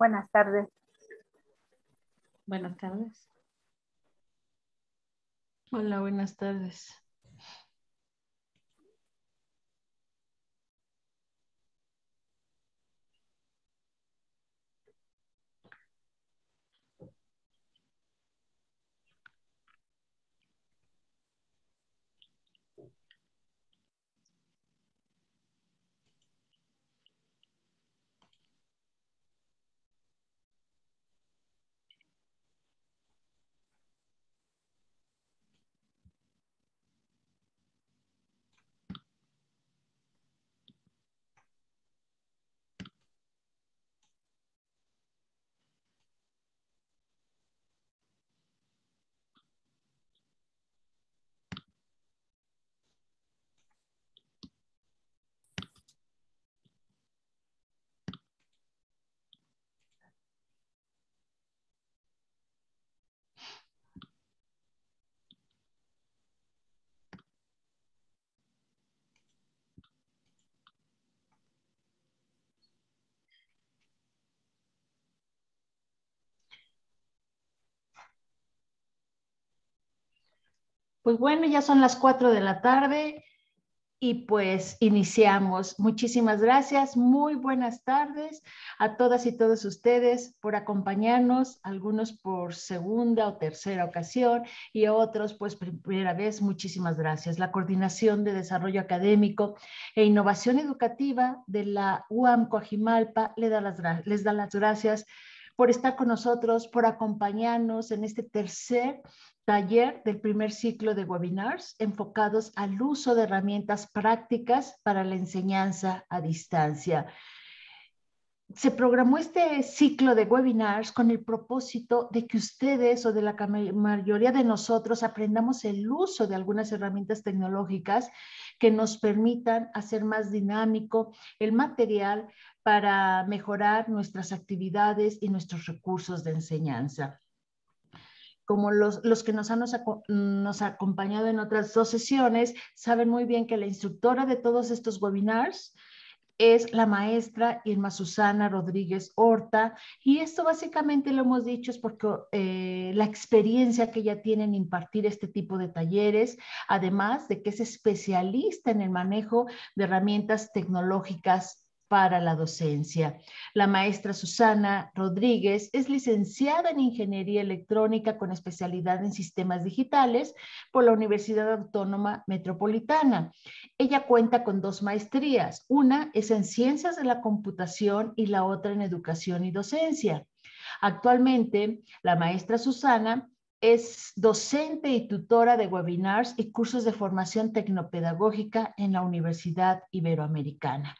Buenas tardes. Buenas tardes. Hola, buenas tardes. Pues bueno, ya son las cuatro de la tarde y pues iniciamos. Muchísimas gracias, muy buenas tardes a todas y todos ustedes por acompañarnos, algunos por segunda o tercera ocasión y otros pues primera vez. Muchísimas gracias. La Coordinación de Desarrollo Académico e Innovación Educativa de la UAM Coajimalpa les da las, les da las gracias por estar con nosotros, por acompañarnos en este tercer taller del primer ciclo de webinars enfocados al uso de herramientas prácticas para la enseñanza a distancia. Se programó este ciclo de webinars con el propósito de que ustedes o de la mayoría de nosotros aprendamos el uso de algunas herramientas tecnológicas que nos permitan hacer más dinámico el material para mejorar nuestras actividades y nuestros recursos de enseñanza como los, que nos han acompañado en otras dos sesiones, saben muy bien que la instructora de todos estos webinars es la maestra Irma Susana Rodríguez Horta. Y esto básicamente lo hemos dicho es porque eh, la experiencia que ella tiene en impartir este tipo de talleres, además de que es especialista en el manejo de herramientas tecnológicas para la docencia. La maestra Susana Rodríguez es licenciada en Ingeniería Electrónica con especialidad en sistemas digitales por la Universidad Autónoma Metropolitana. Ella cuenta con dos maestrías. Una es en Ciencias de la Computación y la otra en Educación y Docencia. Actualmente, la maestra Susana es docente y tutora de webinars y cursos de formación tecnopedagógica en la Universidad Iberoamericana.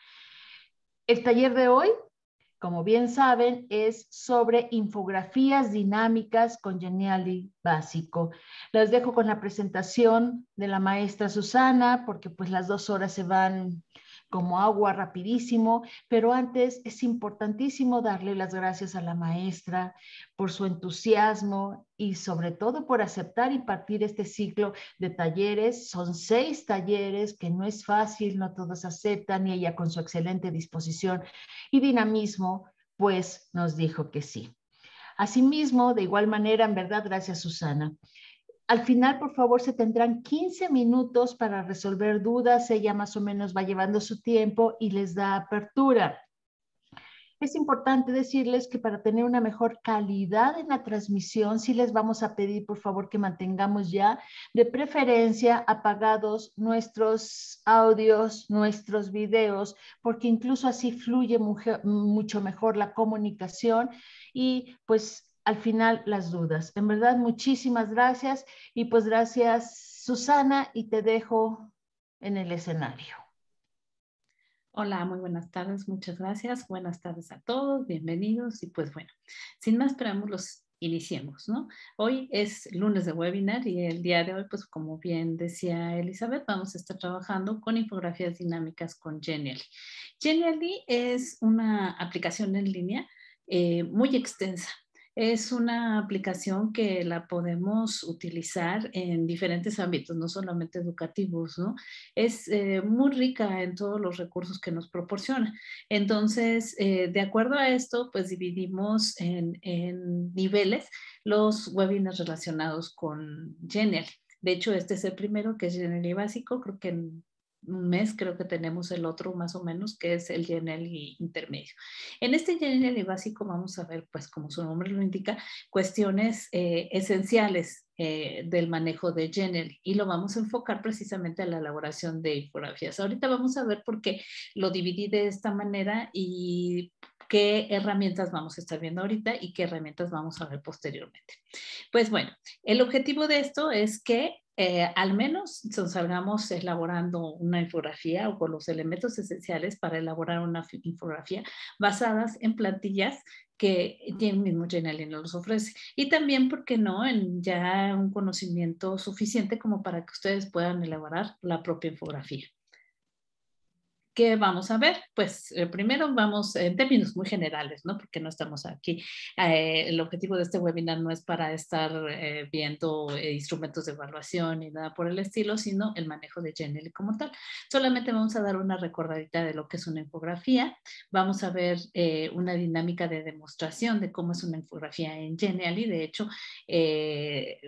El taller de hoy, como bien saben, es sobre infografías dinámicas con Geniali básico. Las dejo con la presentación de la maestra Susana, porque pues las dos horas se van como agua rapidísimo, pero antes es importantísimo darle las gracias a la maestra por su entusiasmo y sobre todo por aceptar y partir este ciclo de talleres. Son seis talleres que no es fácil, no todos aceptan y ella con su excelente disposición y dinamismo, pues nos dijo que sí. Asimismo, de igual manera, en verdad, gracias Susana. Al final, por favor, se tendrán 15 minutos para resolver dudas. Ella más o menos va llevando su tiempo y les da apertura. Es importante decirles que para tener una mejor calidad en la transmisión, sí les vamos a pedir, por favor, que mantengamos ya de preferencia apagados nuestros audios, nuestros videos, porque incluso así fluye mucho mejor la comunicación y pues al final las dudas. En verdad, muchísimas gracias y pues gracias Susana y te dejo en el escenario. Hola, muy buenas tardes, muchas gracias. Buenas tardes a todos, bienvenidos y pues bueno, sin más los iniciemos, ¿no? Hoy es lunes de webinar y el día de hoy, pues como bien decía Elizabeth, vamos a estar trabajando con infografías dinámicas con Genially. Genially es una aplicación en línea eh, muy extensa es una aplicación que la podemos utilizar en diferentes ámbitos, no solamente educativos, ¿no? Es eh, muy rica en todos los recursos que nos proporciona. Entonces, eh, de acuerdo a esto, pues dividimos en, niveles los webinars relacionados con General. De hecho, este es el primero que es y básico, creo que en un mes creo que tenemos el otro más o menos, que es el y intermedio. En este y básico vamos a ver, pues como su nombre lo indica, cuestiones eh, esenciales eh, del manejo de general y lo vamos a enfocar precisamente a la elaboración de infografías. Ahorita vamos a ver por qué lo dividí de esta manera y qué herramientas vamos a estar viendo ahorita y qué herramientas vamos a ver posteriormente. Pues bueno, el objetivo de esto es que eh, al menos nos salgamos elaborando una infografía o con los elementos esenciales para elaborar una infografía basadas en plantillas que el mismo y nos ofrece. Y también, ¿por qué no?, en ya un conocimiento suficiente como para que ustedes puedan elaborar la propia infografía. ¿Qué vamos a ver? Pues eh, primero vamos en términos muy generales, ¿no? Porque no estamos aquí. Eh, el objetivo de este webinar no es para estar eh, viendo instrumentos de evaluación y nada por el estilo, sino el manejo de Genially como tal. Solamente vamos a dar una recordadita de lo que es una infografía. Vamos a ver una dinámica de demostración de cómo es una infografía en Y De hecho,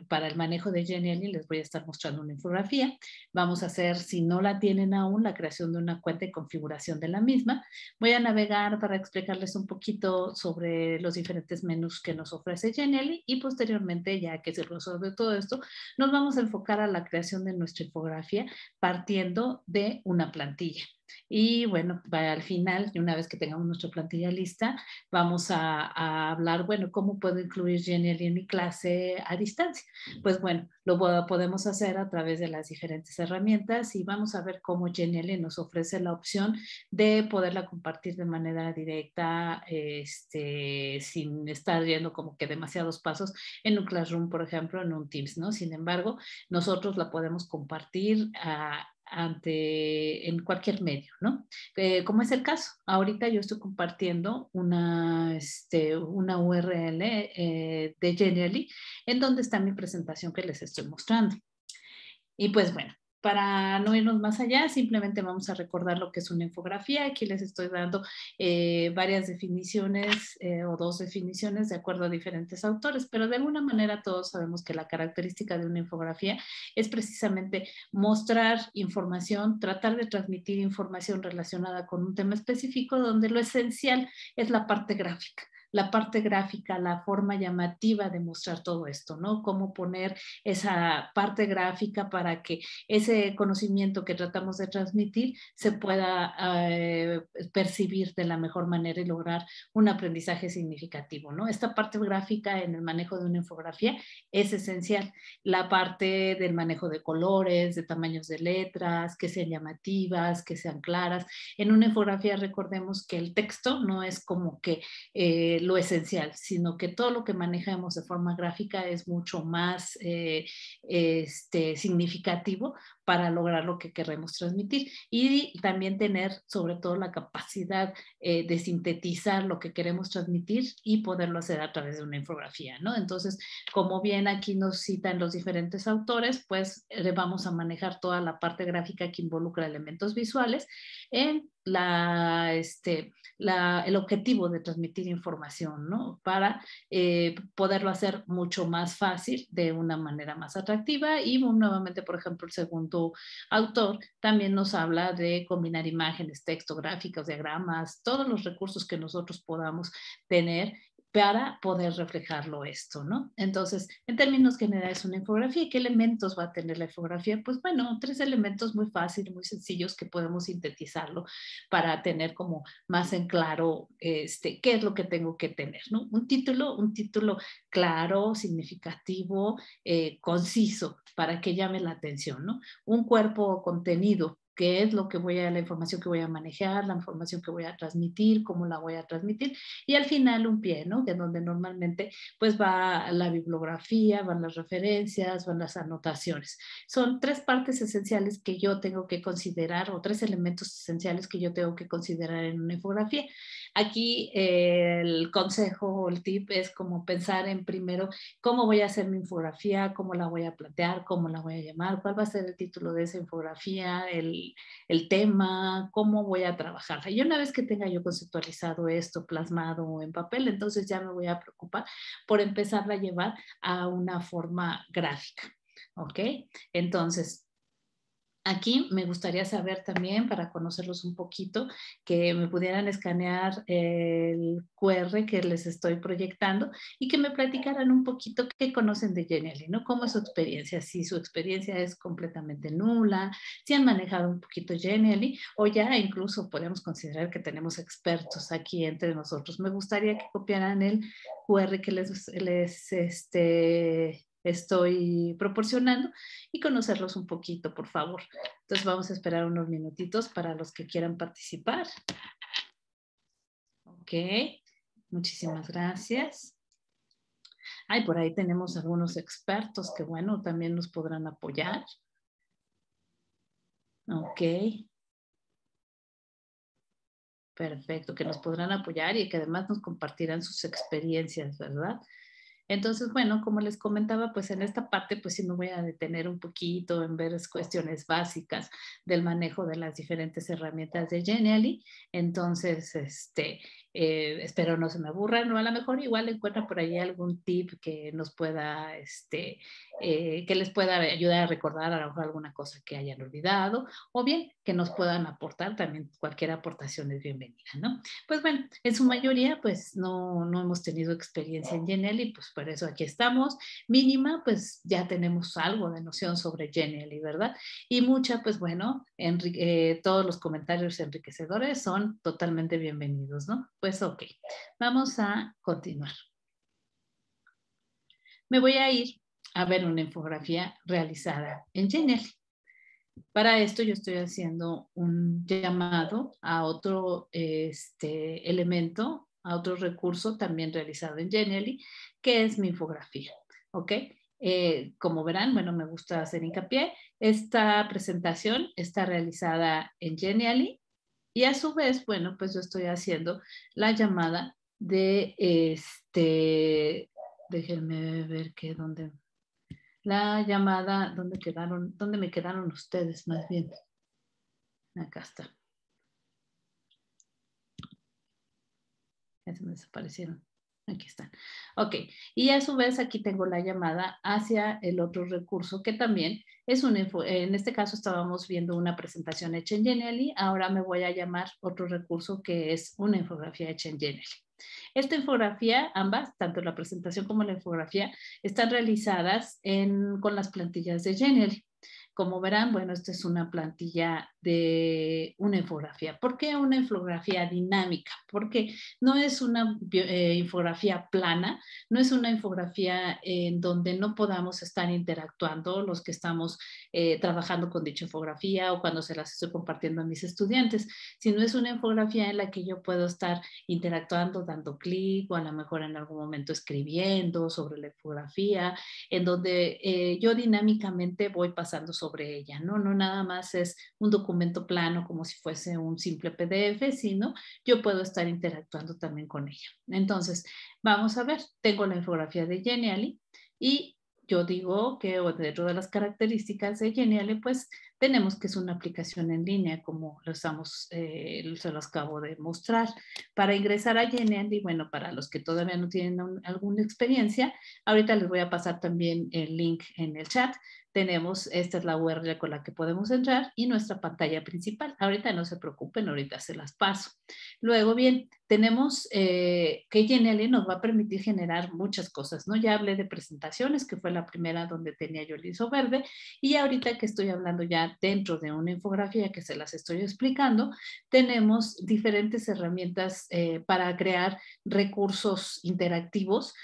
para el manejo de Genially les voy a estar mostrando una infografía. Vamos a hacer, si no la tienen aún, la creación de una cuenta configuración de la misma. Voy a navegar para explicarles un poquito sobre los diferentes menús que nos ofrece Genially y posteriormente, ya que se resuelve todo esto, nos vamos a enfocar a la creación de nuestra infografía partiendo de una plantilla. Y bueno, al final, y una vez que tengamos nuestra plantilla lista, vamos a, hablar, bueno, ¿cómo puedo incluir Genially en mi clase a distancia? Pues bueno, lo podemos hacer a través de las diferentes herramientas y vamos a ver cómo Genially nos ofrece la opción de poderla compartir de manera directa, este, sin estar viendo como que demasiados pasos en un Classroom, por ejemplo, en un Teams, ¿no? Sin embargo, nosotros la podemos compartir a ante, en cualquier medio, ¿no? Eh, como es el caso, ahorita yo estoy compartiendo una, este, una URL eh, de Genially en donde está mi presentación que les estoy mostrando. Y pues bueno, para no irnos más allá, simplemente vamos a recordar lo que es una infografía. Aquí les estoy dando eh, varias definiciones eh, o dos definiciones de acuerdo a diferentes autores, pero de alguna manera todos sabemos que la característica de una infografía es precisamente mostrar información, tratar de transmitir información relacionada con un tema específico donde lo esencial es la parte gráfica la parte gráfica, la forma llamativa de mostrar todo esto, ¿no? Cómo poner esa parte gráfica para que ese conocimiento que tratamos de transmitir se pueda eh, percibir de la mejor manera y lograr un aprendizaje significativo, ¿no? Esta parte gráfica en el manejo de una infografía es esencial. La parte del manejo de colores, de tamaños de letras, que sean llamativas, que sean claras. En una infografía recordemos que el texto no es como que eh, lo esencial, sino que todo lo que manejamos de forma gráfica es mucho más eh, este, significativo para lograr lo que queremos transmitir y también tener sobre todo la capacidad eh, de sintetizar lo que queremos transmitir y poderlo hacer a través de una infografía, ¿no? Entonces, como bien aquí nos citan los diferentes autores, pues eh, vamos a manejar toda la parte gráfica que involucra elementos visuales en la, este, el objetivo de transmitir información, ¿no? Para eh, poderlo hacer mucho más fácil, de una manera más atractiva y nuevamente, por ejemplo, el segundo autor, también nos habla de combinar imágenes, texto, gráficos, diagramas, todos los recursos que nosotros podamos tener para poder reflejarlo esto, ¿no? Entonces, en términos generales, una infografía, ¿qué elementos va a tener la infografía? Pues bueno, tres elementos muy fáciles, muy sencillos que podemos sintetizarlo para tener como más en claro este, qué es lo que tengo que tener, ¿no? Un título, un título claro, significativo, eh, conciso, para que llame la atención, ¿no? Un cuerpo o contenido qué es lo que voy a, la información que voy a manejar, la información que voy a transmitir, cómo la voy a transmitir, y al final un pie, ¿no? Que donde normalmente pues va la bibliografía, van las referencias, van las anotaciones. Son tres partes esenciales que yo tengo que considerar o tres elementos esenciales que yo tengo que considerar en una infografía. Aquí eh, el consejo o el tip es como pensar en primero cómo voy a hacer mi infografía, cómo la voy a plantear, cómo la voy a llamar, cuál va a ser el título de esa infografía, el el, tema, cómo voy a trabajar Y una vez que tenga yo conceptualizado esto, plasmado en papel, entonces ya me voy a preocupar por empezar a llevar a una forma gráfica. ¿Ok? Entonces, Aquí me gustaría saber también, para conocerlos un poquito, que me pudieran escanear el QR que les estoy proyectando y que me platicaran un poquito qué conocen de Genially, ¿no? ¿Cómo es su experiencia? Si su experiencia es completamente nula, si han manejado un poquito Genially o ya incluso podemos considerar que tenemos expertos aquí entre nosotros. Me gustaría que copiaran el QR que les, les este, estoy proporcionando y conocerlos un poquito, por favor. Entonces vamos a esperar unos minutitos para los que quieran participar. Ok, muchísimas gracias. Ay, por ahí tenemos algunos expertos que, bueno, también nos podrán apoyar. Ok. Perfecto, que nos podrán apoyar y que además nos compartirán sus experiencias, ¿verdad? Entonces, bueno, como les comentaba, pues en esta parte, pues sí me voy a detener un poquito en ver cuestiones básicas del manejo de las diferentes herramientas de Genially. Entonces, este, eh, espero no se me aburran no a lo mejor igual encuentra por ahí algún tip que nos pueda, este, eh, que les pueda ayudar a recordar a alguna cosa que hayan olvidado o bien que nos puedan aportar, también cualquier aportación es bienvenida, ¿no? Pues bueno, en su mayoría pues no, no hemos tenido experiencia en GNL y pues por eso aquí estamos. Mínima pues ya tenemos algo de noción sobre Genial, ¿verdad? Y mucha pues bueno, eh, todos los comentarios enriquecedores son totalmente bienvenidos, ¿no? Pues ok, vamos a continuar. Me voy a ir a ver una infografía realizada en Genially. Para esto yo estoy haciendo un llamado a otro este, elemento, a otro recurso también realizado en Genially, que es mi infografía. ¿ok? Eh, como verán, bueno, me gusta hacer hincapié. Esta presentación está realizada en Genially y a su vez, bueno, pues yo estoy haciendo la llamada de este, déjenme ver qué dónde, la llamada, dónde quedaron, dónde me quedaron ustedes más bien. Acá está. Ya se me desaparecieron. Aquí está. Ok, y a su vez aquí tengo la llamada hacia el otro recurso que también es un, en este caso estábamos viendo una presentación hecha en Genially, ahora me voy a llamar otro recurso que es una infografía hecha en Genially. Esta infografía, ambas, tanto la presentación como la infografía, están realizadas con las plantillas de Genially. Como verán, bueno, esta es una plantilla de una infografía. ¿Por qué una infografía dinámica? Porque no es una eh, infografía plana, no es una infografía en donde no podamos estar interactuando los que estamos eh, trabajando con dicha infografía o cuando se las estoy compartiendo a mis estudiantes, sino es una infografía en la que yo puedo estar interactuando, dando clic o a lo mejor en algún momento escribiendo sobre la infografía, en donde eh, yo dinámicamente voy pasando sobre ella, ¿no? No nada más es un documento plano como si fuese un simple PDF, sino yo puedo estar interactuando también con ella. Entonces, vamos a ver, tengo la infografía de Geniali y yo digo que dentro de las características de Geniali, pues tenemos que es una aplicación en línea, como lo estamos, eh, se los acabo de mostrar. Para ingresar a y bueno, para los que todavía no tienen alguna experiencia, ahorita les voy a pasar también el link en el chat. Tenemos, esta es la URL con la que podemos entrar y nuestra pantalla principal. Ahorita no se preocupen, ahorita se las paso. Luego, bien, tenemos eh, que Geniali nos va a permitir generar muchas cosas, ¿no? Ya hablé de presentaciones, que fue la primera donde tenía yo el liso verde, y ahorita que estoy hablando ya dentro de una infografía que se las estoy explicando, tenemos diferentes herramientas eh, para crear recursos interactivos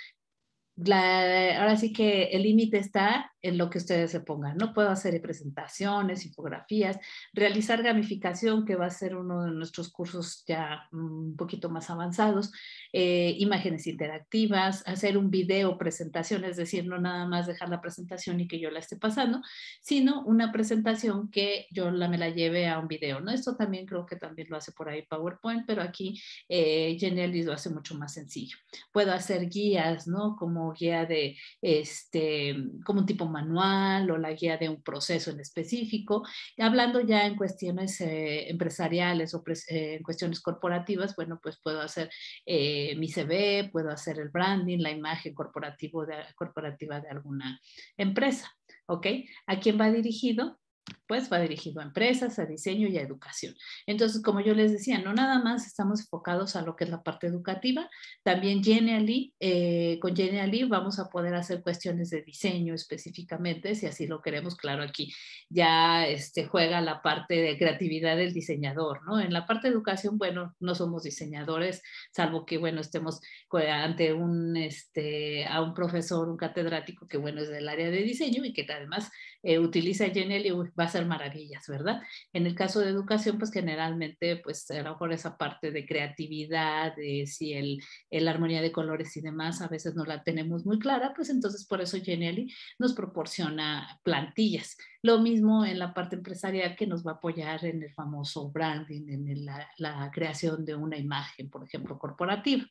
la, ahora sí que el límite está en lo que ustedes se pongan, ¿no? Puedo hacer presentaciones, infografías, realizar gamificación, que va a ser uno de nuestros cursos ya un poquito más avanzados, eh, imágenes interactivas, hacer un video presentación, es decir, no nada más dejar la presentación y que yo la esté pasando, sino una presentación que yo la, me la lleve a un video, ¿no? Esto también creo que también lo hace por ahí PowerPoint, pero aquí eh, Genialis lo hace mucho más sencillo. Puedo hacer guías, ¿no? Como guía de, este, como un tipo manual o la guía de un proceso en específico. Y hablando ya en cuestiones eh, empresariales o eh, en cuestiones corporativas, bueno, pues puedo hacer eh, mi CV, puedo hacer el branding, la imagen corporativo de, corporativa de alguna empresa. ¿Ok? ¿A quién va dirigido? pues va dirigido a empresas, a diseño y a educación. Entonces, como yo les decía, no nada más estamos enfocados a lo que es la parte educativa, también Genially, eh, con Genially vamos a poder hacer cuestiones de diseño específicamente, si así lo queremos, claro, aquí ya este, juega la parte de creatividad del diseñador, ¿no? En la parte de educación, bueno, no somos diseñadores, salvo que, bueno, estemos ante un, este, a un profesor, un catedrático que, bueno, es del área de diseño y que además eh, utiliza Genial va a ser maravillas, ¿verdad? En el caso de educación, pues generalmente, pues a lo mejor esa parte de creatividad, de si el, el armonía de colores y demás, a veces no la tenemos muy clara, pues entonces por eso Genially nos proporciona plantillas. Lo mismo en la parte empresarial que nos va a apoyar en el famoso branding, en la, la creación de una imagen, por ejemplo, corporativa.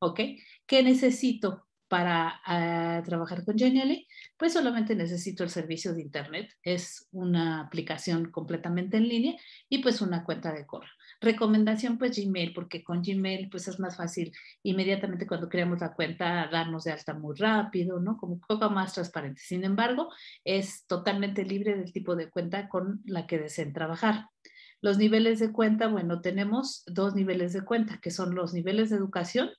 ¿Ok? ¿Qué necesito? para ah, trabajar con Genially, pues solamente necesito el servicio de Internet. Es una aplicación completamente en línea y pues una cuenta de correo. Recomendación pues Gmail, porque con Gmail pues es más fácil inmediatamente cuando creamos la cuenta darnos de alta muy rápido, ¿no? Como un poco más transparente. Sin embargo, es totalmente libre del tipo de cuenta con la que deseen trabajar. Los niveles de cuenta, bueno, tenemos dos niveles de cuenta, que son los niveles de educación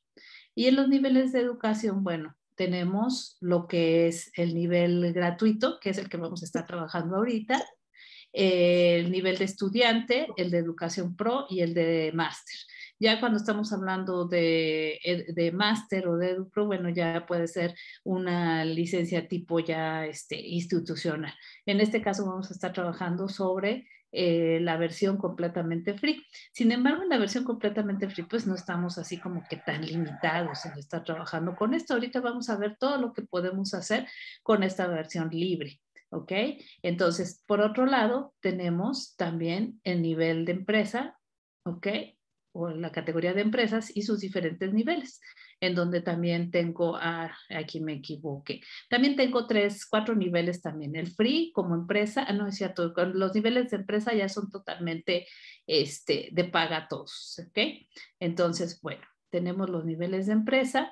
y en los niveles de educación, bueno, tenemos lo que es el nivel gratuito, que es el que vamos a estar trabajando ahorita, el nivel de estudiante, el de educación pro y el de máster. Ya cuando estamos hablando de, eh, de máster o de EduPro, bueno, ya puede ser una licencia tipo ya este, institucional. En este caso vamos a estar trabajando sobre eh, la versión completamente free. Sin embargo, en la versión completamente free, pues no estamos así como que tan limitados en estar trabajando con esto. Ahorita vamos a ver todo lo que podemos hacer con esta versión libre. ¿Ok? Entonces, por otro lado, tenemos también el nivel de empresa, ¿ok? o la categoría de empresas y sus diferentes niveles, en donde también tengo, ah, aquí me equivoqué, también tengo tres, cuatro niveles también, el free como empresa, ah, no decía todo, los niveles de empresa ya son totalmente este, de paga todos, ¿ok? Entonces, bueno, tenemos los niveles de empresa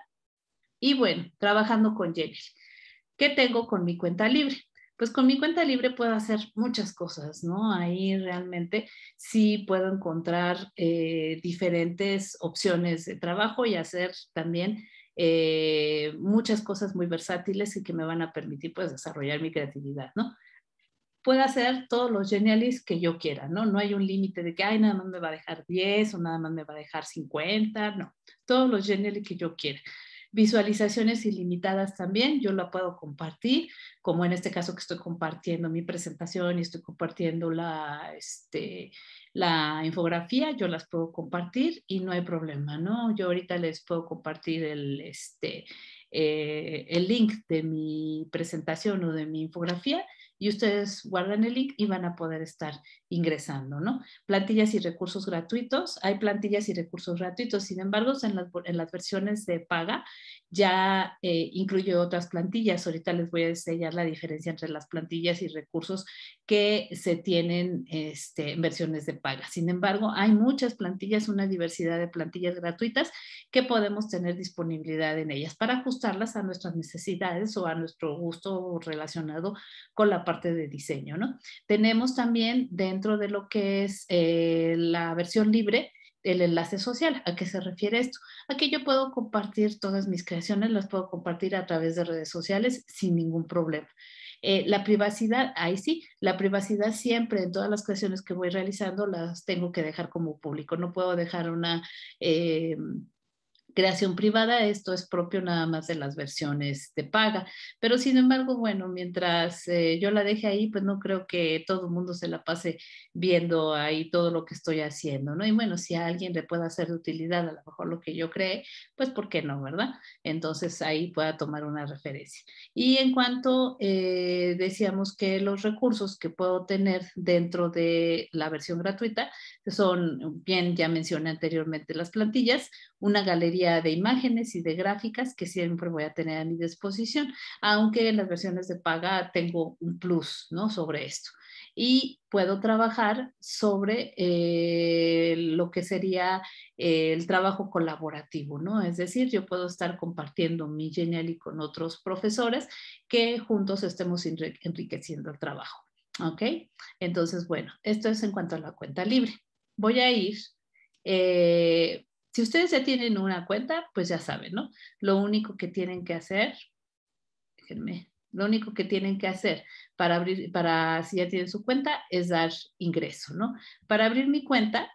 y bueno, trabajando con Jenny. ¿Qué tengo con mi cuenta libre? pues con mi cuenta libre puedo hacer muchas cosas, ¿no? Ahí realmente sí puedo encontrar eh, diferentes opciones de trabajo y hacer también eh, muchas cosas muy versátiles y que me van a permitir pues desarrollar mi creatividad, ¿no? Puedo hacer todos los genialis que yo quiera, ¿no? No hay un límite de que, ay, nada más me va a dejar 10 o nada más me va a dejar 50, no, todos los genialis que yo quiera. Visualizaciones ilimitadas también, yo la puedo compartir, como en este caso que estoy compartiendo mi presentación y estoy compartiendo la, este, la infografía, yo las puedo compartir y no hay problema, ¿no? Yo ahorita les puedo compartir el, este, eh, el link de mi presentación o de mi infografía y ustedes guardan el link y van a poder estar ingresando, ¿no? Plantillas y recursos gratuitos, hay plantillas y recursos gratuitos, sin embargo, en las, en las versiones de paga ya eh, incluye otras plantillas, ahorita les voy a enseñar la diferencia entre las plantillas y recursos que se tienen este, en versiones de paga. Sin embargo, hay muchas plantillas, una diversidad de plantillas gratuitas que podemos tener disponibilidad en ellas para ajustarlas a nuestras necesidades o a nuestro gusto relacionado con la parte de diseño, ¿no? Tenemos también dentro dentro de lo que es eh, la versión libre el enlace social. ¿A qué se refiere esto? aquí yo puedo compartir todas mis creaciones, las puedo compartir a través de redes sociales sin ningún problema. Eh, la privacidad, ahí sí, la privacidad siempre en todas las creaciones que voy realizando las tengo que dejar como público. No puedo dejar una... Eh, creación privada, esto es propio nada más de las versiones de paga. Pero sin embargo, bueno, mientras eh, yo la deje ahí, pues no creo que todo el mundo se la pase viendo ahí todo lo que estoy haciendo, ¿no? Y bueno, si a alguien le pueda hacer de utilidad a lo mejor lo que yo cree, pues ¿por qué no, verdad? Entonces ahí pueda tomar una referencia. Y en cuanto eh, decíamos que los recursos que puedo tener dentro de la versión gratuita son, bien, ya mencioné anteriormente las plantillas, una galería de imágenes y de gráficas que siempre voy a tener a mi disposición, aunque en las versiones de paga tengo un plus ¿no? sobre esto. Y puedo trabajar sobre eh, lo que sería eh, el trabajo colaborativo, ¿no? Es decir, yo puedo estar compartiendo mi Geniali con otros profesores que juntos estemos enriqueciendo el trabajo, ¿ok? Entonces, bueno, esto es en cuanto a la cuenta libre. Voy a ir eh, si ustedes ya tienen una cuenta, pues ya saben, ¿no? Lo único que tienen que hacer, déjenme, lo único que tienen que hacer para abrir, para si ya tienen su cuenta, es dar ingreso, ¿no? Para abrir mi cuenta,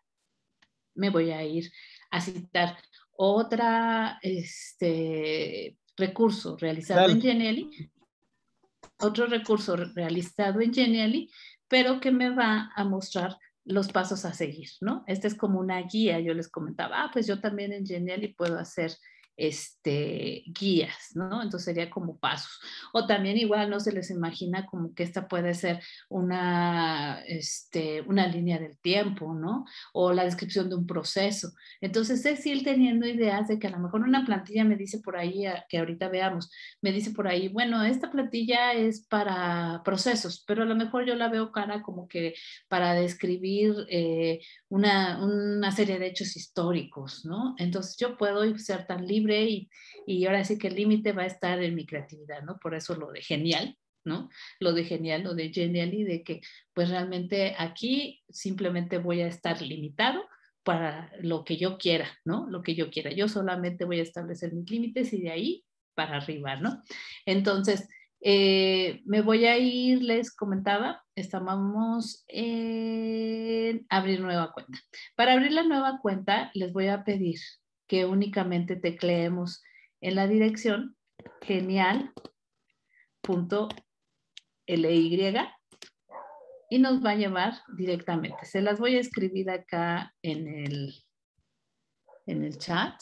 me voy a ir a citar otra, este recurso realizado en Genially, otro recurso realizado en Genially, pero que me va a mostrar los pasos a seguir, ¿no? Esta es como una guía, yo les comentaba, ah, pues yo también en Genial y puedo hacer este, guías, ¿no? Entonces sería como pasos. O también igual no se les imagina como que esta puede ser una, este, una línea del tiempo, ¿no? O la descripción de un proceso. Entonces es ir teniendo ideas de que a lo mejor una plantilla me dice por ahí, que ahorita veamos, me dice por ahí, bueno, esta plantilla es para procesos, pero a lo mejor yo la veo cara como que para describir eh, una, una serie de hechos históricos, ¿no? Entonces yo puedo ser tan libre y, ahora sí que el límite va a estar en mi creatividad, ¿no? Por eso lo de genial, ¿no? Lo de genial, lo de genial y de que pues realmente aquí simplemente voy a estar limitado para lo que yo quiera, ¿no? Lo que yo quiera. Yo solamente voy a establecer mis límites y de ahí para arriba, ¿no? Entonces, eh, me voy a ir, les comentaba, estamos en abrir nueva cuenta. Para abrir la nueva cuenta, les voy a pedir que únicamente tecleemos en la dirección genial.ly y nos va a llevar directamente. Se las voy a escribir acá en el, en el chat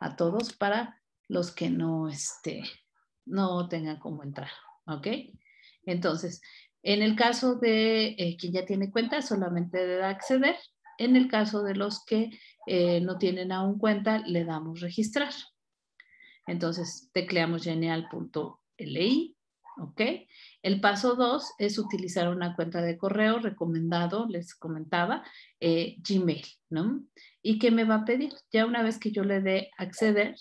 a todos para los que no, este, no tengan cómo entrar, ¿ok? Entonces, en el caso de eh, quien ya tiene cuenta, solamente debe acceder. En el caso de los que eh, no tienen aún cuenta, le damos registrar. Entonces tecleamos genial.li, ¿ok? El paso dos es utilizar una cuenta de correo recomendado, les comentaba, eh, Gmail, ¿no? ¿Y qué me va a pedir? Ya una vez que yo le dé acceder,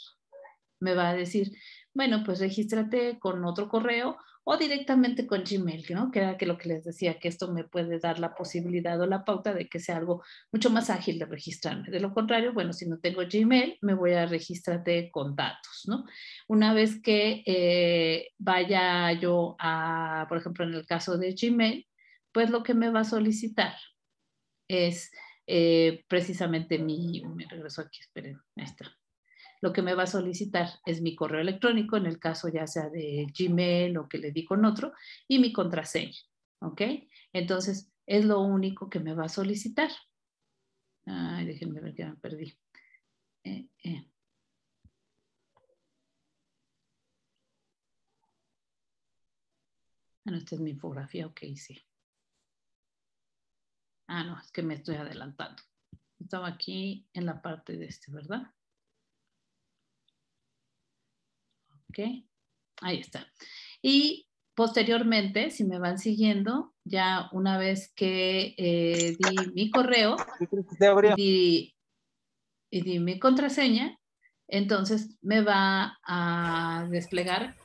me va a decir, bueno, pues regístrate con otro correo o directamente con Gmail, ¿no? Que era que lo que les decía, que esto me puede dar la posibilidad o la pauta de que sea algo mucho más ágil de registrarme. De lo contrario, bueno, si no tengo Gmail, me voy a registrarte con datos, ¿no? Una vez que eh, vaya yo a, por ejemplo, en el caso de Gmail, pues lo que me va a solicitar es eh, precisamente mi, me regreso aquí, esperen, ahí está lo que me va a solicitar es mi correo electrónico, en el caso ya sea de Gmail o que le di con otro, y mi contraseña, ¿ok? Entonces, es lo único que me va a solicitar. Ay, déjenme ver que me perdí. Bueno, eh, eh. ah, esta es mi infografía, ok, sí. Ah, no, es que me estoy adelantando. Estaba aquí en la parte de este, ¿verdad? ¿ok? Ahí está. Y posteriormente, si me van siguiendo, ya una vez que eh, di mi correo y di mi contraseña, entonces me va a desplegar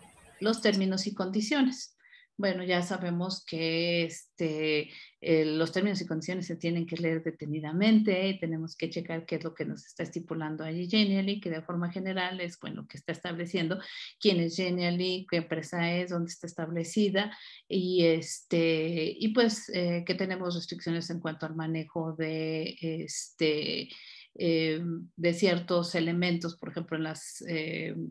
los términos y condiciones bueno, ya sabemos que este, eh, los términos y condiciones se tienen que leer detenidamente tenemos que checar qué es lo que nos está estipulando allí Genially, que de forma general es bueno, lo que está estableciendo, quién es Genially, qué empresa es, dónde está establecida y, este, y pues eh, que tenemos restricciones en cuanto al manejo de este, em, de ciertos elementos, por ejemplo, en las em,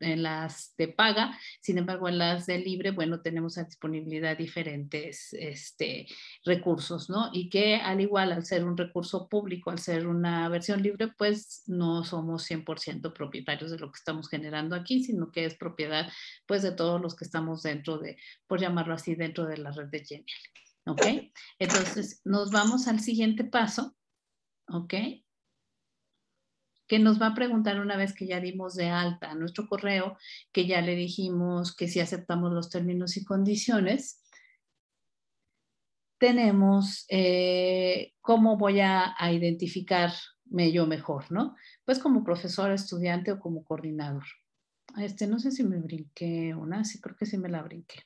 en las de paga, sin embargo en las de libre, bueno, tenemos a disponibilidad diferentes este, recursos, ¿no? Y que al igual al ser un recurso público, al ser una versión libre, pues no somos 100% propietarios de lo que estamos generando aquí, sino que es propiedad pues de todos los que estamos dentro de, por llamarlo así, dentro de la red de Genial. ¿Ok? Entonces nos vamos al siguiente paso. ¿Ok? que nos va a preguntar una vez que ya dimos de alta nuestro correo, que ya le dijimos que si aceptamos los términos y condiciones, tenemos eh, cómo voy a, identificarme yo mejor, ¿no? Pues como profesor, estudiante o como coordinador. Este, no sé si me brinqué una, sí, creo que sí me la brinqué.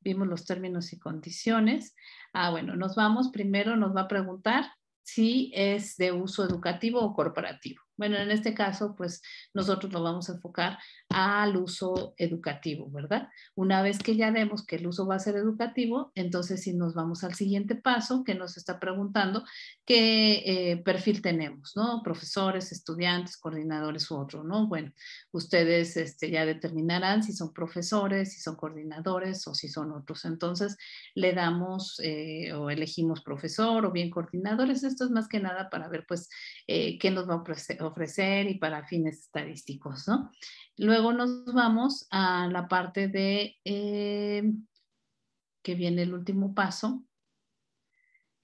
Vimos los términos y condiciones. Ah, bueno, nos vamos primero, nos va a preguntar si es de uso educativo o corporativo. Bueno, en este caso, pues nosotros lo vamos a enfocar al uso educativo, ¿verdad? Una vez que ya vemos que el uso va a ser educativo, entonces si nos vamos al siguiente paso que nos está preguntando qué eh, perfil tenemos, ¿no? Profesores, estudiantes, coordinadores u otro, ¿no? Bueno, ustedes este, ya determinarán si son profesores, si son coordinadores o si son otros. Entonces le damos eh, o elegimos profesor o bien coordinadores. Esto es más que nada para ver pues eh, qué nos va a ofrecer y para fines estadísticos, ¿no? Luego Luego nos vamos a la parte de eh, que viene el último paso,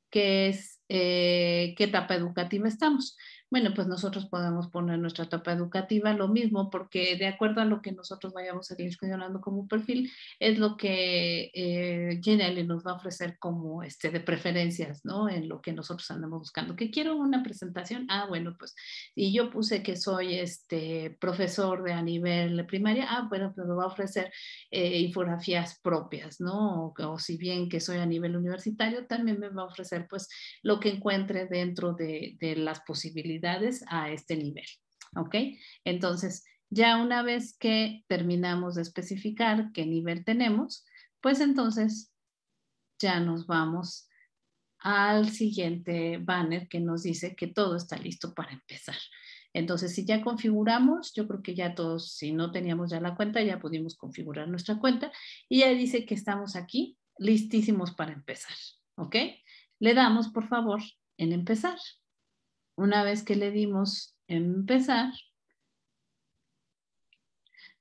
que es eh, qué etapa educativa estamos bueno, pues nosotros podemos poner nuestra etapa educativa, lo mismo, porque de acuerdo a lo que nosotros vayamos a ir discusionando como perfil, es lo que eh, nos va a ofrecer como este de preferencias, ¿no? En lo que nosotros andamos buscando. Que quiero una presentación, ah, bueno, pues, y yo puse que soy este profesor de a nivel primaria, ah, bueno, pues me va a ofrecer eh, infografías propias, ¿no? O, si bien que soy a nivel universitario, también me va a ofrecer, pues, lo que encuentre dentro de las posibilidades a este nivel. ¿Ok? Entonces, ya una vez que terminamos de especificar qué nivel tenemos, pues entonces ya nos vamos al siguiente banner que nos dice que todo está listo para empezar. Entonces, si ya configuramos, yo creo que ya todos, si no teníamos ya la cuenta, ya pudimos configurar nuestra cuenta y ya dice que estamos aquí listísimos para empezar. ¿Ok? Le damos, por favor, en empezar una vez que le dimos empezar,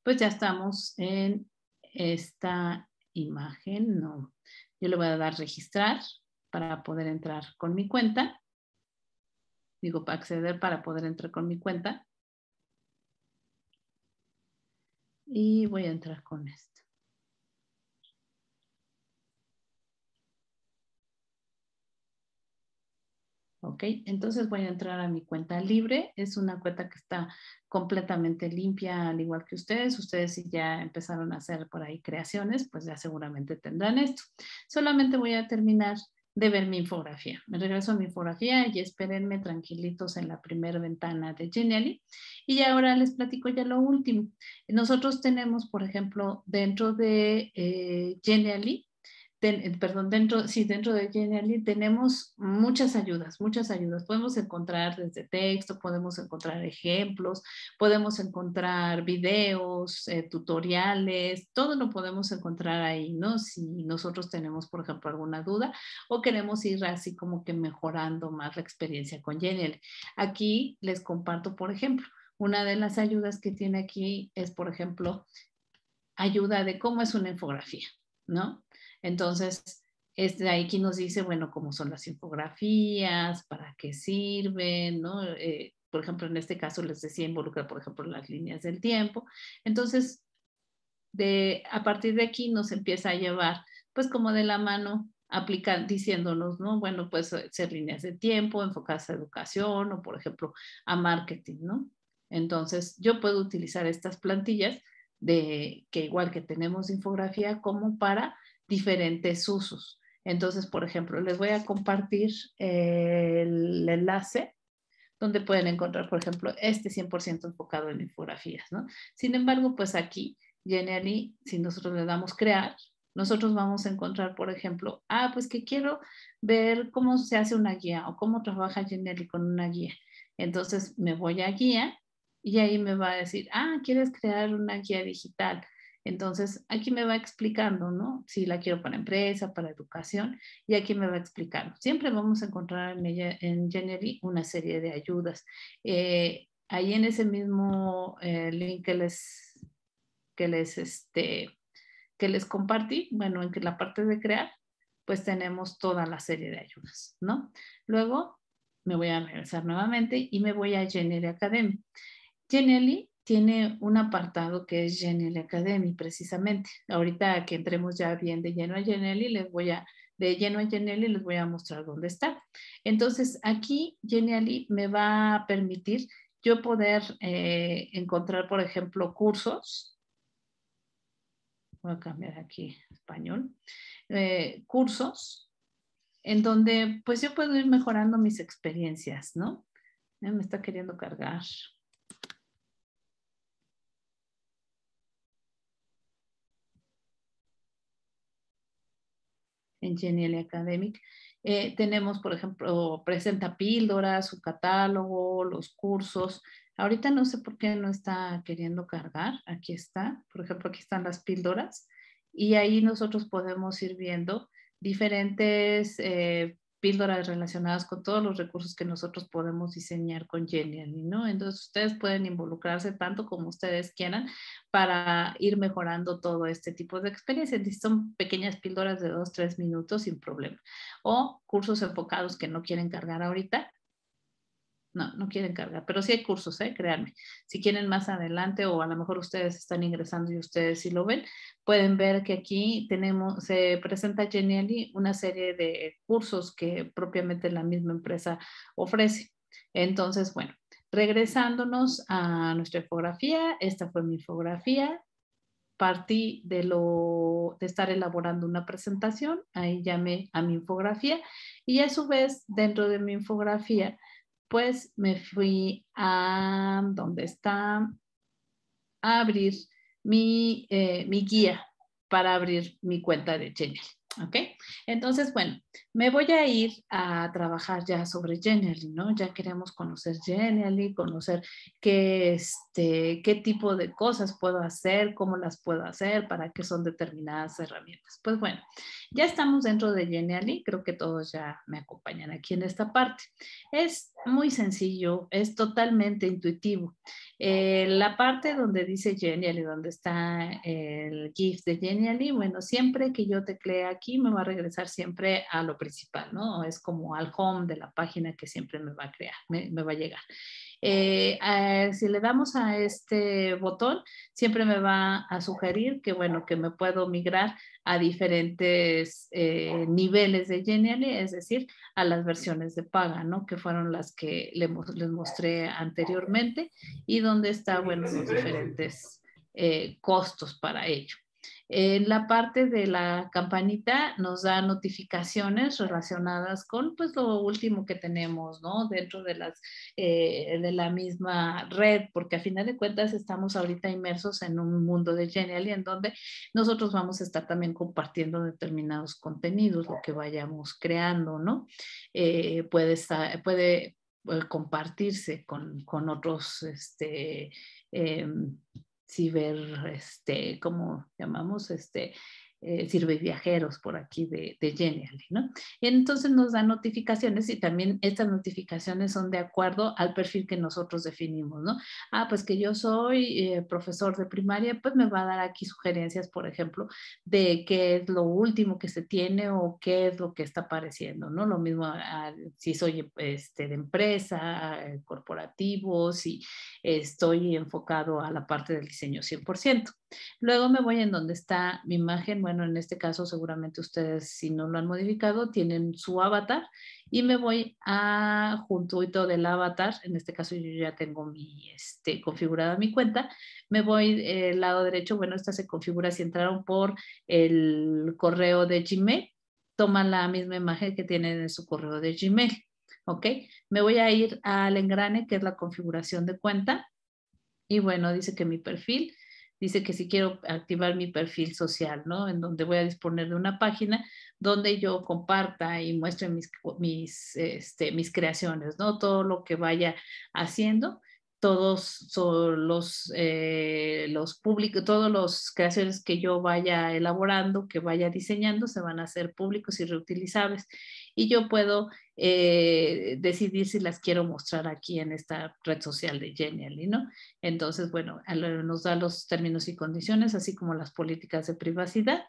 pues ya estamos en esta imagen. No, yo le voy a dar registrar para poder entrar con mi cuenta. Digo, para acceder para poder entrar con mi cuenta. Y voy a entrar con esto. ¿ok? Entonces voy a entrar a mi cuenta libre. Es una cuenta que está completamente limpia, al igual que ustedes. Ustedes si ya empezaron a hacer por ahí creaciones, pues ya seguramente tendrán esto. Solamente voy a terminar de ver mi infografía. Me regreso a mi infografía y espérenme tranquilitos en la primera ventana de Genially. Y ahora les platico ya lo último. Nosotros tenemos, por ejemplo, dentro de eh, Genially, eh, perdón, dentro, sí, dentro de Genially tenemos muchas ayudas, muchas ayudas. Podemos encontrar desde texto, podemos encontrar ejemplos, podemos encontrar videos, eh, tutoriales, todo lo podemos encontrar ahí, ¿no? Si nosotros tenemos, por ejemplo, alguna duda o queremos ir así como que mejorando más la experiencia con Genially. Aquí les comparto, por ejemplo, una de las ayudas que tiene aquí es, por ejemplo, ayuda de cómo es una infografía, ¿no? Entonces, es de ahí nos dice, bueno, cómo son las infografías, para qué sirven, ¿no? Eh, por ejemplo, en este caso les decía, involucrar, por ejemplo, las líneas del tiempo. Entonces, de, a partir de aquí nos empieza a llevar, pues como de la mano, aplicar, diciéndonos, ¿no? Bueno, pues eh, ser líneas de tiempo, enfocarse a educación o, por ejemplo, a marketing, ¿no? Entonces, yo puedo utilizar estas plantillas de que igual que tenemos infografía como para diferentes usos. Entonces, por ejemplo, les voy a compartir eh, el enlace donde pueden encontrar, por ejemplo, este 100% enfocado en infografías, ¿no? Sin embargo, pues aquí, Genially, si nosotros le damos crear, nosotros vamos a encontrar, por ejemplo, ah, pues que quiero ver cómo se hace una guía o cómo trabaja Genially con una guía. Entonces me voy a guía y ahí me va a decir, ah, ¿quieres crear una guía digital? Entonces, aquí me va explicando, ¿no? Si la quiero para empresa, para educación, y aquí me va explicando. Siempre vamos a encontrar en, ella, en una serie de ayudas. Eh, ahí en ese mismo eh, link que les, que les, este, que les compartí, bueno, en que la parte de crear, pues tenemos toda la serie de ayudas, ¿no? Luego me voy a regresar nuevamente y me voy a Genially Academy. Genially tiene un apartado que es Genial Academy, precisamente. Ahorita que entremos ya bien de lleno a y les voy a, de lleno a y les voy a mostrar dónde está. Entonces, aquí Genial me va a permitir yo poder eh, encontrar, por ejemplo, cursos. Voy a cambiar aquí español. Eh, cursos en donde pues yo puedo ir mejorando mis experiencias, ¿no? Eh, me está queriendo cargar. y Academic. Eh, tenemos, por ejemplo, presenta píldoras, su catálogo, los cursos. Ahorita no sé por qué no está queriendo cargar. Aquí está, por ejemplo, aquí están las píldoras y ahí nosotros podemos ir viendo diferentes eh, píldoras relacionadas con todos los recursos que nosotros podemos diseñar con Genially, ¿no? Entonces ustedes pueden involucrarse tanto como ustedes quieran para ir mejorando todo este tipo de experiencias. Son pequeñas píldoras de dos, tres minutos sin problema. O cursos enfocados que no quieren cargar ahorita, no, no quieren cargar, pero sí hay cursos, ¿eh? créanme. Si quieren más adelante o a lo mejor ustedes están ingresando y ustedes si lo ven, pueden ver que aquí tenemos, se presenta Genially una serie de cursos que propiamente la misma empresa ofrece. Entonces, bueno, regresándonos a nuestra infografía, esta fue mi infografía, partí de lo de estar elaborando una presentación, ahí llamé a mi infografía y a su vez dentro de mi infografía pues me fui a donde está abrir eh, mi, guía para abrir mi cuenta de Genial. ¿Ok? Entonces, bueno, me voy a ir a trabajar ya sobre Genially, ¿no? Ya queremos conocer Genially, conocer qué, este, qué tipo de cosas puedo hacer, cómo las puedo hacer, para qué son determinadas herramientas. Pues bueno, ya estamos dentro de Genially, creo que todos ya me acompañan aquí en esta parte. Es muy sencillo, es totalmente intuitivo. Eh, la parte donde dice Genially, donde está el GIF de Genially, bueno, siempre que yo teclee aquí me va a regresar siempre a lo principal, ¿no? Es como al home de la página que siempre me va a crear, me, me va a llegar. Eh, eh, si le damos a este botón, siempre me va a sugerir que, bueno, que me puedo migrar a diferentes eh, niveles de Genial, es decir, a las versiones de paga, ¿no? Que fueron las que les mostré anteriormente y donde está, bueno, los diferentes costos para ello. En la parte de la campanita nos da notificaciones relacionadas con pues lo último que tenemos, ¿no? Dentro de las eh, de la misma red, porque a final de cuentas estamos ahorita inmersos en un mundo de Genial y en donde nosotros vamos a estar también compartiendo determinados contenidos, lo que vayamos creando, ¿no? Eh, puede estar, puede, eh, compartirse con, otros este, em, ciber, este, ¿cómo llamamos? Este, eh, sirve viajeros por aquí de, de ¿no? Y entonces nos da notificaciones y también estas notificaciones son de acuerdo al perfil que nosotros definimos, ¿no? Ah, pues que yo soy eh, profesor de primaria, pues me va a dar aquí sugerencias, por ejemplo, de qué es lo último que se tiene o qué es lo que está apareciendo, ¿no? Lo mismo ah, si soy este, de empresa, eh, corporativo, si estoy enfocado a la parte del diseño 100%. Luego me voy en donde está mi imagen, bueno, bueno, en este caso seguramente ustedes, si no lo han modificado, tienen su avatar y me voy a junto del avatar, en este caso yo ya tengo mi, este, configurada mi cuenta, me voy al lado derecho, bueno, esta se configura si entraron por el correo de Gmail, toman la misma imagen que tienen en su correo de Gmail, ¿ok? Me voy a ir al engrane, que es la configuración de cuenta, y bueno, dice que mi perfil, dice que si quiero activar mi perfil social, ¿no? En donde voy a disponer de una página donde yo comparta y muestre mis, mis, este, mis creaciones, ¿no? Todo lo que vaya haciendo todos son los, eh, los públicos, todos los creaciones que yo vaya elaborando, que vaya diseñando, se van a hacer públicos y reutilizables y yo puedo eh, decidir si las quiero mostrar aquí en esta red social de Genially, ¿no? Entonces, bueno, nos da los términos y condiciones, así como las políticas de privacidad.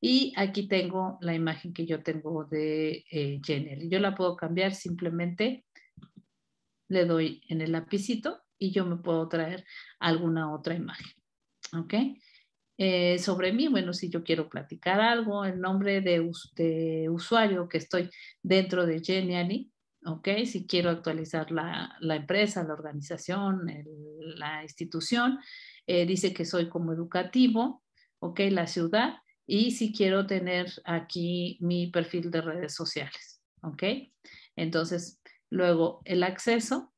Y aquí tengo la imagen que yo tengo de eh, Genially. Yo la puedo cambiar simplemente, le doy en el lapicito y yo me puedo traer alguna otra imagen. ¿Ok? Eh, sobre mí, bueno, si yo quiero platicar algo, el nombre de, usuario que estoy dentro de Geniani, ¿ok? Si quiero actualizar la, empresa, la organización, la institución, eh, dice que soy como educativo, ¿ok? La ciudad, y si quiero tener aquí mi perfil de redes sociales, ¿ok? Entonces, luego el acceso,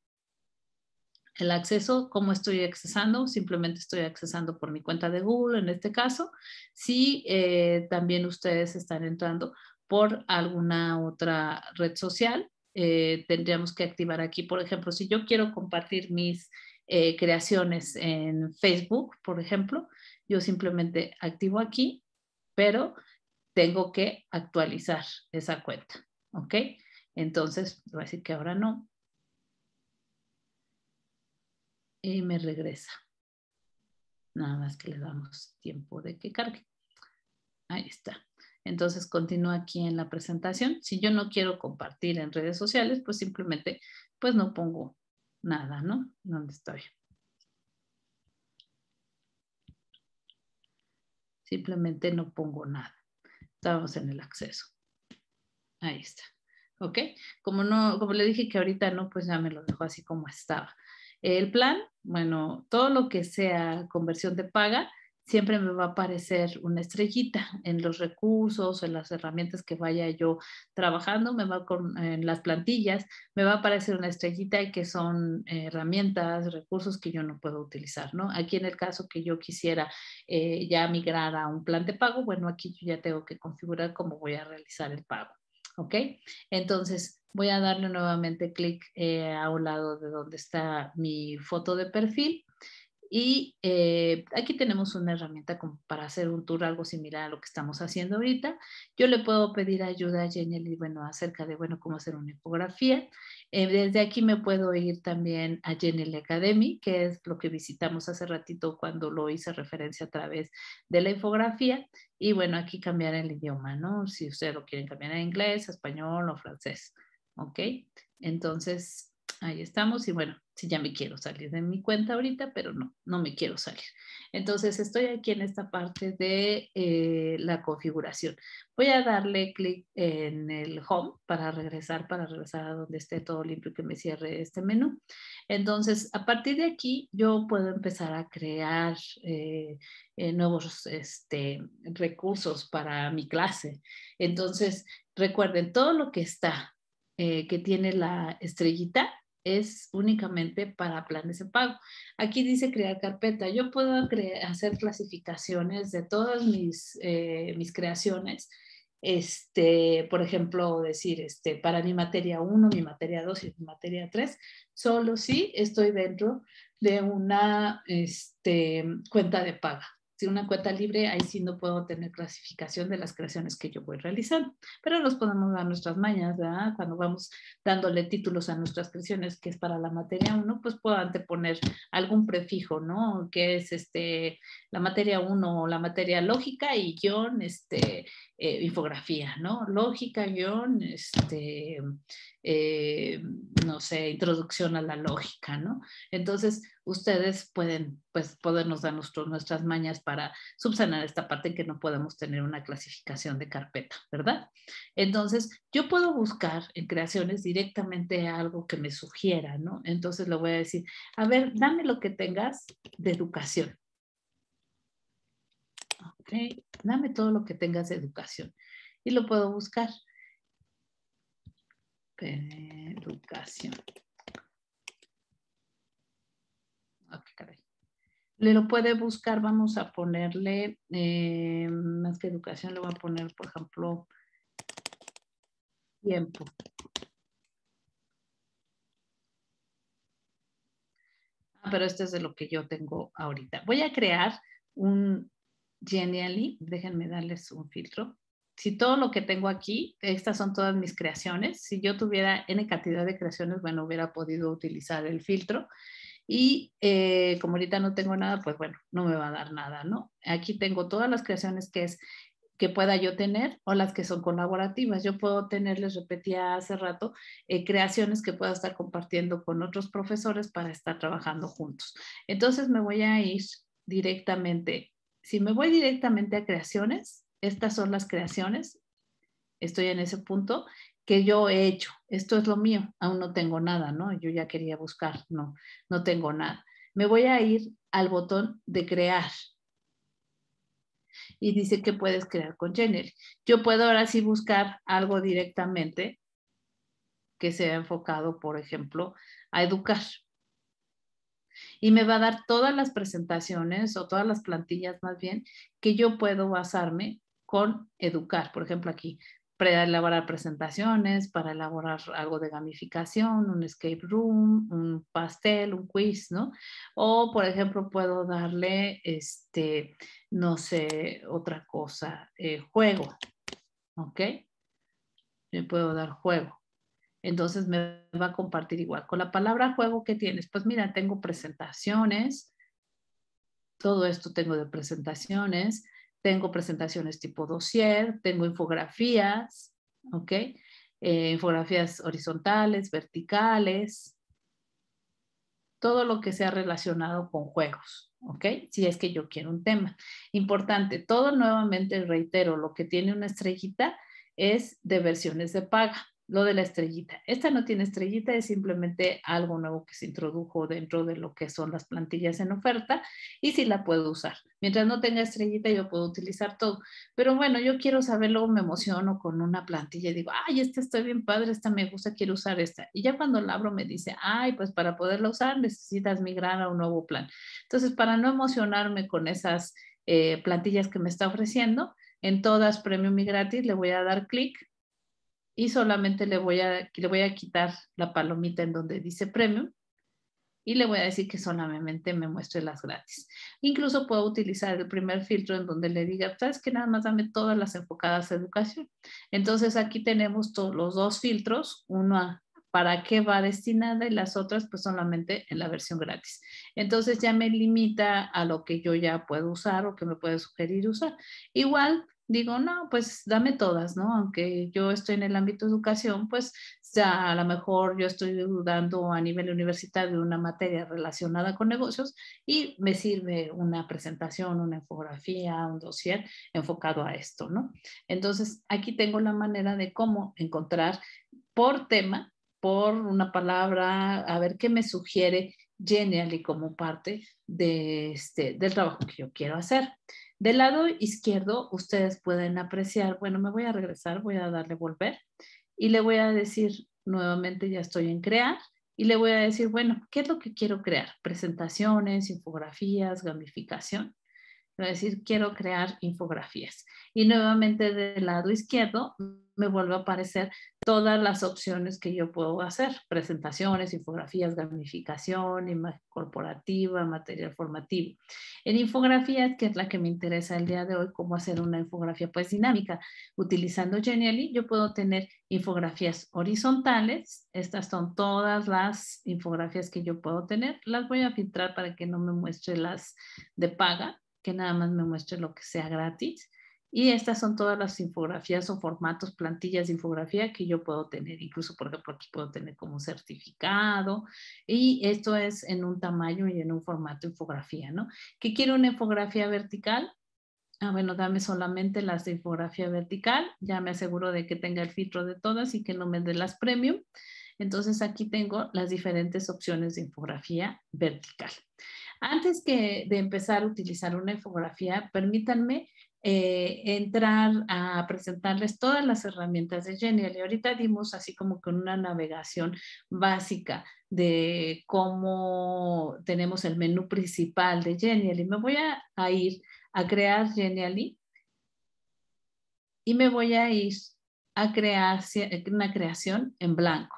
el acceso, cómo estoy accesando, simplemente estoy accesando por mi cuenta de Google en este caso, si eh, también ustedes están entrando por alguna otra red social, eh, tendríamos que activar aquí, por ejemplo, si yo quiero compartir mis eh, creaciones en Facebook, por ejemplo, yo simplemente activo aquí, pero tengo que actualizar esa cuenta, ¿ok? Entonces, voy a decir que ahora no, y me regresa. Nada más que le damos tiempo de que cargue. Ahí está. Entonces continúa aquí en la presentación. Si yo no quiero compartir en redes sociales, pues simplemente pues no pongo nada, ¿no? ¿Dónde estoy? Simplemente no pongo nada. estamos en el acceso. Ahí está. ¿Ok? Como, no, como le dije que ahorita no, pues ya me lo dejo así como estaba. El plan, bueno, todo lo que sea conversión de paga, siempre me va a aparecer una estrellita en los recursos, en las herramientas que vaya yo trabajando, me va con, en las plantillas, me va a aparecer una estrellita que son herramientas, recursos que yo no puedo utilizar, ¿no? Aquí en el caso que yo quisiera eh, ya migrar a un plan de pago, bueno, aquí yo ya tengo que configurar cómo voy a realizar el pago. ¿ok? Entonces voy a darle nuevamente clic eh, a un lado de donde está mi foto de perfil y eh, aquí tenemos una herramienta para hacer un tour algo similar a lo que estamos haciendo ahorita. Yo le puedo pedir ayuda a Jenny, bueno, acerca de, bueno, cómo hacer una infografía. Eh, desde aquí me puedo ir también a Jenny Academy, que es lo que visitamos hace ratito cuando lo hice referencia a través de la infografía. Y bueno, aquí cambiar el idioma, ¿no? Si ustedes lo quieren cambiar a inglés, español o francés. ¿Ok? Entonces, ahí estamos y bueno, si ya me quiero salir de mi cuenta ahorita, pero no, no me quiero salir. Entonces estoy aquí en esta parte de eh, la configuración. Voy a darle clic en el home para regresar, para regresar a donde esté todo limpio que me cierre este menú. Entonces a partir de aquí yo puedo empezar a crear eh, eh, nuevos este, recursos para mi clase. Entonces recuerden todo lo que está, que tiene la estrellita, es únicamente para planes de pago. Aquí dice crear carpeta. Yo puedo hacer clasificaciones de todas mis, eh, mis creaciones. Este, por ejemplo, decir, este, para mi materia 1, mi materia 2 y mi materia 3, solo si estoy dentro de una este, cuenta de paga. Si una cuenta libre, ahí sí no puedo tener clasificación de las creaciones que yo voy realizando, pero nos podemos dar nuestras mañas, ¿verdad? Cuando vamos dándole títulos a nuestras creaciones, que es para la materia 1, pues puedo anteponer algún prefijo, ¿no? Que es este, la materia 1 o la materia lógica y guión, este, eh, infografía, ¿no? Lógica, guión, este, eh, no sé, introducción a la lógica, ¿no? Entonces, ustedes pueden, pues, podernos dar nuestras mañas para subsanar esta parte en que no podemos tener una clasificación de carpeta, ¿verdad? Entonces, yo puedo buscar en creaciones directamente algo que me sugiera, ¿no? Entonces, le voy a decir, a ver, dame lo que tengas de educación ok, dame todo lo que tengas de educación y lo puedo buscar. Educación. Le lo puede buscar, vamos a ponerle, eh, más que educación, le voy a poner, por ejemplo, tiempo. Ah, pero este es de lo que yo tengo ahorita. Voy a crear un, Genially, déjenme darles un filtro. Si todo lo que tengo aquí, estas son todas mis creaciones. Si yo tuviera N cantidad de creaciones, bueno, hubiera podido utilizar el filtro. Y eh, como ahorita no tengo nada, pues bueno, no me va a dar nada, ¿no? Aquí tengo todas las creaciones que es que pueda yo tener o las que son colaborativas. Yo puedo tener, les repetía hace rato, eh, creaciones que pueda estar compartiendo con otros profesores para estar trabajando juntos. Entonces me voy a ir directamente si me voy directamente a creaciones, estas son las creaciones, estoy en ese punto que yo he hecho, esto es lo mío, aún no tengo nada, ¿no? Yo ya quería buscar, no, no tengo nada. Me voy a ir al botón de crear. Y dice que puedes crear con Jenner. Yo puedo ahora sí buscar algo directamente que sea enfocado, por ejemplo, a educar y me va a dar todas las presentaciones o todas las plantillas más bien que yo puedo basarme con educar. Por ejemplo, aquí, para elaborar presentaciones, para elaborar algo de gamificación, un escape room, un pastel, un quiz, ¿no? O, por ejemplo, puedo darle, este, no sé, otra cosa, eh, juego, ¿ok? Le puedo dar juego. Entonces me va a compartir igual. Con la palabra juego, ¿qué tienes? Pues mira, tengo presentaciones. Todo esto tengo de presentaciones. Tengo presentaciones tipo dossier, tengo infografías, ¿ok? Eh, infografías horizontales, verticales, todo lo que sea relacionado con juegos, ¿ok? Si es que yo quiero un tema. Importante, todo nuevamente reitero, lo que tiene una estrellita es de versiones de paga lo de la estrellita. Esta no tiene estrellita, es simplemente algo nuevo que se introdujo dentro de lo que son las plantillas en oferta y sí la puedo usar. Mientras no tenga estrellita, yo puedo utilizar todo. Pero bueno, yo quiero saberlo, me emociono con una plantilla y digo, ay, esta está bien padre, esta me gusta, quiero usar esta. Y ya cuando la abro me dice, ay, pues para poderla usar necesitas migrar a un nuevo plan. Entonces, para no emocionarme con esas eh, plantillas que me está ofreciendo, en todas premium y gratis le voy a dar clic y solamente le voy, a, le voy a quitar la palomita en donde dice premium y le voy a decir que solamente me muestre las gratis. Incluso puedo utilizar el primer filtro en donde le diga, sabes que nada más dame todas las enfocadas a educación. Entonces aquí tenemos los dos filtros, uno para qué va destinada y las otras pues solamente en la versión gratis. Entonces ya me limita a lo que yo ya puedo usar o que me puede sugerir usar. Igual digo, no, pues dame todas, ¿no? Aunque yo estoy en el ámbito de educación, pues ya a lo mejor yo estoy dando a nivel universitario una materia relacionada con negocios y me sirve una presentación, una infografía, un dossier enfocado a esto, ¿no? Entonces, aquí tengo la manera de cómo encontrar por tema, por una palabra, a ver qué me sugiere Genial y como parte de este, del trabajo que yo quiero hacer. Del lado izquierdo, ustedes pueden apreciar, bueno, me voy a regresar, voy a darle volver y le voy a decir nuevamente, ya estoy en crear, y le voy a decir, bueno, ¿qué es lo que quiero crear? Presentaciones, infografías, gamificación voy a decir quiero crear infografías. Y nuevamente del lado izquierdo me vuelve a aparecer todas las opciones que yo puedo hacer, presentaciones, infografías, gamificación, imagen corporativa, material formativo. En infografías, que es la que me interesa el día de hoy, cómo hacer una infografía pues dinámica. Utilizando Genially, yo puedo tener infografías horizontales. Estas son todas las infografías que yo puedo tener. Las voy a filtrar para que no me muestre las de paga que nada más me muestre lo que sea gratis. Y estas son todas las infografías o formatos, plantillas de infografía que yo puedo tener. Incluso, por ejemplo, aquí puedo tener como un certificado. Y esto es en un tamaño y en un formato infografía, ¿no? ¿Qué quiero una infografía vertical? Ah, bueno, dame solamente las de infografía vertical. Ya me aseguro de que tenga el filtro de todas y que no me dé las premium. Entonces aquí tengo las diferentes opciones de infografía vertical. Antes que de empezar a utilizar una infografía, permítanme eh, entrar a presentarles todas las herramientas de Genial. Y ahorita dimos así como con una navegación básica de cómo tenemos el menú principal de Genial. Y me voy a, ir a crear Genially y me voy a ir a crear una creación en blanco.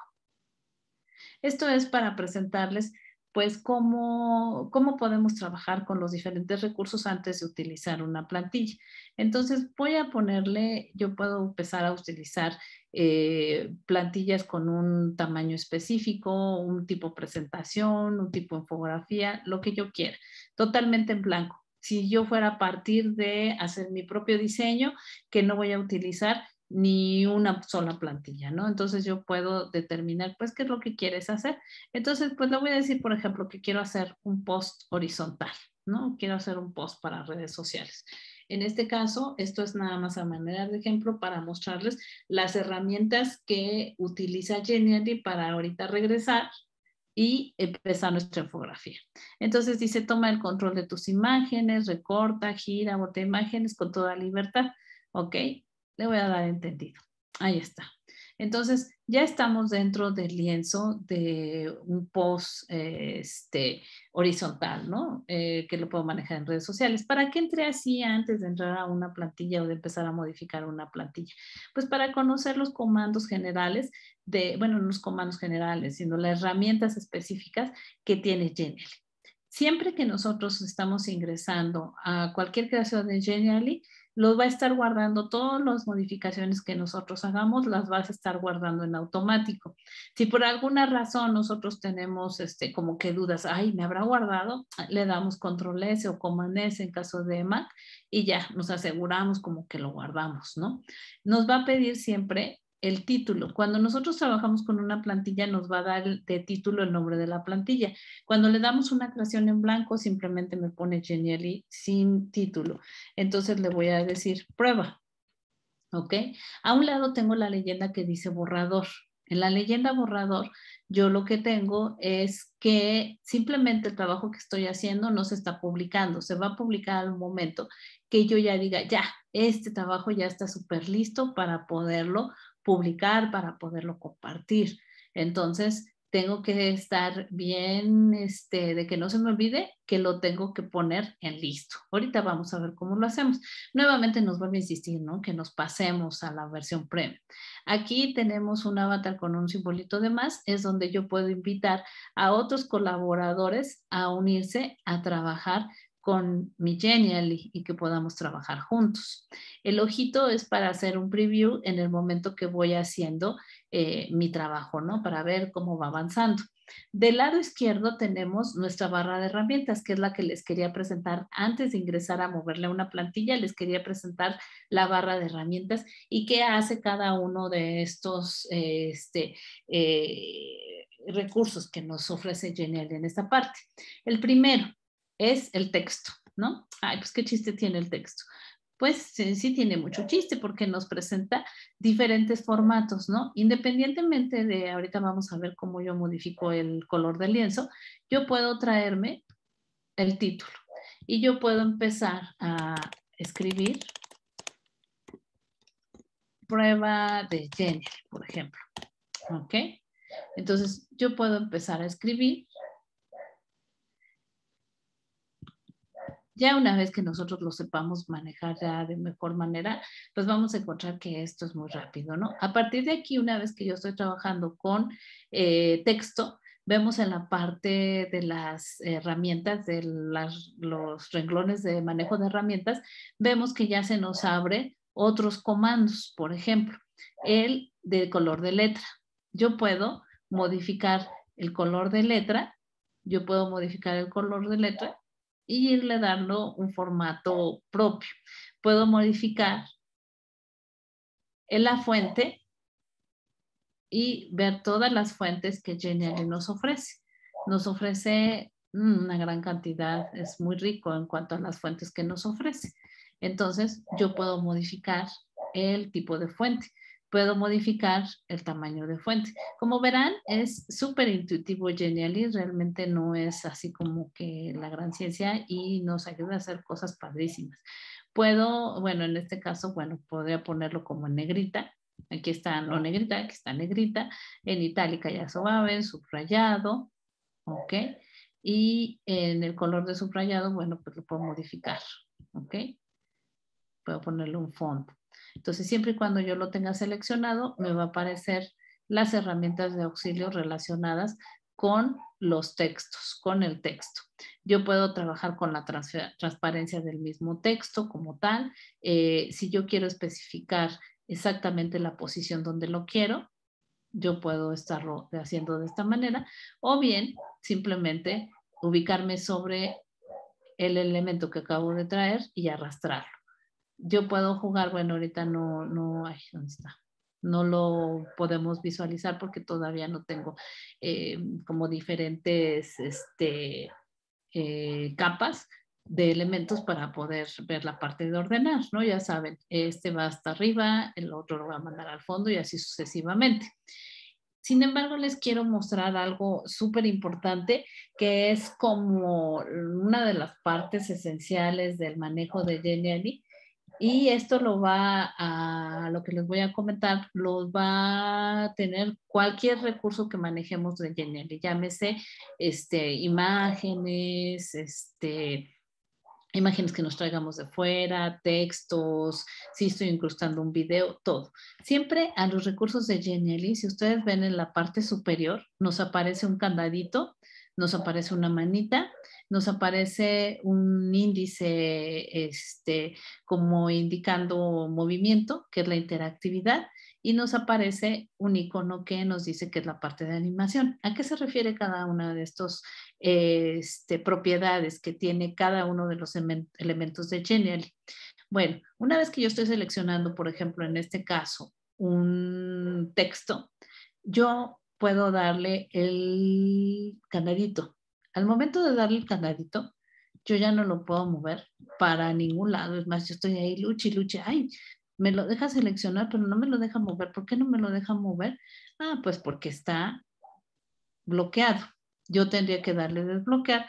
Esto es para presentarles pues cómo, podemos trabajar con los diferentes recursos antes de utilizar una plantilla. Entonces voy a ponerle, yo puedo empezar a utilizar eh, plantillas con un tamaño específico, un tipo presentación, un tipo infografía, lo que yo quiera, totalmente en blanco. Si yo fuera a partir de hacer mi propio diseño, que no voy a utilizar ni una sola plantilla, ¿no? Entonces yo puedo determinar, pues, qué es lo que quieres hacer. Entonces, pues, le voy a decir, por ejemplo, que quiero hacer un post horizontal, ¿no? Quiero hacer un post para redes sociales. En este caso, esto es nada más a manera de ejemplo para mostrarles las herramientas que utiliza Genially para ahorita regresar y empezar nuestra infografía. Entonces dice, toma el control de tus imágenes, recorta, gira, bote imágenes con toda libertad. ¿Ok? Le voy a dar entendido. Ahí está. Entonces, ya estamos dentro del lienzo de un post este, horizontal, ¿no? Eh, que lo puedo manejar en redes sociales. ¿Para qué entré así antes de entrar a una plantilla o de empezar a modificar una plantilla? Pues para conocer los comandos generales de, bueno, los comandos generales, sino las herramientas específicas que tiene Genially. Siempre que nosotros estamos ingresando a cualquier creación de Genially, los va a estar guardando todas las modificaciones que nosotros hagamos, las vas a estar guardando en automático. Si por alguna razón nosotros tenemos este, como que dudas, ay, me habrá guardado, le damos control S o command S en caso de Mac y ya nos aseguramos como que lo guardamos, ¿no? Nos va a pedir siempre el título. Cuando nosotros trabajamos con una plantilla nos va a dar de título el nombre de la plantilla. Cuando le damos una creación en blanco simplemente me pone Genially sin título. Entonces le voy a decir prueba. ¿Ok? A un lado tengo la leyenda que dice borrador. En la leyenda borrador, yo lo que tengo es que simplemente el trabajo que estoy haciendo no se está publicando, se va a publicar al momento que yo ya diga, ya, este trabajo ya está súper listo para poderlo publicar para poderlo compartir. Entonces, tengo que estar bien, este, de que no se me olvide que lo tengo que poner en listo. Ahorita vamos a ver cómo lo hacemos. Nuevamente nos vuelve a insistir, ¿no? Que nos pasemos a la versión premium. Aquí tenemos un avatar con un simbolito de más, es donde yo puedo invitar a otros colaboradores a unirse a trabajar con mi y, y que podamos trabajar juntos. El ojito es para hacer un preview en el momento que voy haciendo eh, mi trabajo, ¿no? Para ver cómo va avanzando. Del lado izquierdo tenemos nuestra barra de herramientas, que es la que les quería presentar antes de ingresar a moverle una plantilla. Les quería presentar la barra de herramientas y qué hace cada uno de estos eh, este, eh, recursos que nos ofrece Genial en esta parte. El primero, es el texto, ¿no? Ay, pues qué chiste tiene el texto. Pues sí, tiene mucho chiste porque nos presenta diferentes formatos, ¿no? Independientemente de, ahorita vamos a ver cómo yo modifico el color del lienzo, yo puedo traerme el título y yo puedo empezar a escribir prueba de Jenny, por ejemplo. ¿Ok? Entonces, yo puedo empezar a escribir Ya una vez que nosotros lo sepamos manejar ya de mejor manera, pues vamos a encontrar que esto es muy rápido, ¿no? A partir de aquí, una vez que yo estoy trabajando con eh, texto, vemos en la parte de las herramientas, de los renglones de manejo de herramientas, vemos que ya se nos abre otros comandos, por ejemplo, el de color de letra. Yo puedo modificar el color de letra, yo puedo modificar el color de letra y irle dando un formato propio. Puedo modificar la fuente y ver todas las fuentes que Genially nos ofrece. Nos ofrece una gran cantidad, es muy rico en cuanto a las fuentes que nos ofrece. Entonces, yo puedo modificar el tipo de fuente puedo modificar el tamaño de fuente. Como verán, es súper intuitivo genial y realmente no es así como que la gran ciencia y nos ayuda a hacer cosas padrísimas. Puedo, bueno, en este caso, bueno, podría ponerlo como en negrita. Aquí está no ah. negrita, aquí está negrita, en itálica ya suave, subrayado, ¿ok? Y en el color de subrayado, bueno, pues lo puedo modificar, ¿ok? Puedo ponerle un fondo. Entonces, siempre y cuando yo lo tenga seleccionado, me va a aparecer las herramientas de auxilio relacionadas con los textos, con el texto. Yo puedo trabajar con la transparencia del mismo texto como tal. Eh, si yo quiero especificar exactamente la posición donde lo quiero, yo puedo estarlo haciendo de esta manera. O bien, simplemente ubicarme sobre el elemento que acabo de traer y arrastrarlo yo puedo jugar, bueno, ahorita no, no, ¿dónde está? No lo podemos visualizar porque todavía no tengo eh, como diferentes este, eh, capas de elementos para poder ver la parte de ordenar, ¿no? Ya saben, este va hasta arriba, el otro lo va a mandar al fondo y así sucesivamente. Sin embargo, les quiero mostrar algo súper importante que es como una de las partes esenciales del manejo de Genially, y esto lo va a, lo que les voy a comentar, los va a tener cualquier recurso que manejemos de Genially, llámese este, imágenes, este, imágenes que nos traigamos de fuera, textos, si estoy incrustando un video, todo. Siempre a los recursos de Genially, si ustedes ven en la parte superior, nos aparece un candadito, nos aparece una manita nos aparece un índice este, como indicando movimiento, que es la interactividad, y nos aparece un icono que nos dice que es la parte de animación. ¿A qué se refiere cada una de estas este, propiedades que tiene cada uno de los elementos de Genial? Bueno, una vez que yo estoy seleccionando, por ejemplo, en este caso, un texto, yo puedo darle el candadito al momento de darle el candadito, yo ya no lo puedo mover para ningún lado. Es más, yo estoy ahí, luche y Ay, me lo deja seleccionar, pero no me lo deja mover. ¿Por qué no me lo deja mover? Ah, pues porque está bloqueado. Yo tendría que darle desbloquear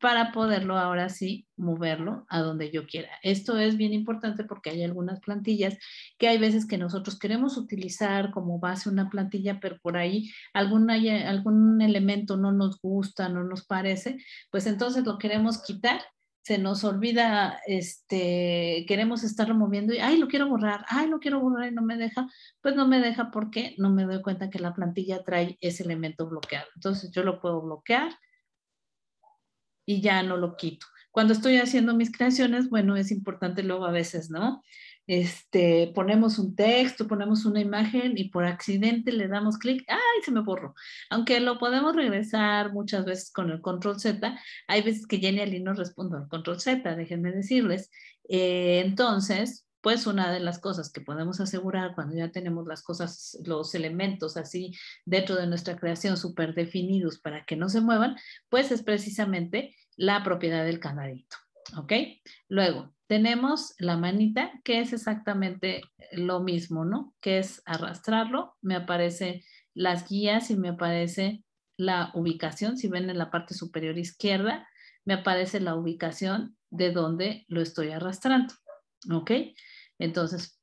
para poderlo ahora sí moverlo a donde yo quiera. Esto es bien importante porque hay algunas plantillas que hay veces que nosotros queremos utilizar como base una plantilla, pero por ahí algún, algún elemento no nos gusta, no nos parece, pues entonces lo queremos quitar se nos olvida, este, queremos estarlo moviendo y, ay, lo quiero borrar, ay, lo quiero borrar y no me deja, pues no me deja porque no me doy cuenta que la plantilla trae ese elemento bloqueado. Entonces yo lo puedo bloquear, y ya no lo quito. Cuando estoy haciendo mis creaciones, bueno, es importante luego a veces, ¿no? Este, ponemos un texto, ponemos una imagen y por accidente le damos clic, ¡ay! Se me borró. Aunque lo podemos regresar muchas veces con el control Z, hay veces que Jenny Ali no responde al control Z, déjenme decirles. Eh, entonces, pues una de las cosas que podemos asegurar cuando ya tenemos las cosas, los elementos así dentro de nuestra creación super definidos para que no se muevan, pues es precisamente la propiedad del candadito. ¿Ok? Luego, tenemos la manita, que es exactamente lo mismo, ¿no? Que es arrastrarlo, me aparece las guías y me aparece la ubicación, si ven en la parte superior izquierda, me aparece la ubicación de donde lo estoy arrastrando, ¿ok? Entonces,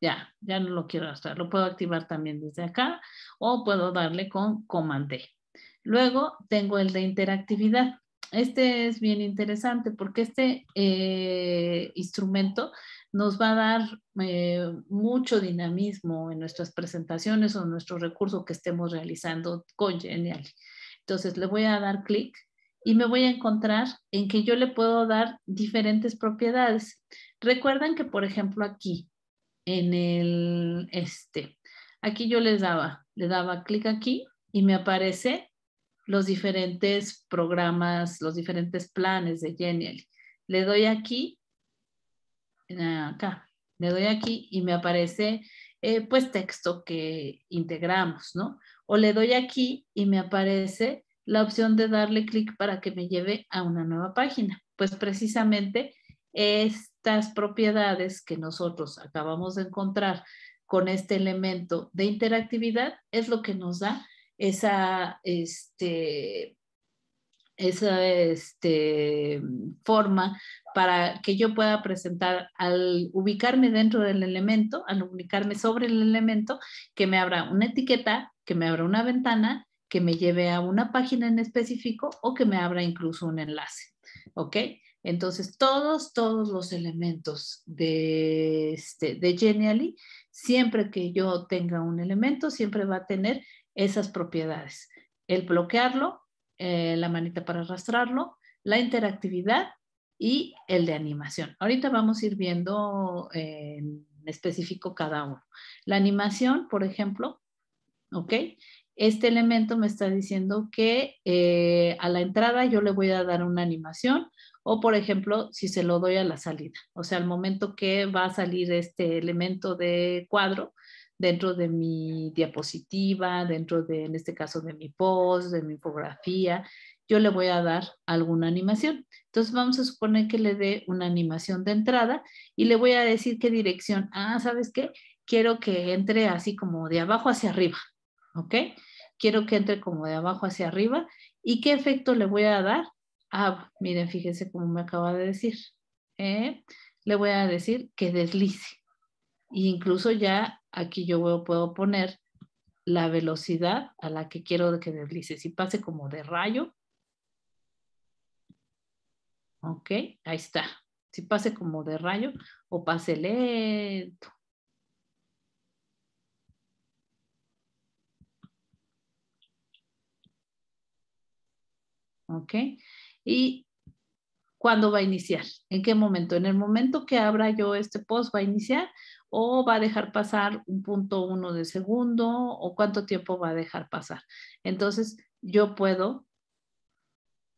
ya, ya no lo quiero gastar. Lo puedo activar también desde acá o puedo darle con Command D. Luego tengo el de interactividad. Este es bien interesante porque este eh, instrumento nos va a dar eh, mucho dinamismo en nuestras presentaciones o en nuestro recurso que estemos realizando con Genial. Entonces le voy a dar clic y me voy a encontrar en que yo le puedo dar diferentes propiedades. Recuerdan que, por ejemplo, aquí, en el, este, aquí yo les daba, le daba clic aquí y me aparece los diferentes programas, los diferentes planes de Genial. Le doy aquí, ah, acá, le doy aquí y me aparece eh, pues texto que integramos, ¿no? O le doy aquí y me aparece la opción de darle clic para que me lleve a una nueva página. Pues precisamente estas propiedades que nosotros acabamos de encontrar con este elemento de interactividad es lo que nos da esa, este, este, forma para que yo pueda presentar al ubicarme dentro del elemento, al ubicarme sobre el elemento, que me abra una etiqueta, que me abra una ventana, que me lleve a una página en específico o que me abra incluso un enlace. ¿Ok? Entonces, todos, todos los elementos de, este, de Genially, siempre que yo tenga un elemento, siempre va a tener esas propiedades. El bloquearlo, eh, la manita para arrastrarlo, la interactividad y el de animación. Ahorita vamos a ir viendo eh, en específico cada uno. La animación, por ejemplo, ¿ok? Este elemento me está diciendo que eh, a la entrada yo le voy a dar una animación o por ejemplo, si se lo doy a la salida, o sea, al momento que va a salir este elemento de cuadro dentro de mi diapositiva, dentro de, en este caso, de mi post, de mi infografía, yo le voy a dar alguna animación. Entonces vamos a suponer que le dé una animación de entrada y le voy a decir qué dirección. Ah, ¿sabes qué? Quiero que entre así como de abajo hacia arriba, ¿ok? Quiero que entre como de abajo hacia arriba y qué efecto le voy a dar. Ah, miren, fíjense cómo me acaba de decir. ¿eh? le voy a decir que deslice. incluso ya aquí yo puedo poner la velocidad a la que quiero que deslice. Si pase como de rayo. Ok, ahí está. Si pase como de rayo o pase lento. Ok, y cuándo va a iniciar, en qué momento, en el momento que abra yo este post va a iniciar o va a dejar pasar un punto uno de segundo o cuánto tiempo va a dejar pasar. Entonces yo puedo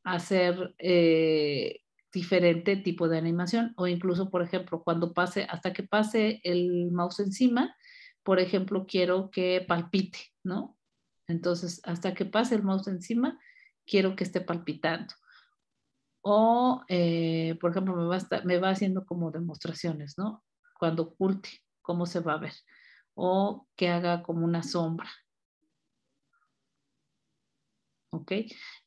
hacer eh, diferente tipo de animación o incluso, por ejemplo, cuando pase, hasta que pase el mouse encima, por ejemplo, quiero que palpite, ¿no? Entonces, hasta que pase el mouse encima, quiero que esté palpitando o, eh, por ejemplo, me va, me va haciendo como demostraciones, ¿no? Cuando oculte cómo se va a ver o que haga como una sombra. ¿Ok?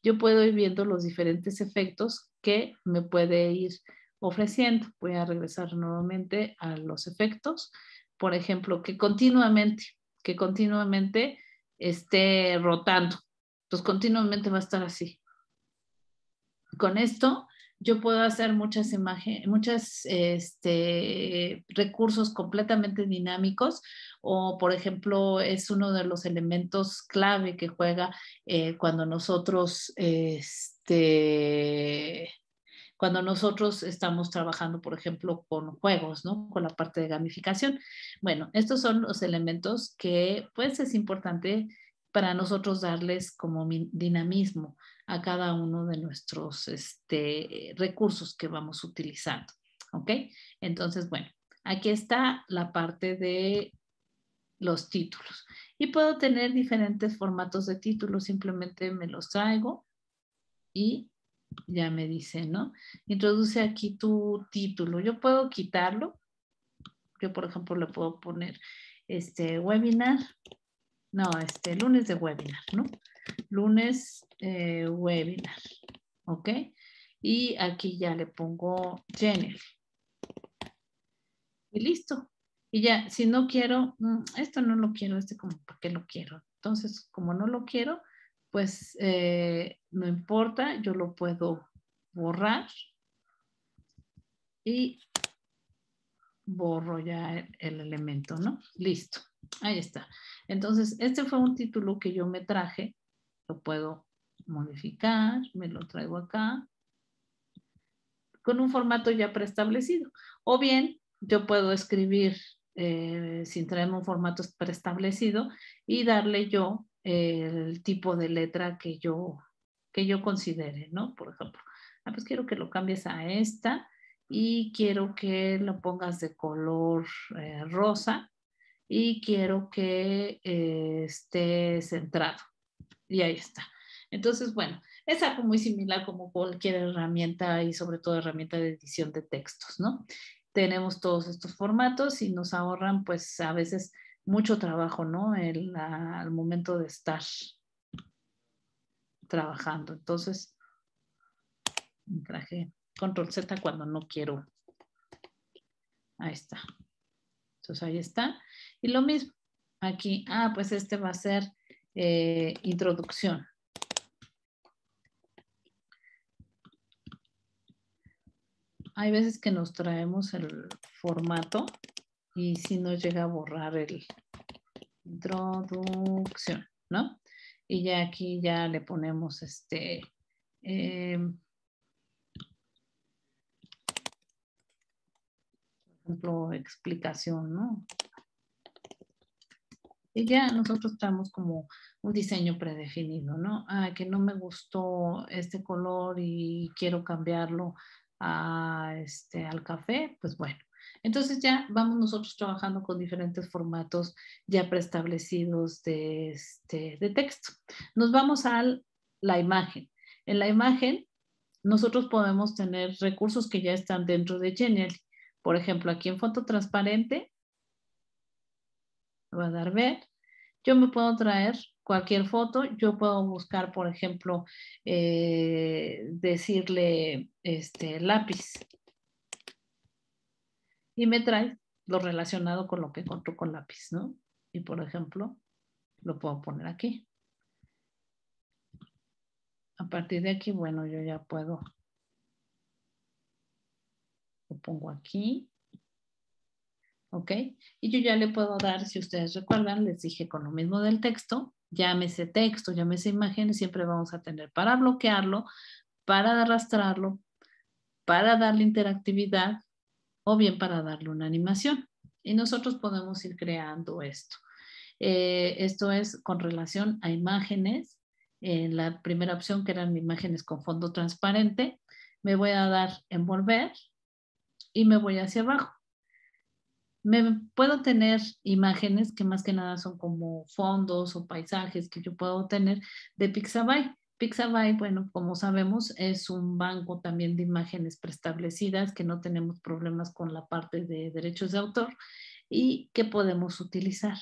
Yo puedo ir viendo los diferentes efectos que me puede ir ofreciendo. Voy a regresar nuevamente a los efectos. Por ejemplo, que continuamente, que continuamente esté rotando. Pues continuamente va a estar así, con esto yo puedo hacer muchas imágenes, muchos este, recursos completamente dinámicos o, por ejemplo, es uno de los elementos clave que juega eh, cuando nosotros, este, cuando nosotros estamos trabajando, por ejemplo, con juegos, ¿no? Con la parte de gamificación. Bueno, estos son los elementos que, pues, es importante para nosotros darles como dinamismo a cada uno de nuestros este, recursos que vamos utilizando. ¿Ok? Entonces, bueno, aquí está la parte de los títulos. Y puedo tener diferentes formatos de títulos, simplemente me los traigo y ya me dice, ¿no? Introduce aquí tu título. Yo puedo quitarlo. Yo, por ejemplo, le puedo poner este webinar. No, este lunes de webinar, ¿no? lunes eh, webinar, ¿ok? Y aquí ya le pongo Jennifer. Y listo. Y ya, si no quiero, mm, esto no lo quiero, este como, porque lo quiero? Entonces, como no lo quiero, pues eh, no importa, yo lo puedo borrar y borro ya el, elemento, ¿no? Listo, ahí está. Entonces, este fue un título que yo me traje lo puedo modificar, me lo traigo acá con un formato ya preestablecido. O bien yo puedo escribir eh, sin traerme un formato preestablecido y darle yo eh, el tipo de letra que yo, que yo considere, ¿no? Por ejemplo, ah, pues quiero que lo cambies a esta y quiero que lo pongas de color eh, rosa y quiero que esté centrado y ahí está. Entonces, bueno, es algo muy similar como cualquier herramienta y sobre todo herramienta de edición de textos, ¿no? Tenemos todos estos formatos y nos ahorran pues a veces mucho trabajo, ¿no? El, al momento de estar trabajando. Entonces, traje control Z cuando no quiero. Ahí está. Entonces ahí está. Y lo mismo aquí. Ah, pues este va a ser eh, introducción. Hay veces que nos traemos el formato y si no nos llega a borrar el introducción, ¿no? Y ya aquí ya le ponemos este... Em, por ejemplo, explicación, ¿no? Y ya nosotros traemos como un diseño predefinido, ¿no? Ah, que no me gustó este color y quiero cambiarlo a este, al café, pues bueno. Entonces ya vamos nosotros trabajando con diferentes formatos ya preestablecidos de, este, texto. Nos vamos a la imagen. En la imagen nosotros podemos tener recursos que ya están dentro de Genial. Por ejemplo, aquí en foto transparente a dar ver. Yo me puedo traer cualquier foto, yo puedo buscar, por ejemplo, eh, decirle este, lápiz. Y me trae lo relacionado con lo que encontró con lápiz, ¿no? Y por ejemplo, lo puedo poner aquí. A partir de aquí, bueno, yo ya puedo. Lo pongo aquí. ¿ok? Y yo ya le puedo dar, si ustedes recuerdan, les dije con lo mismo del texto, llámese texto, llámese imagen, siempre vamos a tener para bloquearlo, para arrastrarlo, para darle interactividad o bien para darle una animación. Y nosotros podemos ir creando esto. Eh, esto es con relación a imágenes. En la primera opción, que eran imágenes con fondo transparente, me voy a dar envolver y me voy hacia abajo me puedo tener imágenes que más que nada son como fondos o paisajes que yo puedo tener de Pixabay. Pixabay, bueno, como sabemos, es un banco también de imágenes preestablecidas que no tenemos problemas con la parte de derechos de autor y que podemos utilizar.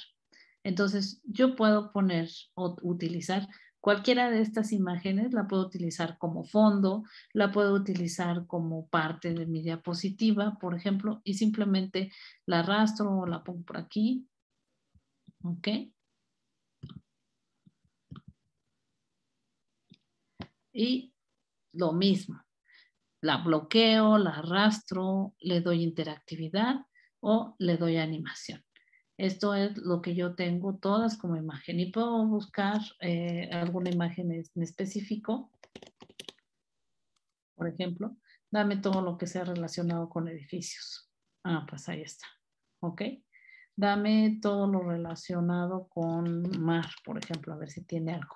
Entonces, yo puedo poner o utilizar Cualquiera de estas imágenes la puedo utilizar como fondo, la puedo utilizar como parte de mi diapositiva, por ejemplo, y simplemente la arrastro o la pongo por aquí. ¿Ok? Y lo mismo, la bloqueo, la arrastro, le doy interactividad o le doy animación. Esto es lo que yo tengo todas como imagen y puedo buscar eh, alguna imagen en específico. Por ejemplo, dame todo lo que sea relacionado con edificios. Ah, pues ahí está. ¿Ok? Dame todo lo relacionado con mar, por ejemplo, a ver si tiene algo.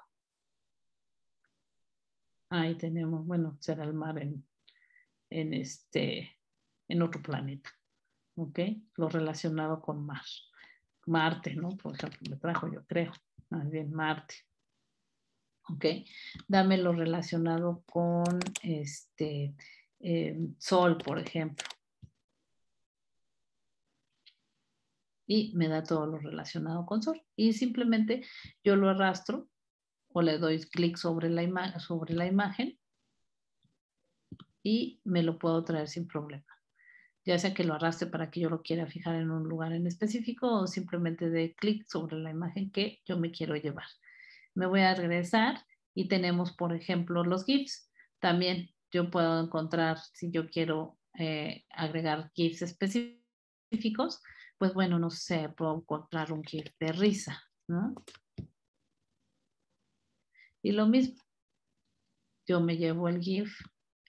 Ahí tenemos, bueno, será el mar en, este, en otro planeta. ¿Ok? Lo relacionado con mar. Marte, ¿no? Por ejemplo, me trajo yo creo, más bien Marte. ¿Ok? Dame lo relacionado con este eh, Sol, por ejemplo. Y me da todo lo relacionado con Sol. Y simplemente yo lo arrastro o le doy clic sobre la, sobre la imagen y me lo puedo traer sin problema ya sea que lo arrastre para que yo lo quiera fijar en un lugar en específico o simplemente de clic sobre la imagen que yo me quiero llevar. Me voy a regresar y tenemos, por ejemplo, los GIFs. También yo puedo encontrar, si yo quiero eh, agregar GIFs específicos, pues bueno, no sé, puedo encontrar un GIF de risa, ¿no? Y lo mismo, yo me llevo el GIF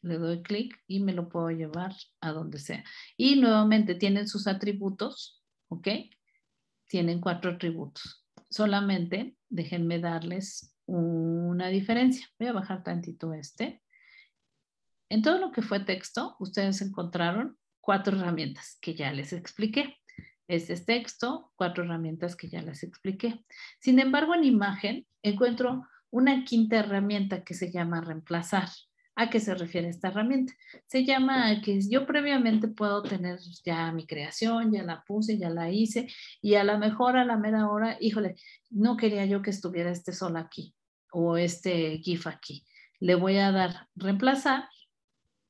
le doy clic y me lo puedo llevar a donde sea. Y nuevamente tienen sus atributos, ¿ok? Tienen cuatro atributos. Solamente déjenme darles una diferencia. Voy a bajar tantito este. En todo lo que fue texto, ustedes encontraron cuatro herramientas que ya les expliqué. Este es texto, cuatro herramientas que ya les expliqué. Sin embargo, en imagen encuentro una quinta herramienta que se llama reemplazar. ¿A qué se refiere esta herramienta? Se llama que yo previamente puedo tener ya mi creación, ya la puse, ya la hice y a lo mejor a la mera hora, híjole, no quería yo que estuviera este sol aquí o este GIF aquí. Le voy a dar reemplazar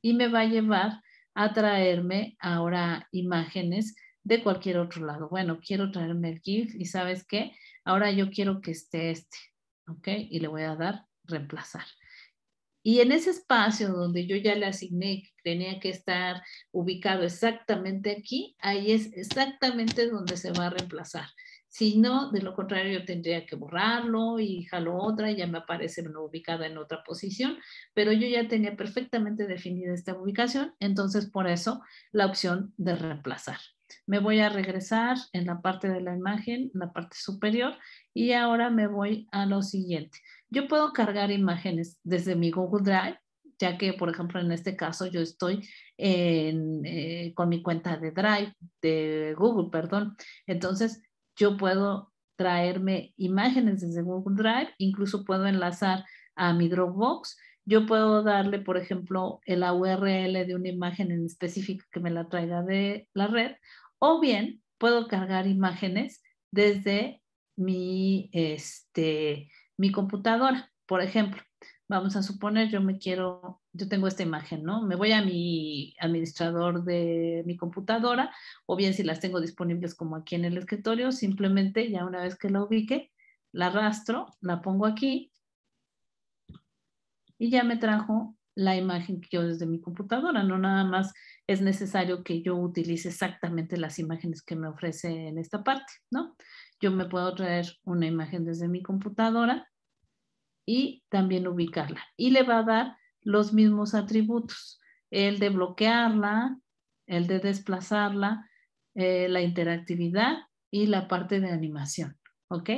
y me va a llevar a traerme ahora imágenes de cualquier otro lado. Bueno, quiero traerme el GIF y sabes qué, ahora yo quiero que esté este, ¿ok? Y le voy a dar reemplazar y en ese espacio donde yo ya le asigné que tenía que estar ubicado exactamente aquí, ahí es exactamente donde se va a reemplazar. Si no, de lo contrario, yo tendría que borrarlo y jalo otra y ya me aparece ubicada en otra posición, pero yo ya tenía perfectamente definida esta ubicación, entonces por eso la opción de reemplazar. Me voy a regresar en la parte de la imagen, en la parte superior, y ahora me voy a lo siguiente. Yo puedo cargar imágenes desde mi Google Drive, ya que, por ejemplo, en este caso yo estoy eh, con mi cuenta de Drive, de Google, perdón. Entonces, yo puedo traerme imágenes desde Google Drive, incluso puedo enlazar a mi Dropbox yo puedo darle, por ejemplo, el URL de una imagen en específico que me la traiga de la red, o bien puedo cargar imágenes desde mi, este, mi computadora, por ejemplo. Vamos a suponer, yo me quiero, yo tengo esta imagen, ¿no? Me voy a mi administrador de mi computadora, o bien si las tengo disponibles como aquí en el escritorio, simplemente ya una vez que la ubique, la arrastro, la pongo aquí y ya me trajo la imagen que yo desde mi computadora, no nada más es necesario que yo utilice exactamente las imágenes que me ofrece en esta parte, ¿no? Yo me puedo traer una imagen desde mi computadora y también ubicarla y le va a dar los mismos atributos, el de bloquearla, el de desplazarla, eh, la interactividad y la parte de animación, ¿ok?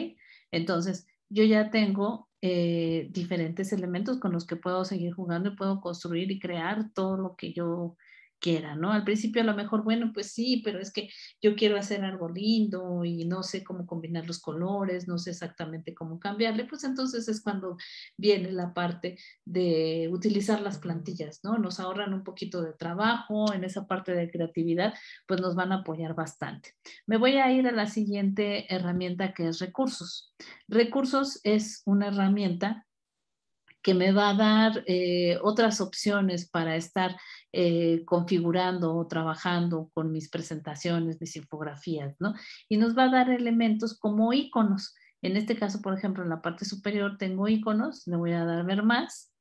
Entonces, yo ya tengo eh, diferentes elementos con los que puedo seguir jugando y puedo construir y crear todo lo que yo quiera, ¿no? Al principio a lo mejor, bueno, pues sí, pero es que yo quiero hacer algo lindo y no sé cómo combinar los colores, no sé exactamente cómo cambiarle, pues entonces es cuando viene la parte de utilizar las plantillas, ¿no? Nos ahorran un poquito de trabajo, en esa parte de creatividad, pues nos van a apoyar bastante. Me voy a ir a la siguiente herramienta que es recursos. Recursos es una herramienta que me va a dar eh, otras opciones para estar eh, configurando o trabajando con mis presentaciones, mis infografías, ¿no? Y nos va a dar elementos como iconos. En este caso, por ejemplo, en la parte superior tengo iconos, le voy a dar ver más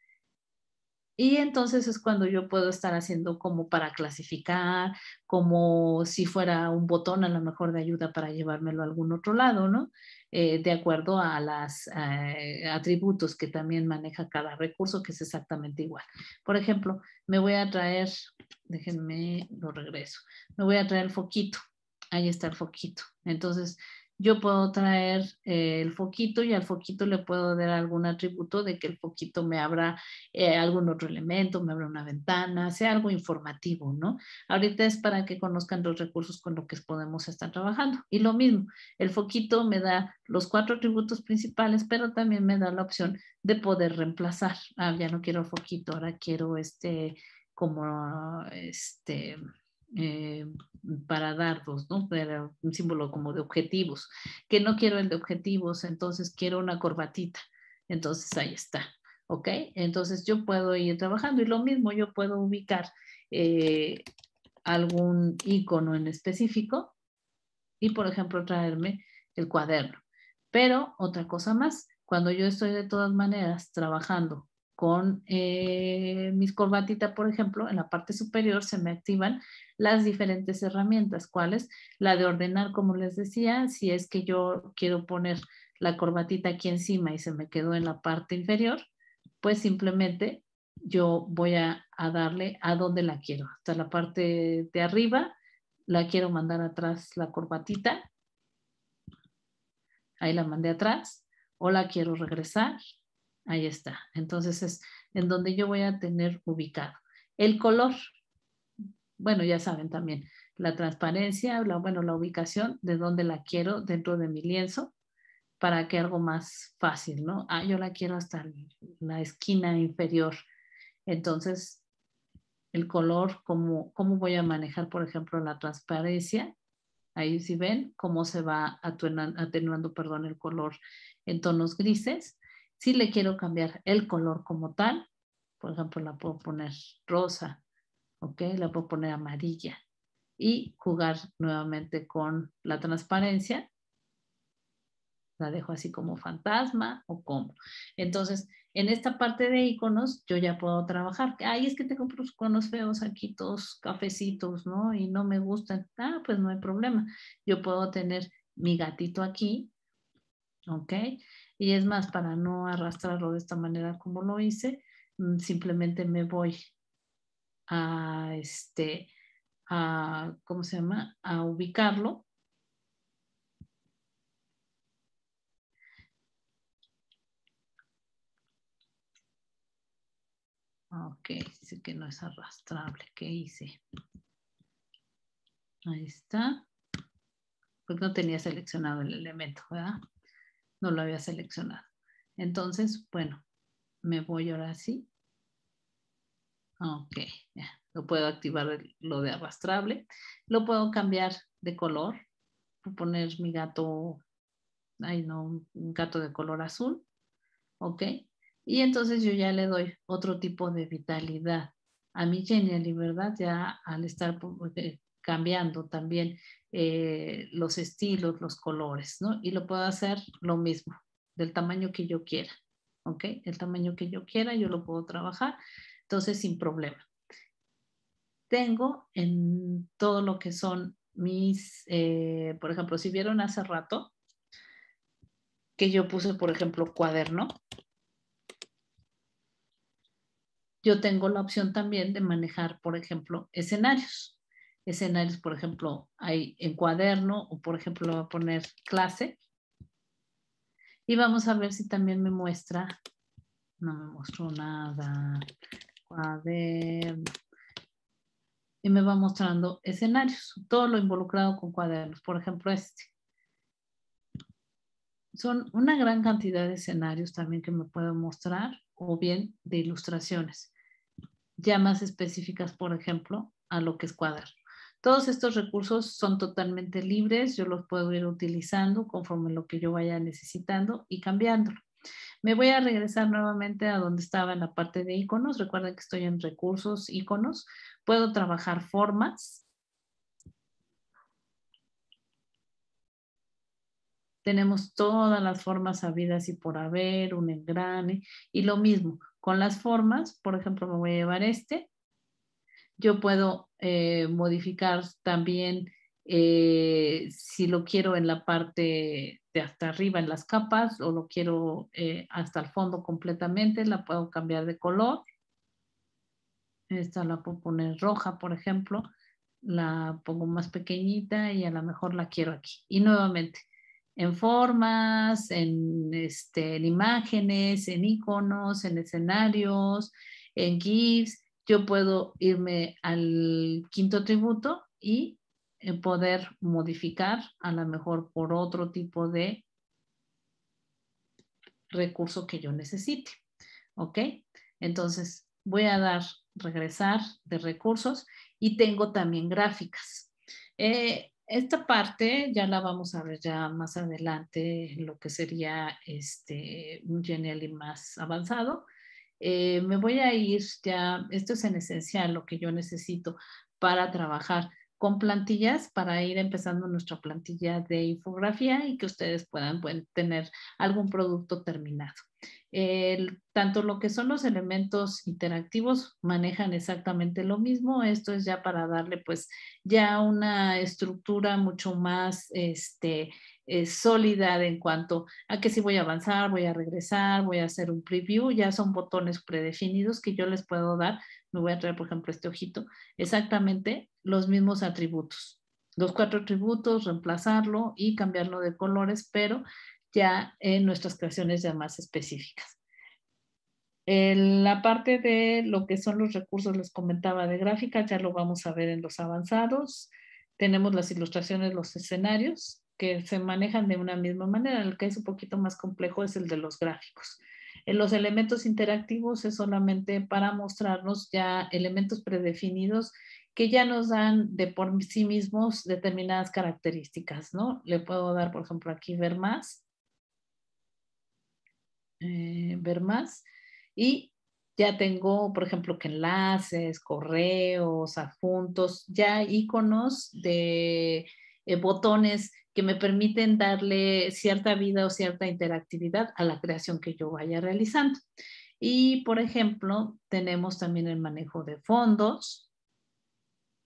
y entonces es cuando yo puedo estar haciendo como para clasificar, como si fuera un botón a lo mejor de ayuda para llevármelo a algún otro lado, ¿no? Eh, de acuerdo a los eh, atributos que también maneja cada recurso, que es exactamente igual. Por ejemplo, me voy a traer, déjenme, lo regreso, me voy a traer el foquito. Ahí está el foquito. Entonces, yo puedo traer eh, el foquito y al foquito le puedo dar algún atributo de que el foquito me abra eh, algún otro elemento, me abra una ventana, sea algo informativo, ¿no? Ahorita es para que conozcan los recursos con los que podemos estar trabajando. Y lo mismo, el foquito me da los cuatro atributos principales, pero también me da la opción de poder reemplazar. Ah, ya no quiero foquito, ahora quiero este como este eh, para dar ¿no? Era un símbolo como de objetivos, que no quiero el de objetivos, entonces quiero una corbatita. Entonces ahí está, ¿ok? Entonces yo puedo ir trabajando y lo mismo, yo puedo ubicar eh, algún icono en específico y, por ejemplo, traerme el cuaderno. Pero otra cosa más, cuando yo estoy de todas maneras trabajando con eh, mis corbatita, por ejemplo, en la parte superior se me activan las diferentes herramientas. ¿Cuáles? La de ordenar, como les decía, si es que yo quiero poner la corbatita aquí encima y se me quedó en la parte inferior, pues simplemente yo voy a, darle a donde la quiero, hasta la parte de arriba, la quiero mandar atrás la corbatita, ahí la mandé atrás, o la quiero regresar, Ahí está. Entonces es en donde yo voy a tener ubicado. El color, bueno, ya saben también, la transparencia, la, bueno, la ubicación de donde la quiero dentro de mi lienzo para que algo más fácil, ¿no? Ah, yo la quiero hasta la esquina inferior. Entonces, el color, cómo, cómo voy a manejar, por ejemplo, la transparencia. Ahí si ven cómo se va atenuando perdón, el color en tonos grises si le quiero cambiar el color como tal, por ejemplo, la puedo poner rosa, ¿ok? La puedo poner amarilla y jugar nuevamente con la transparencia. La dejo así como fantasma o como. Entonces, en esta parte de iconos, yo ya puedo trabajar. Ay, es que tengo iconos feos aquí, todos cafecitos, ¿no? Y no me gustan. Ah, pues no hay problema. Yo puedo tener mi gatito aquí, ¿ok? Y es más, para no arrastrarlo de esta manera como lo hice, mm, simplemente me voy a este, a, ¿cómo se llama? A ubicarlo. Ok, dice que no es arrastrable. ¿Qué hice? Ahí está. Pues no tenía seleccionado el elemento, ¿verdad? no lo había seleccionado. Entonces, bueno, me voy ahora sí. Ok, ya. Lo puedo activar lo de arrastrable. Lo puedo cambiar de color. poner mi gato, ay no, un gato de color azul. Ok. Y entonces yo ya le doy otro tipo de vitalidad a mi genial, ¿verdad? Ya al estar pues, eh, cambiando también eh, los estilos, los colores, ¿no? Y lo puedo hacer lo mismo, del tamaño que yo quiera, ¿ok? El tamaño que yo quiera, yo lo puedo trabajar, entonces sin problema. Tengo en todo lo que son mis, eh, por ejemplo, si vieron hace rato que yo puse, por ejemplo, cuaderno, yo tengo la opción también de manejar, por ejemplo, escenarios escenarios, por ejemplo, hay en cuaderno o por ejemplo va a poner clase. Y vamos a ver si también me muestra, no me mostró nada, cuaderno. Y me va mostrando escenarios, todo lo involucrado con cuadernos, por ejemplo este. Son una gran cantidad de escenarios también que me puedo mostrar o bien de ilustraciones, ya más específicas, por ejemplo, a lo que es cuaderno. Todos estos recursos son totalmente libres, yo los puedo ir utilizando conforme lo que yo vaya necesitando y cambiando. Me voy a regresar nuevamente a donde estaba en la parte de iconos. Recuerden que estoy en recursos, iconos. Puedo trabajar formas. Tenemos todas las formas habidas y por haber, un engrane y lo mismo. Con las formas, por ejemplo, me voy a llevar este. Yo puedo eh, modificar también eh, si lo quiero en la parte de hasta arriba en las capas o lo quiero eh, hasta el fondo completamente, la puedo cambiar de color. Esta la puedo poner roja, por ejemplo, la pongo más pequeñita y a lo mejor la quiero aquí. Y nuevamente, en formas, en, este, en imágenes, en iconos, en escenarios, en GIFs, yo puedo irme al quinto tributo y eh, poder modificar a lo mejor por otro tipo de recurso que yo necesite. ¿Ok? Entonces voy a dar regresar de recursos y tengo también gráficas. Eh, esta parte ya la vamos a ver ya más adelante, lo que sería este, un Genially más avanzado, eh, me voy a ir ya, esto es en esencial lo que yo necesito para trabajar con plantillas para ir empezando nuestra plantilla de infografía y que ustedes puedan, tener algún producto terminado tanto lo que son los elementos interactivos manejan exactamente lo mismo. Esto es ya para darle pues ya una estructura mucho más este, eh, sólida en cuanto a que si voy a avanzar, voy a regresar, voy a hacer un preview. Ya son botones predefinidos que yo les puedo dar. Me voy a traer, por ejemplo, este ojito. Exactamente los mismos atributos los cuatro atributos, reemplazarlo y cambiarlo de colores, pero ya en nuestras creaciones ya más específicas. la parte de lo que son los recursos, les comentaba de gráfica, ya lo vamos a ver en los avanzados. Tenemos las ilustraciones, los escenarios, que se manejan de una misma manera. El que es un poquito más complejo es el de los gráficos. En los elementos interactivos es solamente para mostrarnos ya elementos predefinidos que ya nos dan de por sí mismos determinadas características, ¿no? Le puedo dar, por ejemplo, aquí ver más eh, ver más. Y ya tengo, por ejemplo, que enlaces, correos, adjuntos, ya íconos de eh, botones que me permiten darle cierta vida o cierta interactividad a la creación que yo vaya realizando. Y, por ejemplo, tenemos también el manejo de fondos.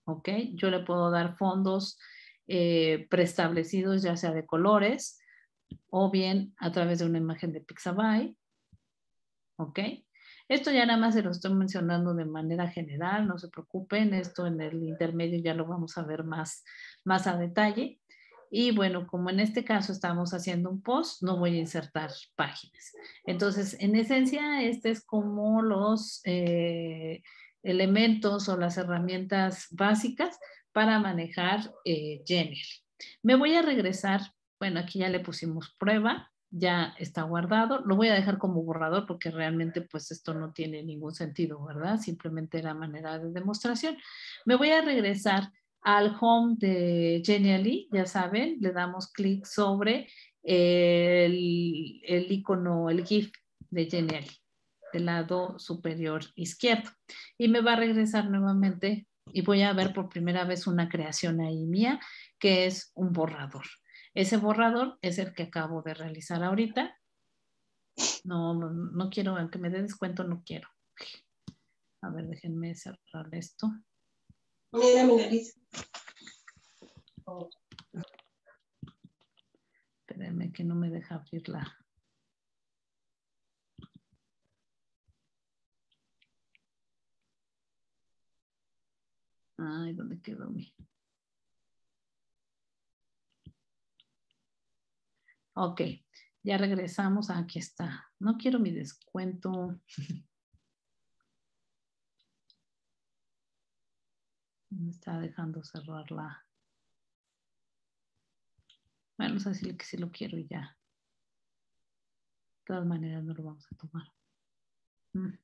¿Ok? Yo le puedo dar fondos eh, preestablecidos, ya sea de colores, o bien a través de una imagen de Pixabay. ¿Ok? Esto ya nada más se lo estoy mencionando de manera general, no se preocupen, esto en el intermedio ya lo vamos a ver más, más a detalle. Y bueno, como en este caso estamos haciendo un post, no voy a insertar páginas. Entonces, en esencia, este es como los eh, elementos o las herramientas básicas para manejar eh, Me voy a regresar bueno, aquí ya le pusimos prueba, ya está guardado. Lo voy a dejar como borrador porque realmente pues esto no tiene ningún sentido, ¿verdad? Simplemente era manera de demostración. Me voy a regresar al home de Genially, ya saben, le damos clic sobre el, el icono, el GIF de Genially, del lado superior izquierdo. Y me va a regresar nuevamente y voy a ver por primera vez una creación ahí mía, que es un borrador. Ese borrador es el que acabo de realizar ahorita. No, no quiero, aunque me dé descuento, no quiero. A ver, déjenme cerrar esto. Mira mi nariz. Espérenme que no me deja abrirla. Ay, ¿dónde quedó mi? Ok, ya regresamos. Ah, aquí está. No quiero mi descuento. Me está dejando cerrarla. Bueno, vamos a que sí lo quiero y ya. De todas maneras no lo vamos a tomar. Mm.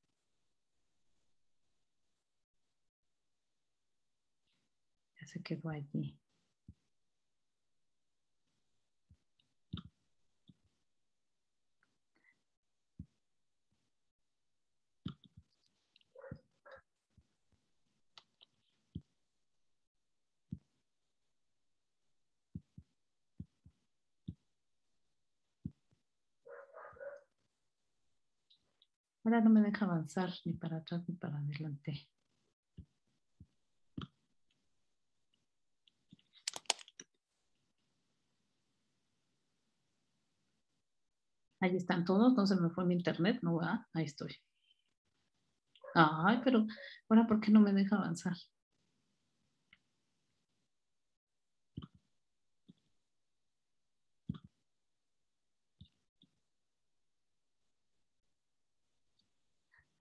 Ya se quedó allí. Ahora no me deja avanzar ni para atrás ni para adelante. Ahí están todos, entonces me fue mi internet, no va, ahí estoy. Ay, pero ahora, ¿por qué no me deja avanzar?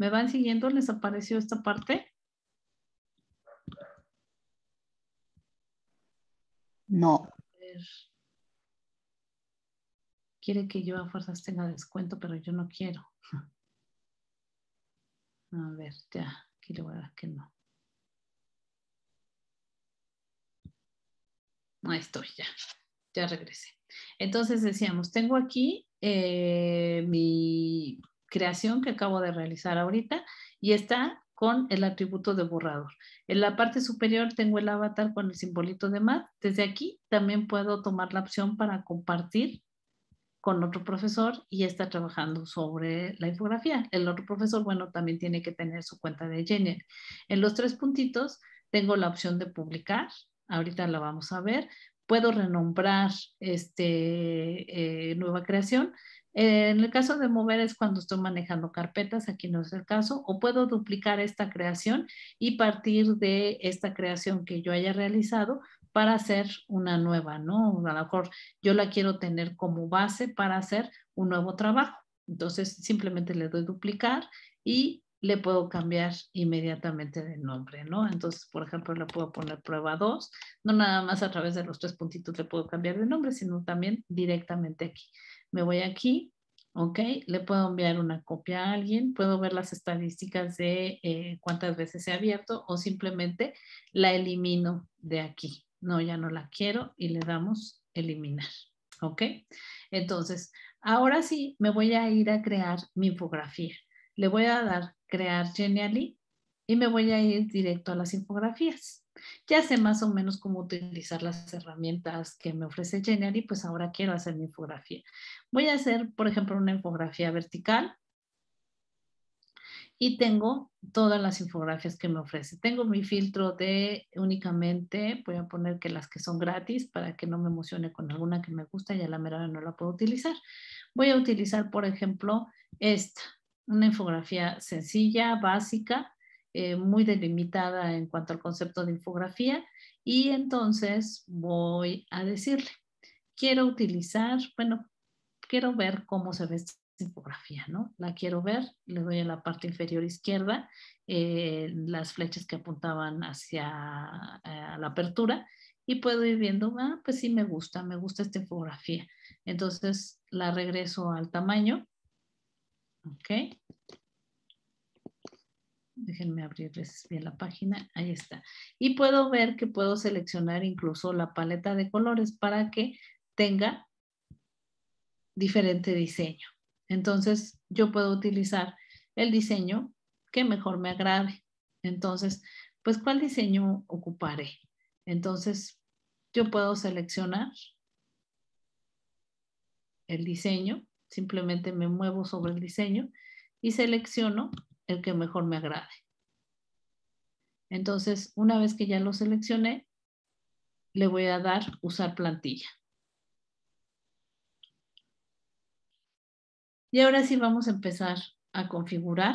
¿Me van siguiendo? ¿Les apareció esta parte? No. Quiere que yo a fuerzas tenga descuento, pero yo no quiero. A ver, ya, aquí le voy a dar que no. Ahí estoy, ya, ya regresé. Entonces decíamos, tengo aquí eh, mi, creación que acabo de realizar ahorita y está con el atributo de borrador. En la parte superior tengo el avatar con el simbolito de más. Desde aquí también puedo tomar la opción para compartir con otro profesor y está trabajando sobre la infografía. El otro profesor, bueno, también tiene que tener su cuenta de Genial. En los tres puntitos tengo la opción de publicar, ahorita la vamos a ver. Puedo renombrar este, eh, nueva creación, eh, en el caso de mover es cuando estoy manejando carpetas, aquí no es el caso, o puedo duplicar esta creación y partir de esta creación que yo haya realizado para hacer una nueva, ¿no? A lo mejor yo la quiero tener como base para hacer un nuevo trabajo. Entonces simplemente le doy duplicar y le puedo cambiar inmediatamente de nombre, ¿no? Entonces, por ejemplo, le puedo poner prueba 2, no nada más a través de los tres puntitos le puedo cambiar de nombre, sino también directamente aquí me voy aquí, ok, le puedo enviar una copia a alguien, puedo ver las estadísticas de eh, cuántas veces se ha abierto o simplemente la elimino de aquí. No, ya no la quiero y le damos eliminar, ok. Entonces, ahora sí me voy a ir a crear mi infografía. Le voy a dar crear Genially y me voy a ir directo a las infografías. Ya sé más o menos cómo utilizar las herramientas que me ofrece General y pues ahora quiero hacer mi infografía. Voy a hacer, por ejemplo, una infografía vertical y tengo todas las infografías que me ofrece. Tengo mi filtro de únicamente, voy a poner que las que son gratis para que no me emocione con alguna que me gusta y a la mera no la puedo utilizar. Voy a utilizar, por ejemplo, esta, una infografía sencilla, básica, eh, muy delimitada en cuanto al concepto de infografía y entonces voy a decirle, quiero utilizar, bueno, quiero ver cómo se ve esta infografía, ¿no? La quiero ver, le doy a la parte inferior izquierda eh, las flechas que apuntaban hacia eh, la apertura y puedo ir viendo, ah, pues sí me gusta, me gusta esta infografía. Entonces la regreso al tamaño, ¿ok? Déjenme abrirles bien la página. Ahí está. Y puedo ver que puedo seleccionar incluso la paleta de colores para que tenga diferente diseño. Entonces, yo puedo utilizar el diseño que mejor me agrade. Entonces, pues, ¿cuál diseño ocuparé? Entonces, yo puedo seleccionar el diseño, simplemente me muevo sobre el diseño y selecciono el que mejor me agrade. Entonces, una vez que ya lo seleccioné, le voy a dar usar plantilla. Y ahora sí vamos a empezar a configurar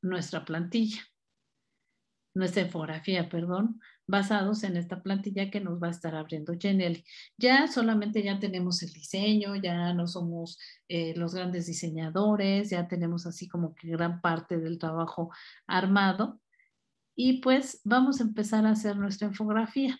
nuestra plantilla, nuestra infografía, perdón, basados en esta plantilla que nos va a estar abriendo Genelli. Ya solamente ya tenemos el diseño, ya no somos eh, los grandes diseñadores, ya tenemos así como que gran parte del trabajo armado. Y pues vamos a empezar a hacer nuestra infografía.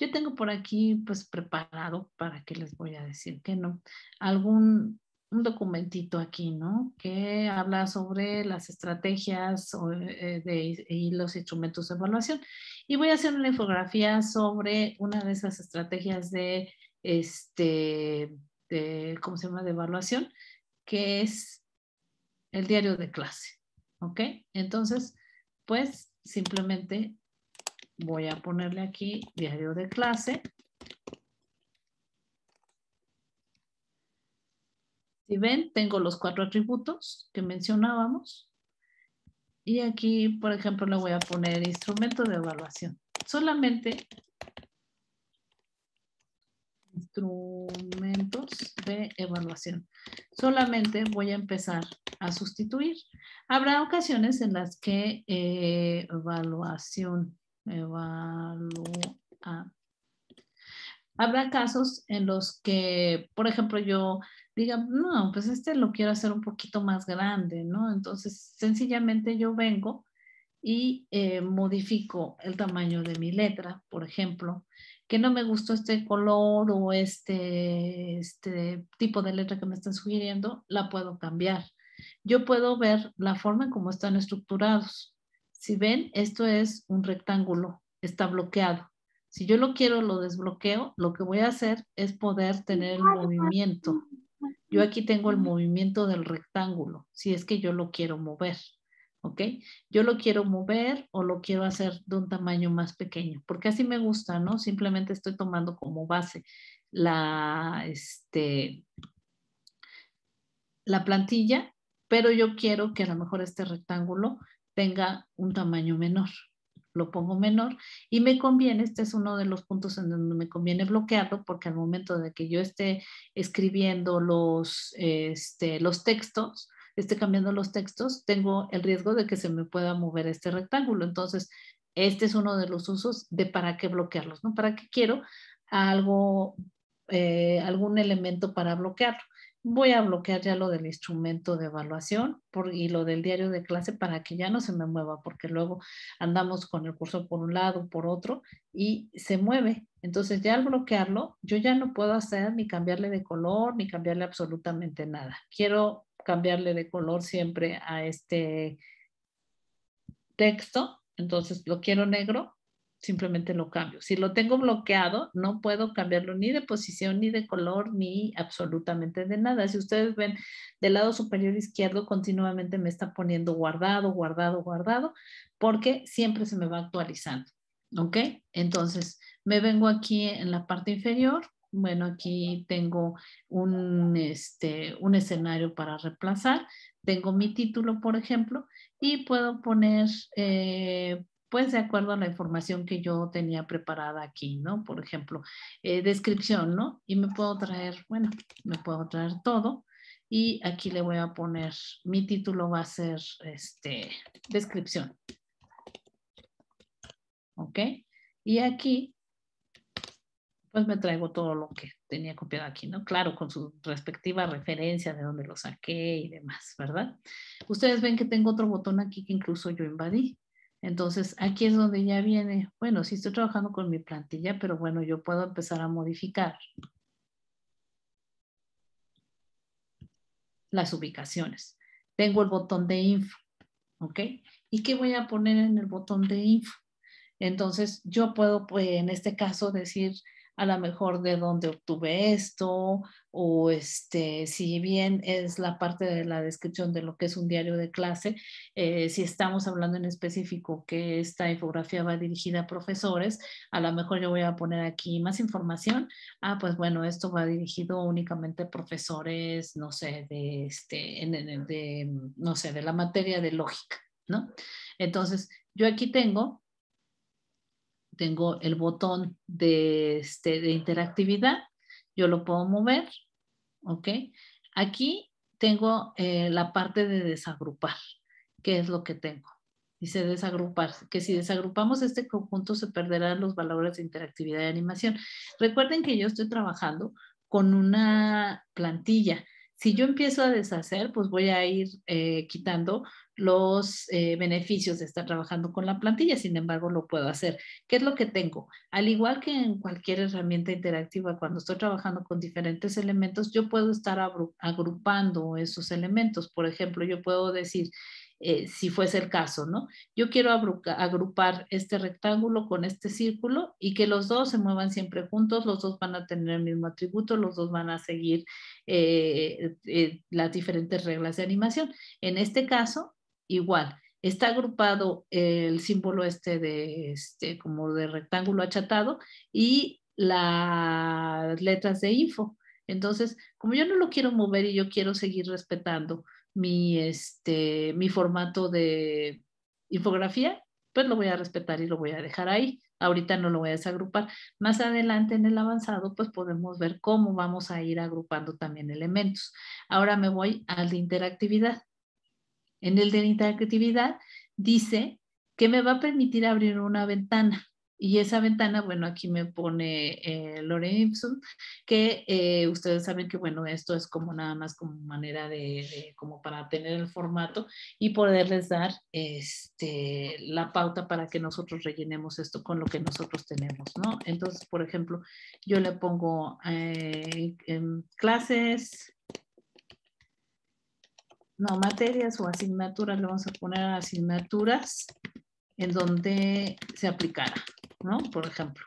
Yo tengo por aquí pues preparado para que les voy a decir que no. Algún un documentito aquí, ¿no? Que habla sobre las estrategias eh, de, y los instrumentos de evaluación. Y voy a hacer una infografía sobre una de esas estrategias de, este, de, ¿cómo se llama?, de evaluación, que es el diario de clase, ¿ok? Entonces, pues simplemente voy a ponerle aquí diario de clase Si ven, tengo los cuatro atributos que mencionábamos. Y aquí, por ejemplo, le voy a poner instrumento de evaluación. Solamente instrumentos de evaluación. Solamente voy a empezar a sustituir. Habrá ocasiones en las que eh, evaluación, Habrá casos en los que, por ejemplo, yo digan, no, pues este lo quiero hacer un poquito más grande, ¿no? Entonces, sencillamente yo vengo y eh, modifico el tamaño de mi letra, por ejemplo, que no me gustó este color o este, este tipo de letra que me están sugiriendo, la puedo cambiar. Yo puedo ver la forma en cómo están estructurados. Si ven, esto es un rectángulo, está bloqueado. Si yo lo quiero, lo desbloqueo, lo que voy a hacer es poder tener el movimiento yo aquí tengo el movimiento del rectángulo, si es que yo lo quiero mover, ¿ok? Yo lo quiero mover o lo quiero hacer de un tamaño más pequeño, porque así me gusta, ¿no? Simplemente estoy tomando como base la, este, la plantilla, pero yo quiero que a lo mejor este rectángulo tenga un tamaño menor, lo pongo menor y me conviene, este es uno de los puntos en donde me conviene bloquearlo porque al momento de que yo esté escribiendo los, este, los textos, esté cambiando los textos, tengo el riesgo de que se me pueda mover este rectángulo. Entonces, este es uno de los usos de para qué bloquearlos, ¿no? ¿Para qué quiero algo, eh, algún elemento para bloquearlo? voy a bloquear ya lo del instrumento de evaluación y lo del diario de clase para que ya no se me mueva, porque luego andamos con el curso por un lado, por otro, y se mueve. Entonces ya al bloquearlo, yo ya no puedo hacer ni cambiarle de color, ni cambiarle absolutamente nada. Quiero cambiarle de color siempre a este texto, entonces lo quiero negro, simplemente lo cambio. Si lo tengo bloqueado, no puedo cambiarlo ni de posición, ni de color, ni absolutamente de nada. Si ustedes ven del lado superior izquierdo, continuamente me está poniendo guardado, guardado, guardado, porque siempre se me va actualizando. ¿Ok? Entonces, me vengo aquí en la parte inferior. Bueno, aquí tengo un, este, un escenario para reemplazar. Tengo mi título, por ejemplo, y puedo poner, eh, pues de acuerdo a la información que yo tenía preparada aquí, ¿no? Por ejemplo, eh, descripción, ¿no? Y me puedo traer, bueno, me puedo traer todo y aquí le voy a poner, mi título va a ser, este, descripción. ¿Ok? Y aquí, pues me traigo todo lo que tenía copiado aquí, ¿no? Claro, con su respectiva referencia de dónde lo saqué y demás, ¿verdad? Ustedes ven que tengo otro botón aquí que incluso yo invadí, entonces, aquí es donde ya viene, bueno, si estoy trabajando con mi plantilla, pero bueno, yo puedo empezar a modificar las ubicaciones. Tengo el botón de info, ¿ok? ¿Y qué voy a poner en el botón de info? Entonces, yo puedo, pues, en este caso, decir, a lo mejor de dónde obtuve esto, o este, si bien es la parte de la descripción de lo que es un diario de clase, eh, si estamos hablando en específico que esta infografía va dirigida a profesores, a lo mejor yo voy a poner aquí más información. Ah, pues bueno, esto va dirigido únicamente a profesores, no sé, de este, no sé, de la materia de lógica, ¿no? Entonces, yo aquí tengo tengo el botón de, este, de interactividad, yo lo puedo mover, ¿ok? Aquí tengo eh, la parte de desagrupar, ¿qué es lo que tengo. Dice desagrupar, que si desagrupamos este conjunto se perderán los valores de interactividad y animación. Recuerden que yo estoy trabajando con una plantilla. Si yo empiezo a deshacer, pues voy a ir eh, quitando los eh, beneficios de estar trabajando con la plantilla, sin embargo lo puedo hacer. ¿Qué es lo que tengo? Al igual que en cualquier herramienta interactiva, cuando estoy trabajando con diferentes elementos, yo puedo estar agrupando esos elementos. Por ejemplo, yo puedo decir, eh, si fuese el caso, ¿no? Yo quiero agrupar este rectángulo con este círculo y que los dos se muevan siempre juntos, los dos van a tener el mismo atributo, los dos van a seguir eh, las diferentes reglas de animación. En este caso, igual. Está agrupado el símbolo este de este como de rectángulo achatado y las letras de info. Entonces, como yo no lo quiero mover y yo quiero seguir respetando mi, este, mi formato de infografía, pues lo voy a respetar y lo voy a dejar ahí. Ahorita no lo voy a desagrupar. Más adelante en el avanzado, pues podemos ver cómo vamos a ir agrupando también elementos. Ahora me voy al de interactividad en el de la interactividad, dice que me va a permitir abrir una ventana. Y esa ventana, bueno, aquí me pone eh, Lore que eh, ustedes saben que, bueno, esto es como nada más como manera de, como para tener el formato y poderles dar este, la pauta para que nosotros rellenemos esto con lo que nosotros tenemos, ¿no? Entonces, por ejemplo, yo le pongo eh, clases, no materias o asignaturas, le vamos a poner asignaturas en donde se aplicara, ¿no? Por ejemplo.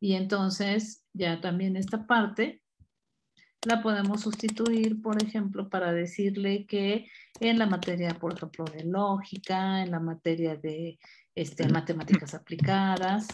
Y entonces ya también esta parte la podemos sustituir, por ejemplo, para decirle que en la materia, por ejemplo, de lógica, en la materia de este, matemáticas aplicadas,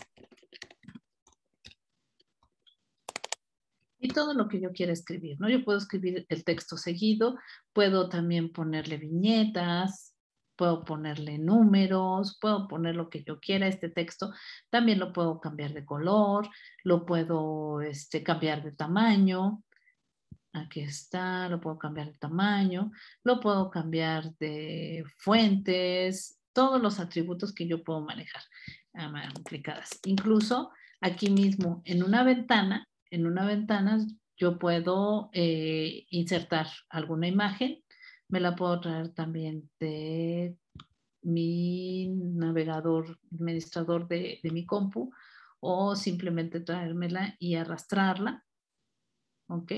todo lo que yo quiera escribir, ¿no? Yo puedo escribir el texto seguido, puedo también ponerle viñetas, puedo ponerle números, puedo poner lo que yo quiera este texto, también lo puedo cambiar de color, lo puedo este, cambiar de tamaño, aquí está, lo puedo cambiar de tamaño, lo puedo cambiar de fuentes, todos los atributos que yo puedo manejar ah, aplicadas. Incluso aquí mismo en una ventana en una ventana yo puedo eh, insertar alguna imagen, me la puedo traer también de mi navegador, administrador de, de mi compu, o simplemente traérmela y arrastrarla. ¿Ok?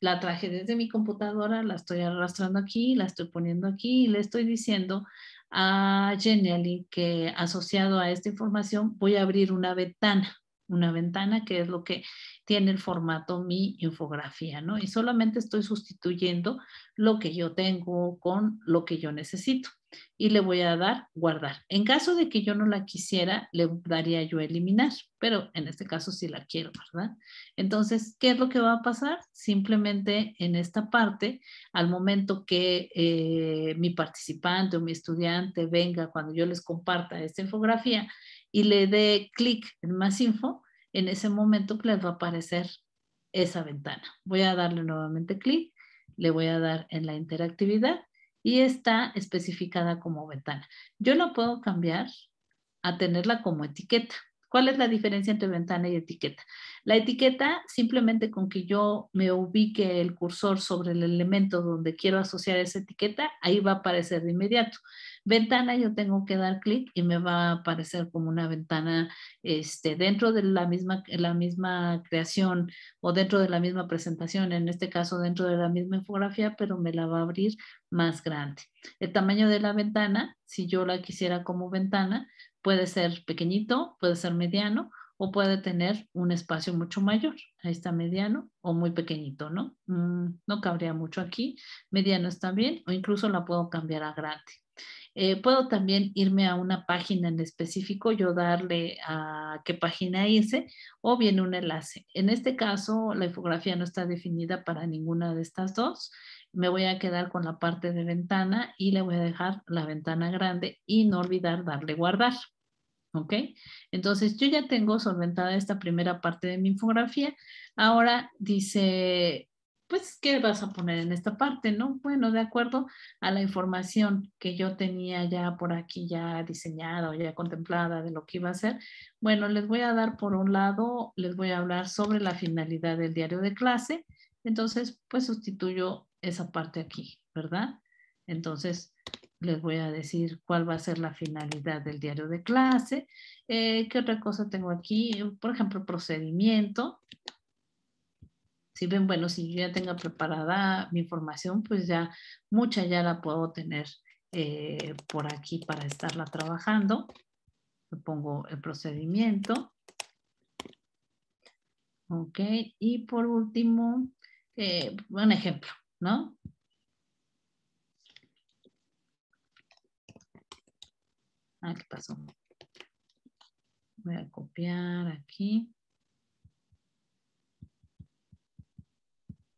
La traje desde mi computadora, la estoy arrastrando aquí, la estoy poniendo aquí y le estoy diciendo a Genially que asociado a esta información voy a abrir una ventana, una ventana que es lo que tiene el formato mi infografía, ¿no? Y solamente estoy sustituyendo lo que yo tengo con lo que yo necesito. Y le voy a dar guardar. En caso de que yo no la quisiera, le daría yo eliminar, pero en este caso sí la quiero, ¿verdad? Entonces, ¿qué es lo que va a pasar? Simplemente en esta parte, al momento que eh, mi participante o mi estudiante venga, cuando yo les comparta esta infografía y le dé clic en más info, en ese momento les pues, va a aparecer esa ventana. Voy a darle nuevamente clic, le voy a dar en la interactividad y está especificada como ventana. Yo la puedo cambiar a tenerla como etiqueta. ¿Cuál es la diferencia entre ventana y etiqueta? La etiqueta, simplemente con que yo me ubique el cursor sobre el elemento donde quiero asociar esa etiqueta, ahí va a aparecer de inmediato. Ventana yo tengo que dar clic y me va a aparecer como una ventana este, dentro de la misma, la misma creación o dentro de la misma presentación, en este caso dentro de la misma infografía, pero me la va a abrir más grande. El tamaño de la ventana, si yo la quisiera como ventana, puede ser pequeñito, puede ser mediano o puede tener un espacio mucho mayor. Ahí está mediano o muy pequeñito, ¿no? Mm, no cabría mucho aquí. Mediano está bien o incluso la puedo cambiar a grande. Eh, puedo también irme a una página en específico, yo darle a qué página hice, o viene un enlace. En este caso, la infografía no está definida para ninguna de estas dos. Me voy a quedar con la parte de ventana y le voy a dejar la ventana grande y no olvidar darle guardar. ¿ok? Entonces yo ya tengo solventada esta primera parte de mi infografía. Ahora dice, pues, ¿qué vas a poner en esta parte, no? Bueno, de acuerdo a la información que yo tenía ya por aquí, ya diseñada o ya contemplada de lo que iba a hacer, bueno, les voy a dar por un lado, les voy a hablar sobre la finalidad del diario de clase. Entonces, pues sustituyo esa parte aquí, ¿verdad? Entonces, les voy a decir cuál va a ser la finalidad del diario de clase, eh, qué otra cosa tengo aquí, por ejemplo, procedimiento. Si ven, bueno, si yo ya tengo preparada mi información, pues ya mucha ya la puedo tener eh, por aquí para estarla trabajando. Le pongo el procedimiento. Ok, y por último, eh, un ejemplo, ¿no? Ah, ¿qué pasó? Voy a copiar aquí.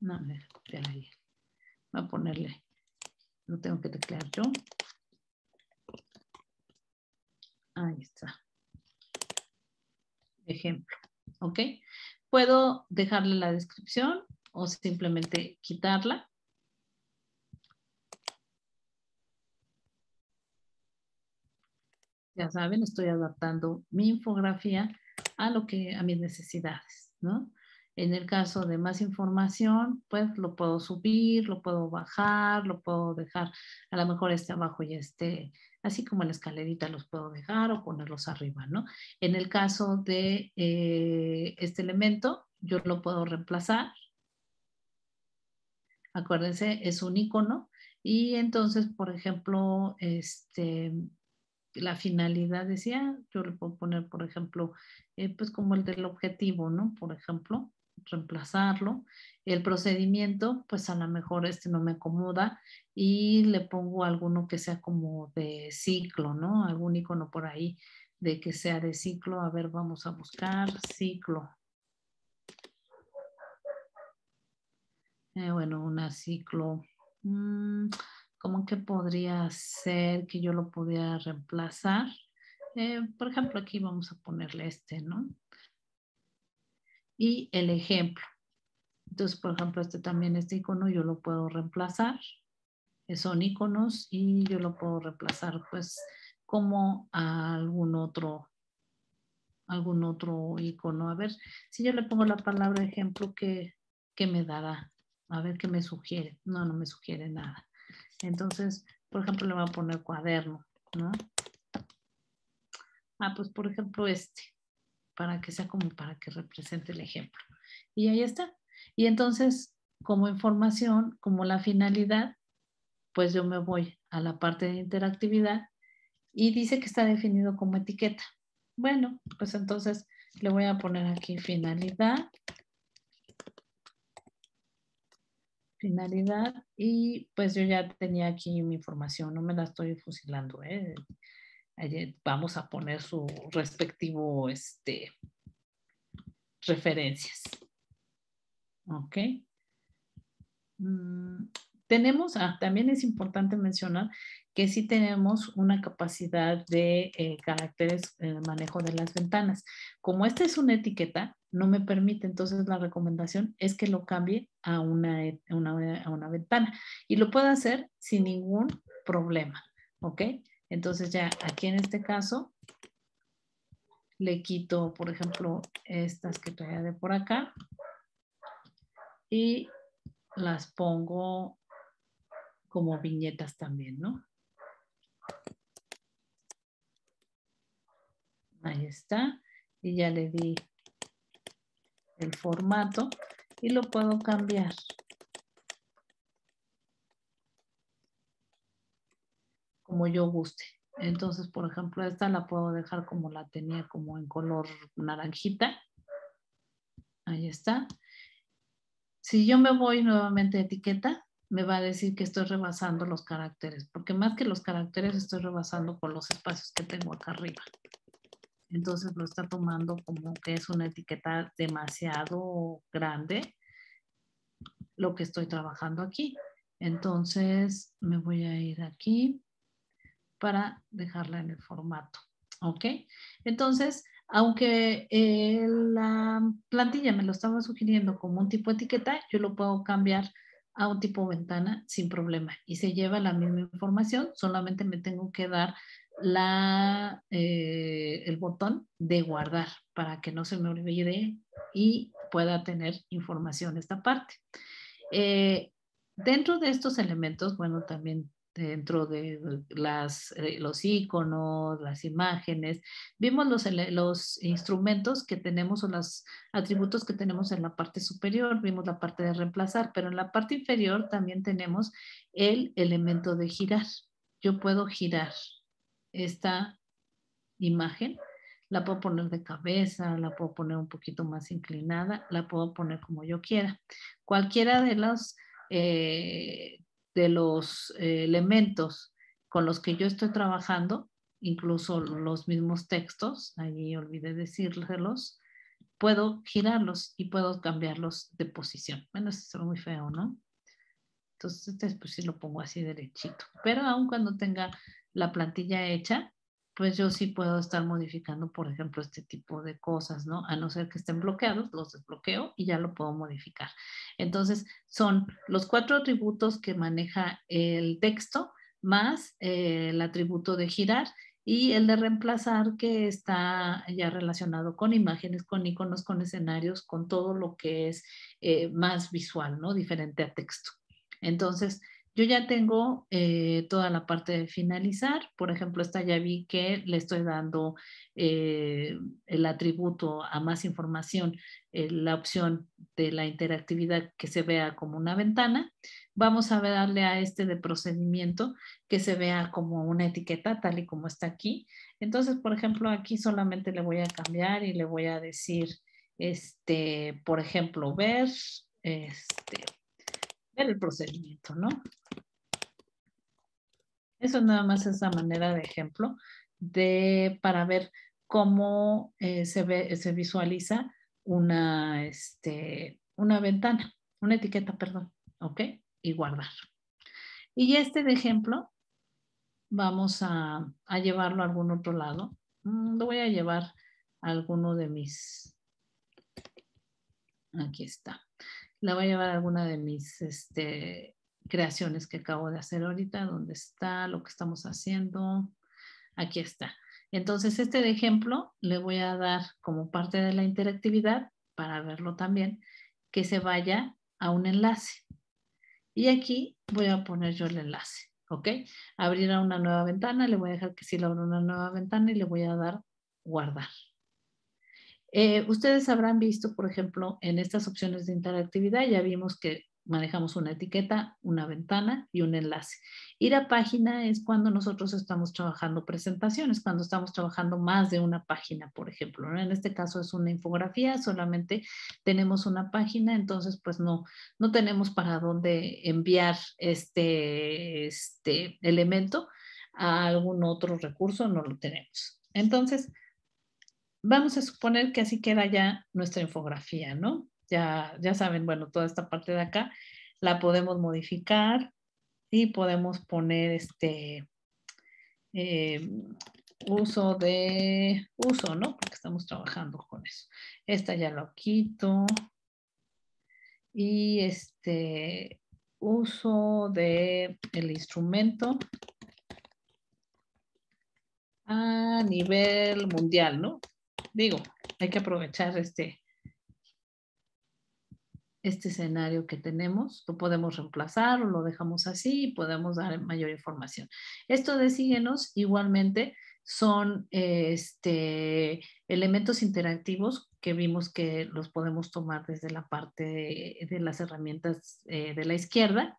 No, voy a copiar ahí. Voy a ponerle, lo tengo que teclear yo. Ahí está. Ejemplo, ¿ok? Puedo dejarle la descripción o simplemente quitarla ya saben, estoy adaptando mi infografía a lo que, a mis necesidades, ¿no? En el caso de más información, pues lo puedo subir, lo puedo bajar, lo puedo dejar, a lo mejor este abajo y este, así como la escalerita los puedo dejar o ponerlos arriba, ¿no? En el caso de eh, este elemento, yo lo puedo reemplazar. Acuérdense, es un icono. Y entonces, por ejemplo, este, la finalidad decía, ah, yo le puedo poner, por ejemplo, eh, pues como el del objetivo, ¿no? Por ejemplo, reemplazarlo. El procedimiento, pues a lo mejor este no me acomoda y le pongo alguno que sea como de ciclo, ¿no? Algún icono por ahí de que sea de ciclo. A ver, vamos a buscar ciclo. Eh, bueno, una ciclo. Mm, ¿cómo que podría ser que yo lo pudiera reemplazar? Eh, por ejemplo, aquí vamos a ponerle este, ¿no? Y el ejemplo. Entonces, por ejemplo, este también, este icono, yo lo puedo reemplazar. Eh, son iconos y yo lo puedo reemplazar, pues, como algún otro algún otro icono. A ver, si yo le pongo la palabra ejemplo, qué me dará? A ver qué me sugiere. No, no me sugiere nada. Entonces, por ejemplo, le voy a poner cuaderno, ¿no? Ah, pues por ejemplo este, para que sea como para que represente el ejemplo. Y ahí está. Y entonces, como información, como la finalidad, pues yo me voy a la parte de interactividad y dice que está definido como etiqueta. Bueno, pues entonces le voy a poner aquí finalidad finalidad y pues yo ya tenía aquí mi información, no me la estoy fusilando. ¿eh? vamos a poner su respectivo este, referencias. Ok. Mm, tenemos, ah, también es importante mencionar que sí tenemos una capacidad de eh, caracteres, de eh, manejo de las ventanas. Como esta es una etiqueta, no me permite. Entonces la recomendación es que lo cambie a una, e, una, ventana y lo puedo hacer sin ningún problema, ¿ok? Entonces ya aquí en este caso le quito, por ejemplo, estas que traía de por acá y las pongo como viñetas también, ¿no? Ahí está. Y ya le di el formato y lo puedo cambiar. Como yo guste. Entonces, por ejemplo, esta la puedo dejar como la tenía, como en color naranjita. Ahí está. Si yo me voy nuevamente a etiqueta, me va a decir que estoy rebasando los caracteres, porque más que los caracteres estoy rebasando con los espacios que tengo acá arriba entonces lo está tomando como que es una etiqueta demasiado grande lo que estoy trabajando aquí. Entonces me voy a ir aquí para dejarla en el formato. ¿Ok? Entonces, aunque eh, la plantilla me lo estaba sugiriendo como un tipo etiqueta, yo lo puedo cambiar a un tipo ventana sin problema y se lleva la misma información, solamente me tengo que dar eh, el botón de guardar para que no se me olvide y pueda tener información esta parte. Eh, dentro de estos elementos, bueno, también dentro de eh, los iconos, las imágenes, vimos los, los instrumentos que tenemos o los atributos que tenemos en la parte superior, vimos la parte de reemplazar, pero en la parte inferior también tenemos el elemento de girar. Yo puedo girar esta imagen. La puedo poner de cabeza, la puedo poner un poquito más inclinada, la puedo poner como yo quiera. Cualquiera de los, eh, de los eh, elementos con los que yo estoy trabajando, incluso los mismos textos, allí olvidé decírselos, puedo girarlos y puedo cambiarlos de posición. Bueno, eso es muy feo, ¿no? Entonces, después pues, sí lo pongo así derechito. Pero aún cuando tenga la plantilla hecha, pues yo sí puedo estar modificando, por ejemplo, este tipo de cosas, ¿no? A no ser que estén bloqueados, los desbloqueo y ya lo puedo modificar. Entonces, son los cuatro atributos que maneja el texto más eh, el atributo de girar y el de reemplazar que está ya relacionado con imágenes, con iconos, con escenarios, con todo lo que es eh, más visual, ¿no? Diferente a texto. Entonces, yo ya tengo eh, toda la parte de finalizar. Por ejemplo, esta ya vi que le estoy dando eh, el atributo a más información, eh, la opción de la interactividad que se vea como una ventana. Vamos a darle a este de procedimiento que se vea como una etiqueta, tal y como está aquí. Entonces, por ejemplo, aquí solamente le voy a cambiar y le voy a decir, este, por ejemplo, ver, este, ver el procedimiento, ¿no? Eso nada más es la manera de ejemplo de, para ver cómo eh, se, ve, se visualiza una, este, una ventana, una etiqueta, perdón, ¿ok? Y guardar. Y este de ejemplo vamos a, llevarlo a algún otro lado. Mm, lo voy a llevar a alguno de mis... Aquí está. La voy a llevar alguna de mis este, creaciones que acabo de hacer ahorita, dónde está, lo que estamos haciendo. Aquí está. Entonces, este ejemplo le voy a dar como parte de la interactividad para verlo también, que se vaya a un enlace. Y aquí voy a poner yo el enlace, ¿ok? Abrirá una nueva ventana, le voy a dejar que sí le abra una nueva ventana y le voy a dar guardar. Eh, ustedes habrán visto, por ejemplo, en estas opciones de interactividad, ya vimos que manejamos una etiqueta, una ventana y un enlace. Ir a página es cuando nosotros estamos trabajando presentaciones, cuando estamos trabajando más de una página, por ejemplo. En este caso es una infografía, solamente tenemos una página, entonces pues no, no tenemos para dónde enviar este, este elemento a algún otro recurso, no lo tenemos. Entonces, vamos a suponer que así queda ya nuestra infografía, ¿no? ya, saben, bueno, toda esta parte de acá la podemos modificar y podemos poner este eh, uso de uso, ¿no? Porque estamos trabajando con eso. Esta ya lo quito. Y este uso de el instrumento a nivel mundial, ¿no? Digo, hay que aprovechar este este escenario que tenemos, lo podemos reemplazar o lo dejamos así y podemos dar mayor información. Esto de síguenos igualmente son este, elementos interactivos que vimos que los podemos tomar desde la parte de, las herramientas eh, de la izquierda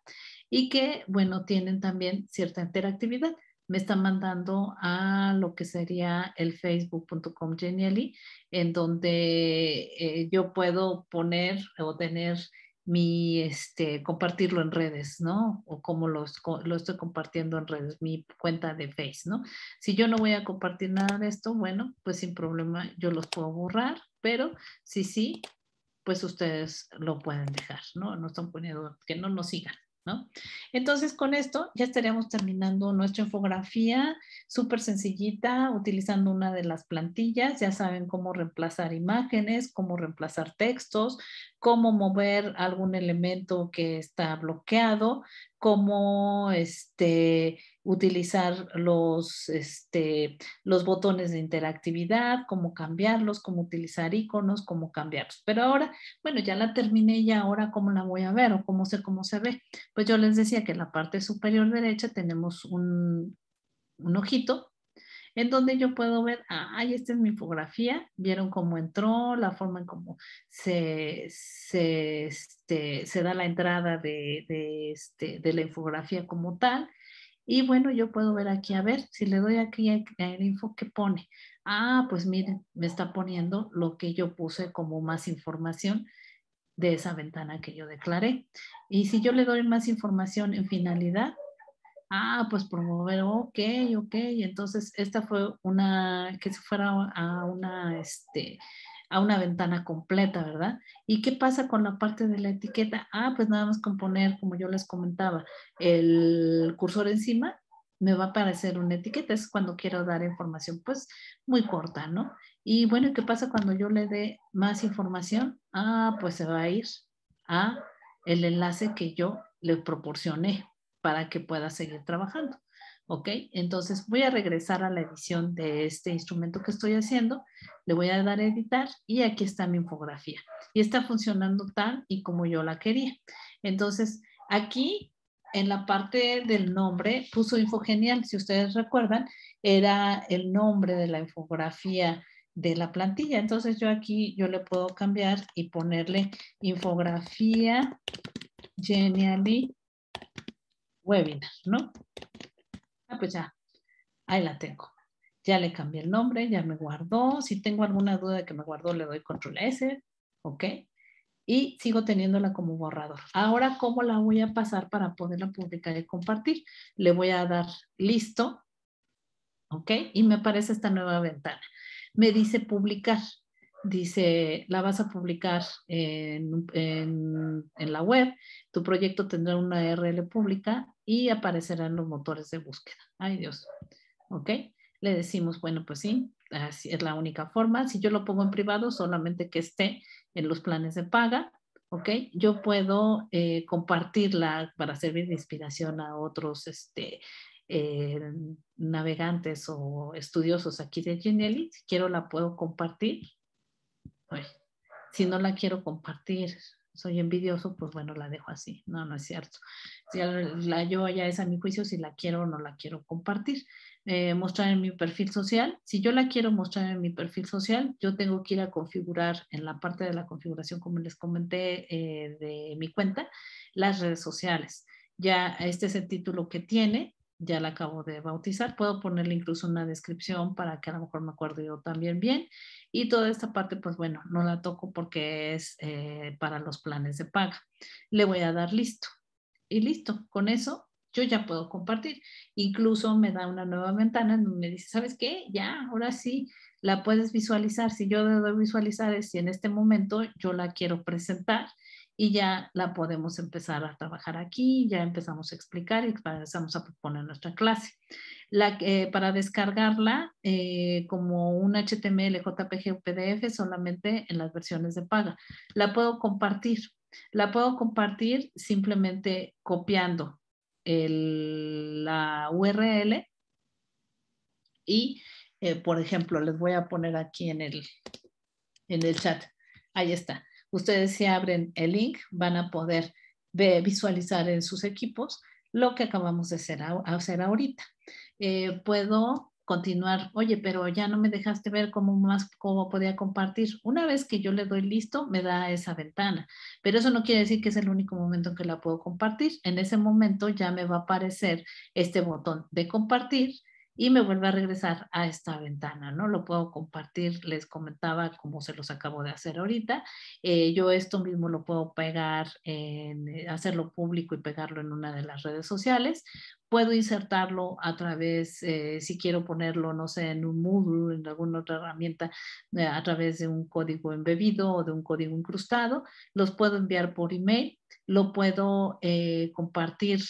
y que, bueno, tienen también cierta interactividad me están mandando a lo que sería el facebook.com genially, en donde eh, yo puedo poner o tener mi, este, compartirlo en redes, ¿no? O como lo, lo estoy compartiendo en redes, mi cuenta de Face, ¿no? Si yo no voy a compartir nada de esto, bueno, pues sin problema yo los puedo borrar, pero si sí, pues ustedes lo pueden dejar, ¿no? No están poniendo que no nos sigan, ¿no? Entonces, con esto ya estaríamos terminando nuestra infografía súper sencillita, utilizando una de las plantillas. Ya saben cómo reemplazar imágenes, cómo reemplazar textos, cómo mover algún elemento que está bloqueado, cómo este, utilizar los, este, los botones de interactividad, cómo cambiarlos, cómo utilizar iconos, cómo cambiarlos. Pero ahora, bueno, ya la terminé y ahora cómo la voy a ver o cómo sé cómo se ve. Pues yo les decía que en la parte superior derecha tenemos un, un ojito en donde yo puedo ver, ah, esta es mi infografía, vieron cómo entró, la forma en cómo se, se, este, da la entrada de, este, de, la infografía como tal. Y bueno, yo puedo ver aquí, a ver, si le doy aquí a, el info que pone. Ah, pues miren, me está poniendo lo que yo puse como más información de esa ventana que yo declaré. Y si yo le doy más información en finalidad, Ah, pues promover, ok, ok. Entonces, esta fue una, que se fuera a una, este, a una ventana completa, ¿verdad? ¿Y qué pasa con la parte de la etiqueta? Ah, pues nada más con poner, como yo les comentaba, el cursor encima me va a aparecer una etiqueta, es cuando quiero dar información, pues muy corta, ¿no? Y bueno, ¿qué pasa cuando yo le dé más información? Ah, pues se va a ir a el enlace que yo le proporcioné, para que pueda seguir trabajando. ¿Ok? Entonces voy a regresar a la edición de este instrumento que estoy haciendo. Le voy a dar a editar y aquí está mi infografía. Y está funcionando tal y como yo la quería. Entonces aquí en la parte del nombre puso Infogenial. Si ustedes recuerdan, era el nombre de la infografía de la plantilla. Entonces yo aquí yo le puedo cambiar y ponerle infografía Genially webinar, ¿no? Ah, pues ya, ahí la tengo. Ya le cambié el nombre, ya me guardó. Si tengo alguna duda de que me guardó, le doy control S, ¿ok? Y sigo teniéndola como borrador. Ahora, ¿cómo la voy a pasar para poderla publicar y compartir? Le voy a dar listo, ¿ok? Y me aparece esta nueva ventana. Me dice publicar dice, la vas a publicar en, la web, tu proyecto tendrá una URL pública y aparecerá en los motores de búsqueda. Ay Dios, ¿ok? Le decimos, bueno, pues sí, así es la única forma. Si yo lo pongo en privado, solamente que esté en los planes de paga, ¿ok? Yo puedo eh, compartirla para servir de inspiración a otros, este, eh, navegantes o estudiosos aquí de Genially, si quiero la puedo compartir si no la quiero compartir, soy envidioso, pues bueno, la dejo así. No, no es cierto. Si la, yo ya es a mi juicio si la quiero o no la quiero compartir. Eh, mostrar en mi perfil social. Si yo la quiero mostrar en mi perfil social, yo tengo que ir a configurar en la parte de la configuración, como les comenté, eh, de mi cuenta, las redes sociales. Ya este es el título que tiene ya la acabo de bautizar, puedo ponerle incluso una descripción para que a lo mejor me acuerde yo también bien. Y toda esta parte, pues bueno, no la toco porque es eh, para los planes de paga. Le voy a dar listo. Y listo, con eso yo ya puedo compartir. Incluso me da una nueva ventana donde me dice, ¿sabes qué? Ya, ahora sí la puedes visualizar. Si yo debo visualizar es si en este momento yo la quiero presentar y ya la podemos empezar a trabajar aquí, ya empezamos a explicar y empezamos a proponer nuestra clase. La, eh, para descargarla eh, como un HTML, JPG o PDF solamente en las versiones de paga. La puedo compartir. La puedo compartir simplemente copiando la URL y, eh, por ejemplo, les voy a poner aquí en el, en el chat. Ahí está. Ustedes si abren el link van a poder visualizar en sus equipos lo que acabamos de hacer, hacer ahorita. Eh, puedo continuar, oye, pero ya no me dejaste ver cómo más, cómo podía compartir. Una vez que yo le doy listo, me da esa ventana, pero eso no quiere decir que es el único momento en que la puedo compartir. En ese momento ya me va a aparecer este botón de compartir y me vuelve a regresar a esta ventana, ¿no? Lo puedo compartir, les comentaba como se los acabo de hacer ahorita. Eh, yo esto mismo lo puedo pegar, en, eh, hacerlo público y pegarlo en una de las redes sociales. Puedo insertarlo a través, eh, si quiero ponerlo, no sé, en un Moodle, en alguna otra herramienta, a través de un código embebido o de un código incrustado. Los puedo enviar por email, lo puedo compartir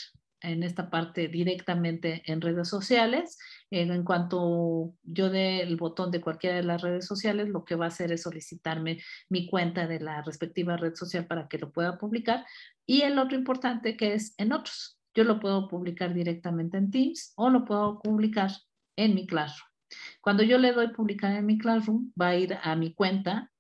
en esta parte directamente en redes sociales. En, cuanto yo dé el botón de cualquiera de las redes sociales, lo que va a hacer es solicitarme mi cuenta de la respectiva red social para que lo pueda publicar. Y el otro importante que es en otros. Yo lo puedo publicar directamente en Teams o lo puedo publicar en mi Classroom. Cuando yo le doy publicar en mi Classroom, va a ir a mi cuenta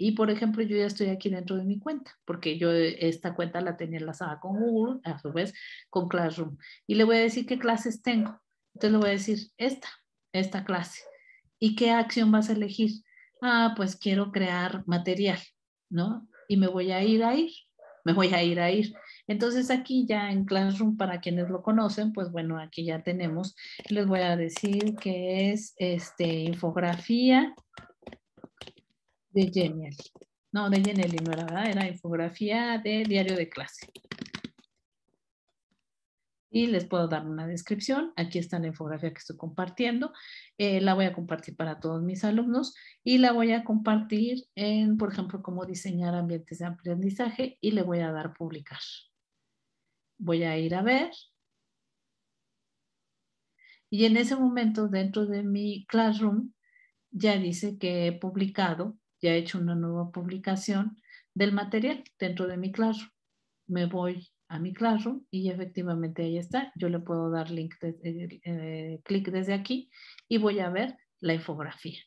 y por ejemplo, yo ya estoy aquí dentro de mi cuenta, porque yo esta cuenta la tenía enlazada con Google, a su vez con Classroom. Y le voy a decir qué clases tengo. Entonces le voy a decir esta, esta clase. ¿Y qué acción vas a elegir? Ah, pues quiero crear material, ¿no? Y me voy a ir a ir, me voy a ir a ir. Entonces aquí ya en Classroom, para quienes lo conocen, pues bueno, aquí ya tenemos, les voy a decir que es este, infografía de Genial. No, de Genial no era, ¿verdad? Era infografía de diario de clase. Y les puedo dar una descripción. Aquí está la infografía que estoy compartiendo. Eh, la voy a compartir para todos mis alumnos y la voy a compartir en, por ejemplo, cómo diseñar ambientes de aprendizaje y le voy a dar publicar. Voy a ir a ver y en ese momento, dentro de mi Classroom, ya dice que he publicado ya he hecho una nueva publicación del material dentro de mi Classroom. Me voy a mi Classroom y efectivamente ahí está. Yo le puedo dar link eh, eh, clic desde aquí y voy a ver la infografía.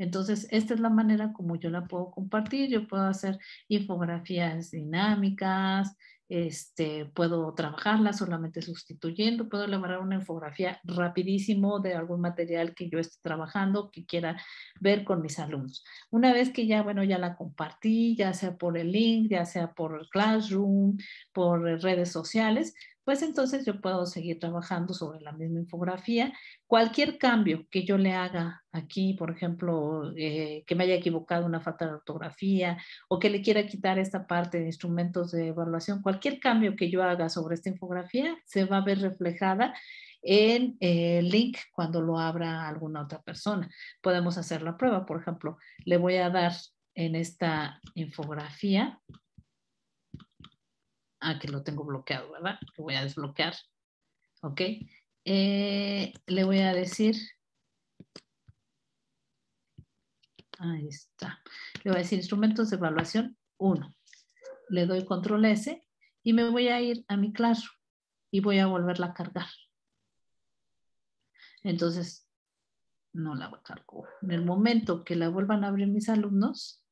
Entonces, esta es la manera como yo la puedo compartir. Yo puedo hacer infografías dinámicas, este, puedo trabajarla solamente sustituyendo, puedo elaborar una infografía rapidísimo de algún material que yo esté trabajando, que quiera ver con mis alumnos. Una vez que ya, bueno, ya la compartí, ya sea por el link, ya sea por el Classroom, por redes sociales, pues entonces yo puedo seguir trabajando sobre la misma infografía. Cualquier cambio que yo le haga aquí, por ejemplo, eh, que me haya equivocado una falta de ortografía o que le quiera quitar esta parte de instrumentos de evaluación, cualquier cambio que yo haga sobre esta infografía se va a ver reflejada en eh, el link cuando lo abra alguna otra persona. Podemos hacer la prueba, por ejemplo, le voy a dar en esta infografía Ah, que lo tengo bloqueado, ¿verdad? Lo voy a desbloquear. ¿Ok? Eh, le voy a decir... Ahí está. Le voy a decir instrumentos de evaluación 1. Le doy control S y me voy a ir a mi Classroom y voy a volverla a cargar. Entonces, no la cargo. En el momento que la vuelvan a abrir mis alumnos,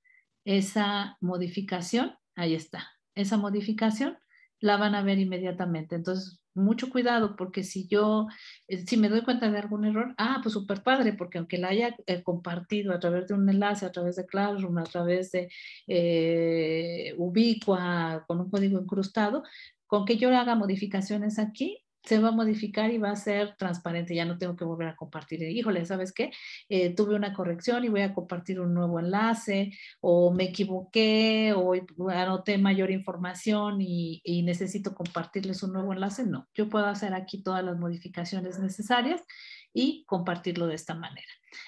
esa modificación, ahí está, esa modificación, la van a ver inmediatamente. Entonces, mucho cuidado, porque si yo, eh, si me doy cuenta de algún error, ah, pues súper padre, porque aunque la haya eh, compartido a través de un enlace, a través de Classroom, a través de eh, Ubicua, con un código incrustado, con que yo haga modificaciones aquí, se va a modificar y va a ser transparente, ya no tengo que volver a compartir. Híjole, ¿sabes qué? Eh, tuve una corrección y voy a compartir un nuevo enlace o me equivoqué o anoté mayor información y, y necesito compartirles un nuevo enlace. No, yo puedo hacer aquí todas las modificaciones necesarias y compartirlo de esta manera.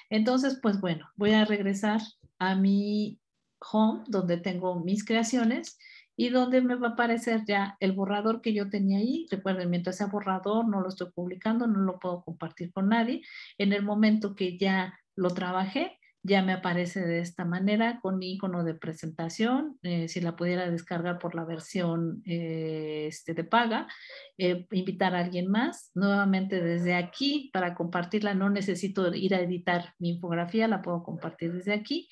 Entonces, pues bueno, voy a regresar a mi home donde tengo mis creaciones y donde me va a aparecer ya el borrador que yo tenía ahí. Recuerden, mientras sea borrador, no lo estoy publicando, no lo puedo compartir con nadie. En el momento que ya lo trabajé, ya me aparece de esta manera con ícono icono de presentación. Eh, si la pudiera descargar por la versión eh, este, de paga, eh, invitar a alguien más. Nuevamente desde aquí para compartirla, no necesito ir a editar mi infografía, la puedo compartir desde aquí.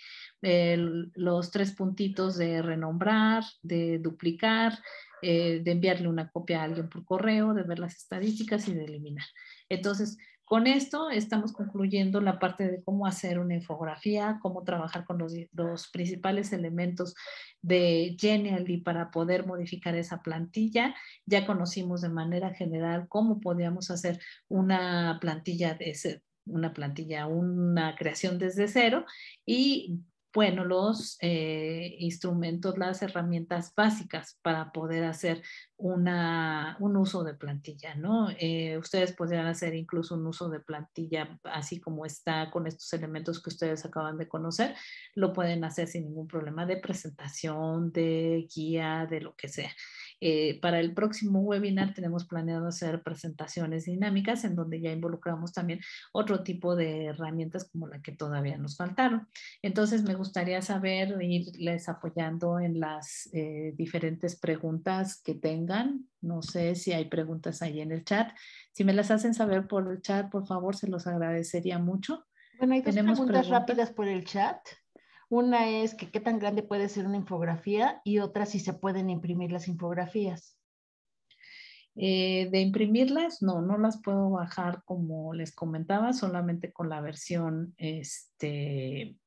los tres puntitos de renombrar, de duplicar, de enviarle una copia a alguien por correo, de ver las estadísticas y de eliminar. Entonces, con esto estamos concluyendo la parte de cómo hacer una infografía, cómo trabajar con los, principales elementos de y para poder modificar esa plantilla. Ya conocimos de manera general cómo podíamos hacer una plantilla, de, una plantilla, una creación desde cero y bueno, los eh, instrumentos, las herramientas básicas para poder hacer un uso de plantilla, ¿no? Eh, ustedes podrían hacer incluso un uso de plantilla así como está con estos elementos que ustedes acaban de conocer, lo pueden hacer sin ningún problema de presentación, de guía, de lo que sea. Eh, para el próximo webinar tenemos planeado hacer presentaciones dinámicas en donde ya involucramos también otro tipo de herramientas como la que todavía nos faltaron. Entonces me gustaría saber, irles apoyando en las eh, diferentes preguntas que tengan. No sé si hay preguntas ahí en el chat. Si me las hacen saber por el chat, por favor, se los agradecería mucho. Bueno, Tenemos preguntas, rápidas por el chat. Una es que qué tan grande puede ser una infografía y otra si se pueden imprimir las infografías. Eh, de imprimirlas, no, no las puedo bajar como les comentaba, solamente con la versión este,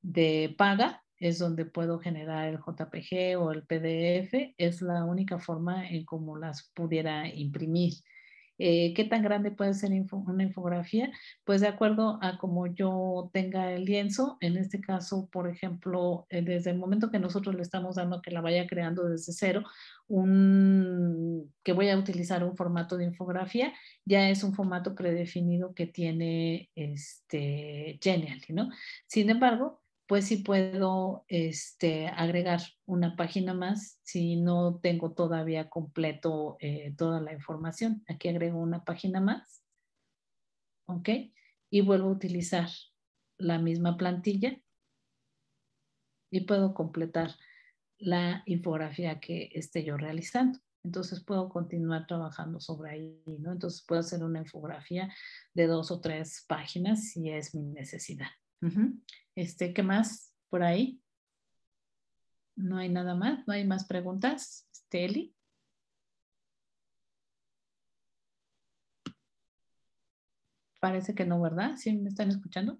de paga, es donde puedo generar el JPG o el PDF, es la única forma en cómo las pudiera imprimir. Eh, qué tan grande puede ser una infografía, pues de acuerdo a como yo tenga el lienzo, en este caso, por ejemplo, eh, desde el momento que nosotros le estamos dando que la vaya creando desde cero, que voy a utilizar un formato de infografía, ya es un formato predefinido que tiene este ¿no? Sin embargo, pues sí puedo este, agregar una página más si no tengo todavía completo eh, toda la información. Aquí agrego una página más. ¿Ok? Y vuelvo a utilizar la misma plantilla y puedo completar la infografía que esté yo realizando. Entonces puedo continuar trabajando sobre ahí, ¿no? Entonces puedo hacer una infografía de dos o tres páginas si es mi necesidad. Este, ¿qué más por ahí? No hay nada más, no hay más preguntas. Este, Parece que no, ¿verdad? ¿Sí me están escuchando?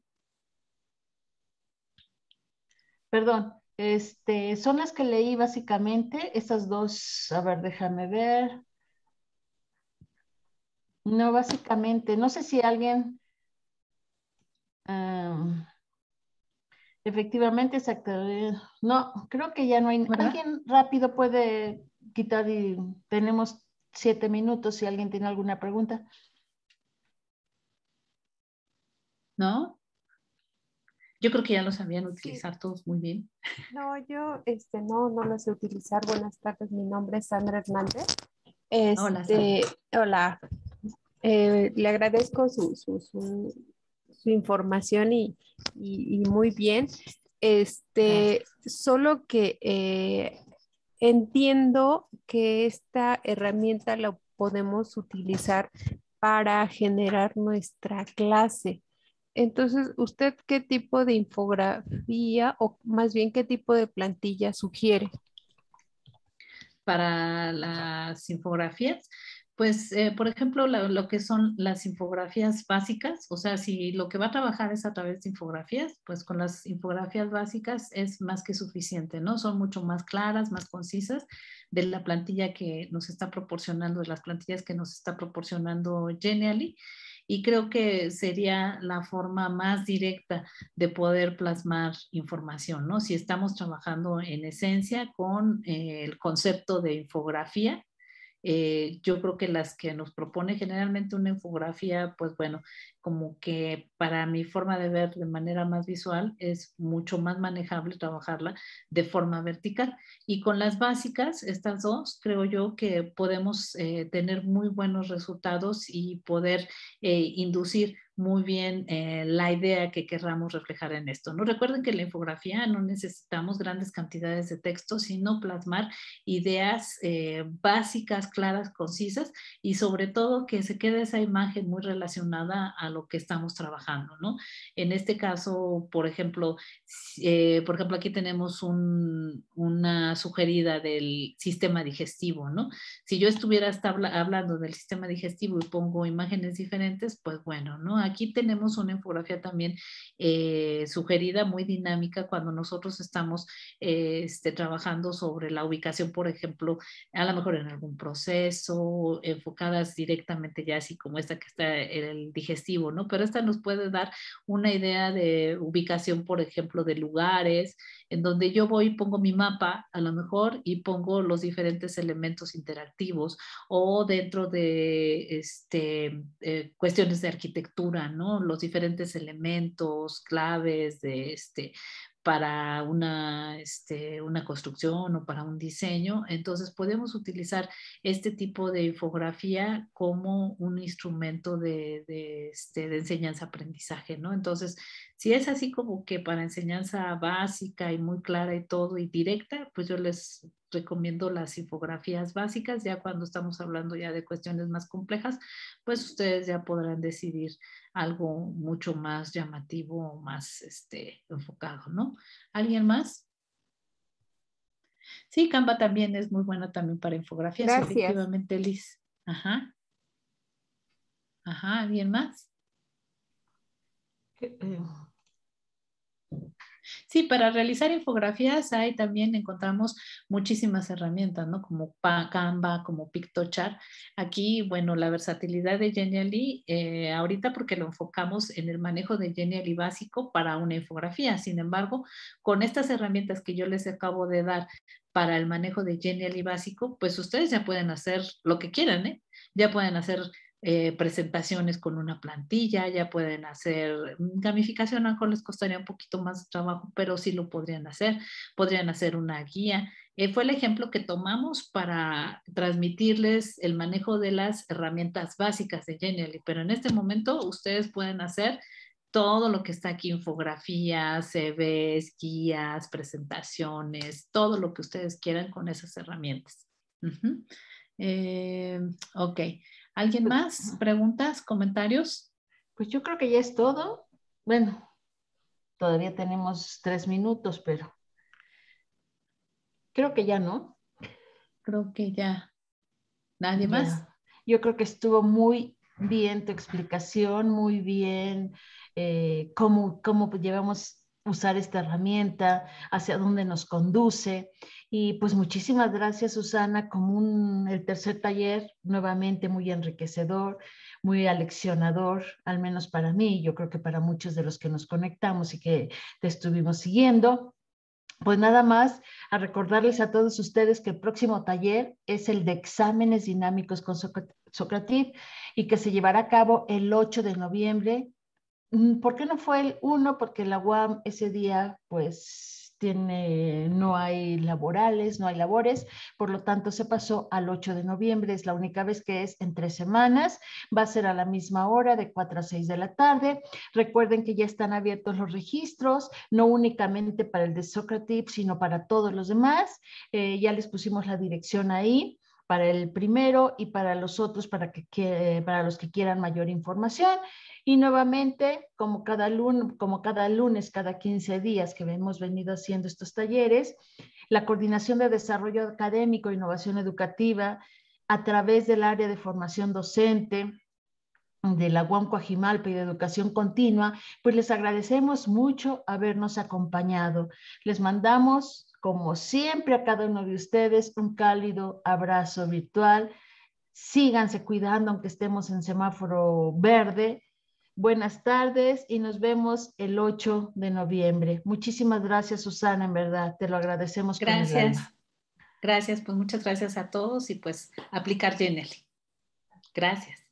Perdón, este, son las que leí básicamente, esas dos, a ver, déjame ver. No, básicamente, no sé si alguien... Efectivamente, exacto. Eh, no, creo que ya no hay. Alguien rápido puede quitar y tenemos siete minutos si alguien tiene alguna pregunta. ¿No? Yo creo que ya lo sabían utilizar todos muy bien. No, yo este, no, no lo sé utilizar. Buenas tardes, mi nombre es Sandra Hernández. hola. Este, hola. Eh, le agradezco su su información y, y, muy bien. Este, solo que eh, entiendo que esta herramienta la podemos utilizar para generar nuestra clase. Entonces, ¿usted qué tipo de infografía o más bien qué tipo de plantilla sugiere? Para las infografías, pues, eh, por ejemplo, lo, que son las infografías básicas, o sea, si lo que va a trabajar es a través de infografías, pues con las infografías básicas es más que suficiente, ¿no? Son mucho más claras, más concisas de la plantilla que nos está proporcionando, de las plantillas que nos está proporcionando Genially. Y creo que sería la forma más directa de poder plasmar información, ¿no? Si estamos trabajando en esencia con eh, el concepto de infografía, eh, yo creo que las que nos propone generalmente una infografía, pues bueno, como que para mi forma de ver de manera más visual es mucho más manejable trabajarla de forma vertical. Y con las básicas, estas dos, creo yo que podemos eh, tener muy buenos resultados y poder eh, inducir muy bien eh, la idea que querramos reflejar en esto. ¿no? Recuerden que la infografía no necesitamos grandes cantidades de texto, sino plasmar ideas eh, básicas, claras, concisas y sobre todo que se quede esa imagen muy relacionada a lo que estamos trabajando. ¿no? En este caso, por ejemplo, eh, por ejemplo aquí tenemos una sugerida del sistema digestivo. ¿no? Si yo estuviera hablando del sistema digestivo y pongo imágenes diferentes, pues bueno, ¿no? Aquí tenemos una infografía también eh, sugerida, muy dinámica, cuando nosotros estamos eh, este, trabajando sobre la ubicación, por ejemplo, a lo mejor en algún proceso, enfocadas directamente ya así como esta que está en el digestivo, ¿no? Pero esta nos puede dar una idea de ubicación, por ejemplo, de lugares, en donde yo voy pongo mi mapa, a lo mejor, y pongo los diferentes elementos interactivos o dentro de este, eh, cuestiones de arquitectura, ¿no? Los diferentes elementos, claves de este, para una, este, una construcción o para un diseño. Entonces podemos utilizar este tipo de infografía como un instrumento de, de, este, de enseñanza-aprendizaje, ¿no? Entonces, si es así como que para enseñanza básica y muy clara y todo y directa, pues yo les recomiendo las infografías básicas, ya cuando estamos hablando ya de cuestiones más complejas, pues ustedes ya podrán decidir algo mucho más llamativo, más este, enfocado, ¿no? ¿Alguien más? Sí, Canva también es muy buena también para infografías, Gracias. efectivamente, Liz. Ajá. Ajá, ¿alguien más? Sí, para realizar infografías hay también encontramos muchísimas herramientas, ¿no? Como Canva, como PictoChart. Aquí, bueno, la versatilidad de Genially, eh, ahorita porque lo enfocamos en el manejo de Genially básico para una infografía. Sin embargo, con estas herramientas que yo les acabo de dar para el manejo de Genially básico, pues ustedes ya pueden hacer lo que quieran, ¿eh? Ya pueden hacer eh, presentaciones con una plantilla, ya pueden hacer gamificación, a lo mejor les costaría un poquito más trabajo, pero sí lo podrían hacer, podrían hacer una guía. Eh, fue el ejemplo que tomamos para transmitirles el manejo de las herramientas básicas de Genially, pero en este momento ustedes pueden hacer todo lo que está aquí, infografías, CVs, guías, presentaciones, todo lo que ustedes quieran con esas herramientas. Eh, ok, ¿Alguien pues, más? ¿Preguntas? ¿Comentarios? Pues yo creo que ya es todo. Bueno, todavía tenemos tres minutos, pero creo que ya no. Creo que ya. ¿Nadie más? Yo creo que estuvo muy bien tu explicación, muy bien eh, cómo, cómo llevamos usar esta herramienta, hacia dónde nos conduce. Y pues muchísimas gracias, Susana, como el tercer taller, nuevamente muy enriquecedor, muy aleccionador, al menos para mí, yo creo que para muchos de los que nos conectamos y que te estuvimos siguiendo. Pues nada más a recordarles a todos ustedes que el próximo taller es el de exámenes dinámicos con Socrative y que se llevará a cabo el 8 de noviembre. Mm, ¿Por qué no fue el 1? Porque la UAM ese día, pues tiene, no hay laborales, no hay labores, por lo tanto se pasó al 8 de noviembre, es la única vez que es en tres semanas, va a ser a la misma hora, de 4 a 6 de la tarde. Recuerden que ya están abiertos los registros, no únicamente para el de Socrative, sino para todos los demás. Eh, ya les pusimos la dirección ahí para el primero y para los otros, para, que, eh, para los que quieran mayor información. Y nuevamente, como cada, lunes, cada lunes, cada 15 días que hemos venido haciendo estos talleres, la coordinación de desarrollo académico e innovación educativa a través del área de formación docente, de la UAM y de Educación Continua, pues les agradecemos mucho habernos acompañado. Les mandamos, como siempre, a cada uno de ustedes un cálido abrazo virtual. Síganse cuidando aunque estemos en semáforo verde buenas tardes y nos vemos el 8 de noviembre. Muchísimas gracias, Susana, en verdad, te lo agradecemos. Gracias. gracias, pues muchas gracias a todos y pues aplicar Jenny. Gracias.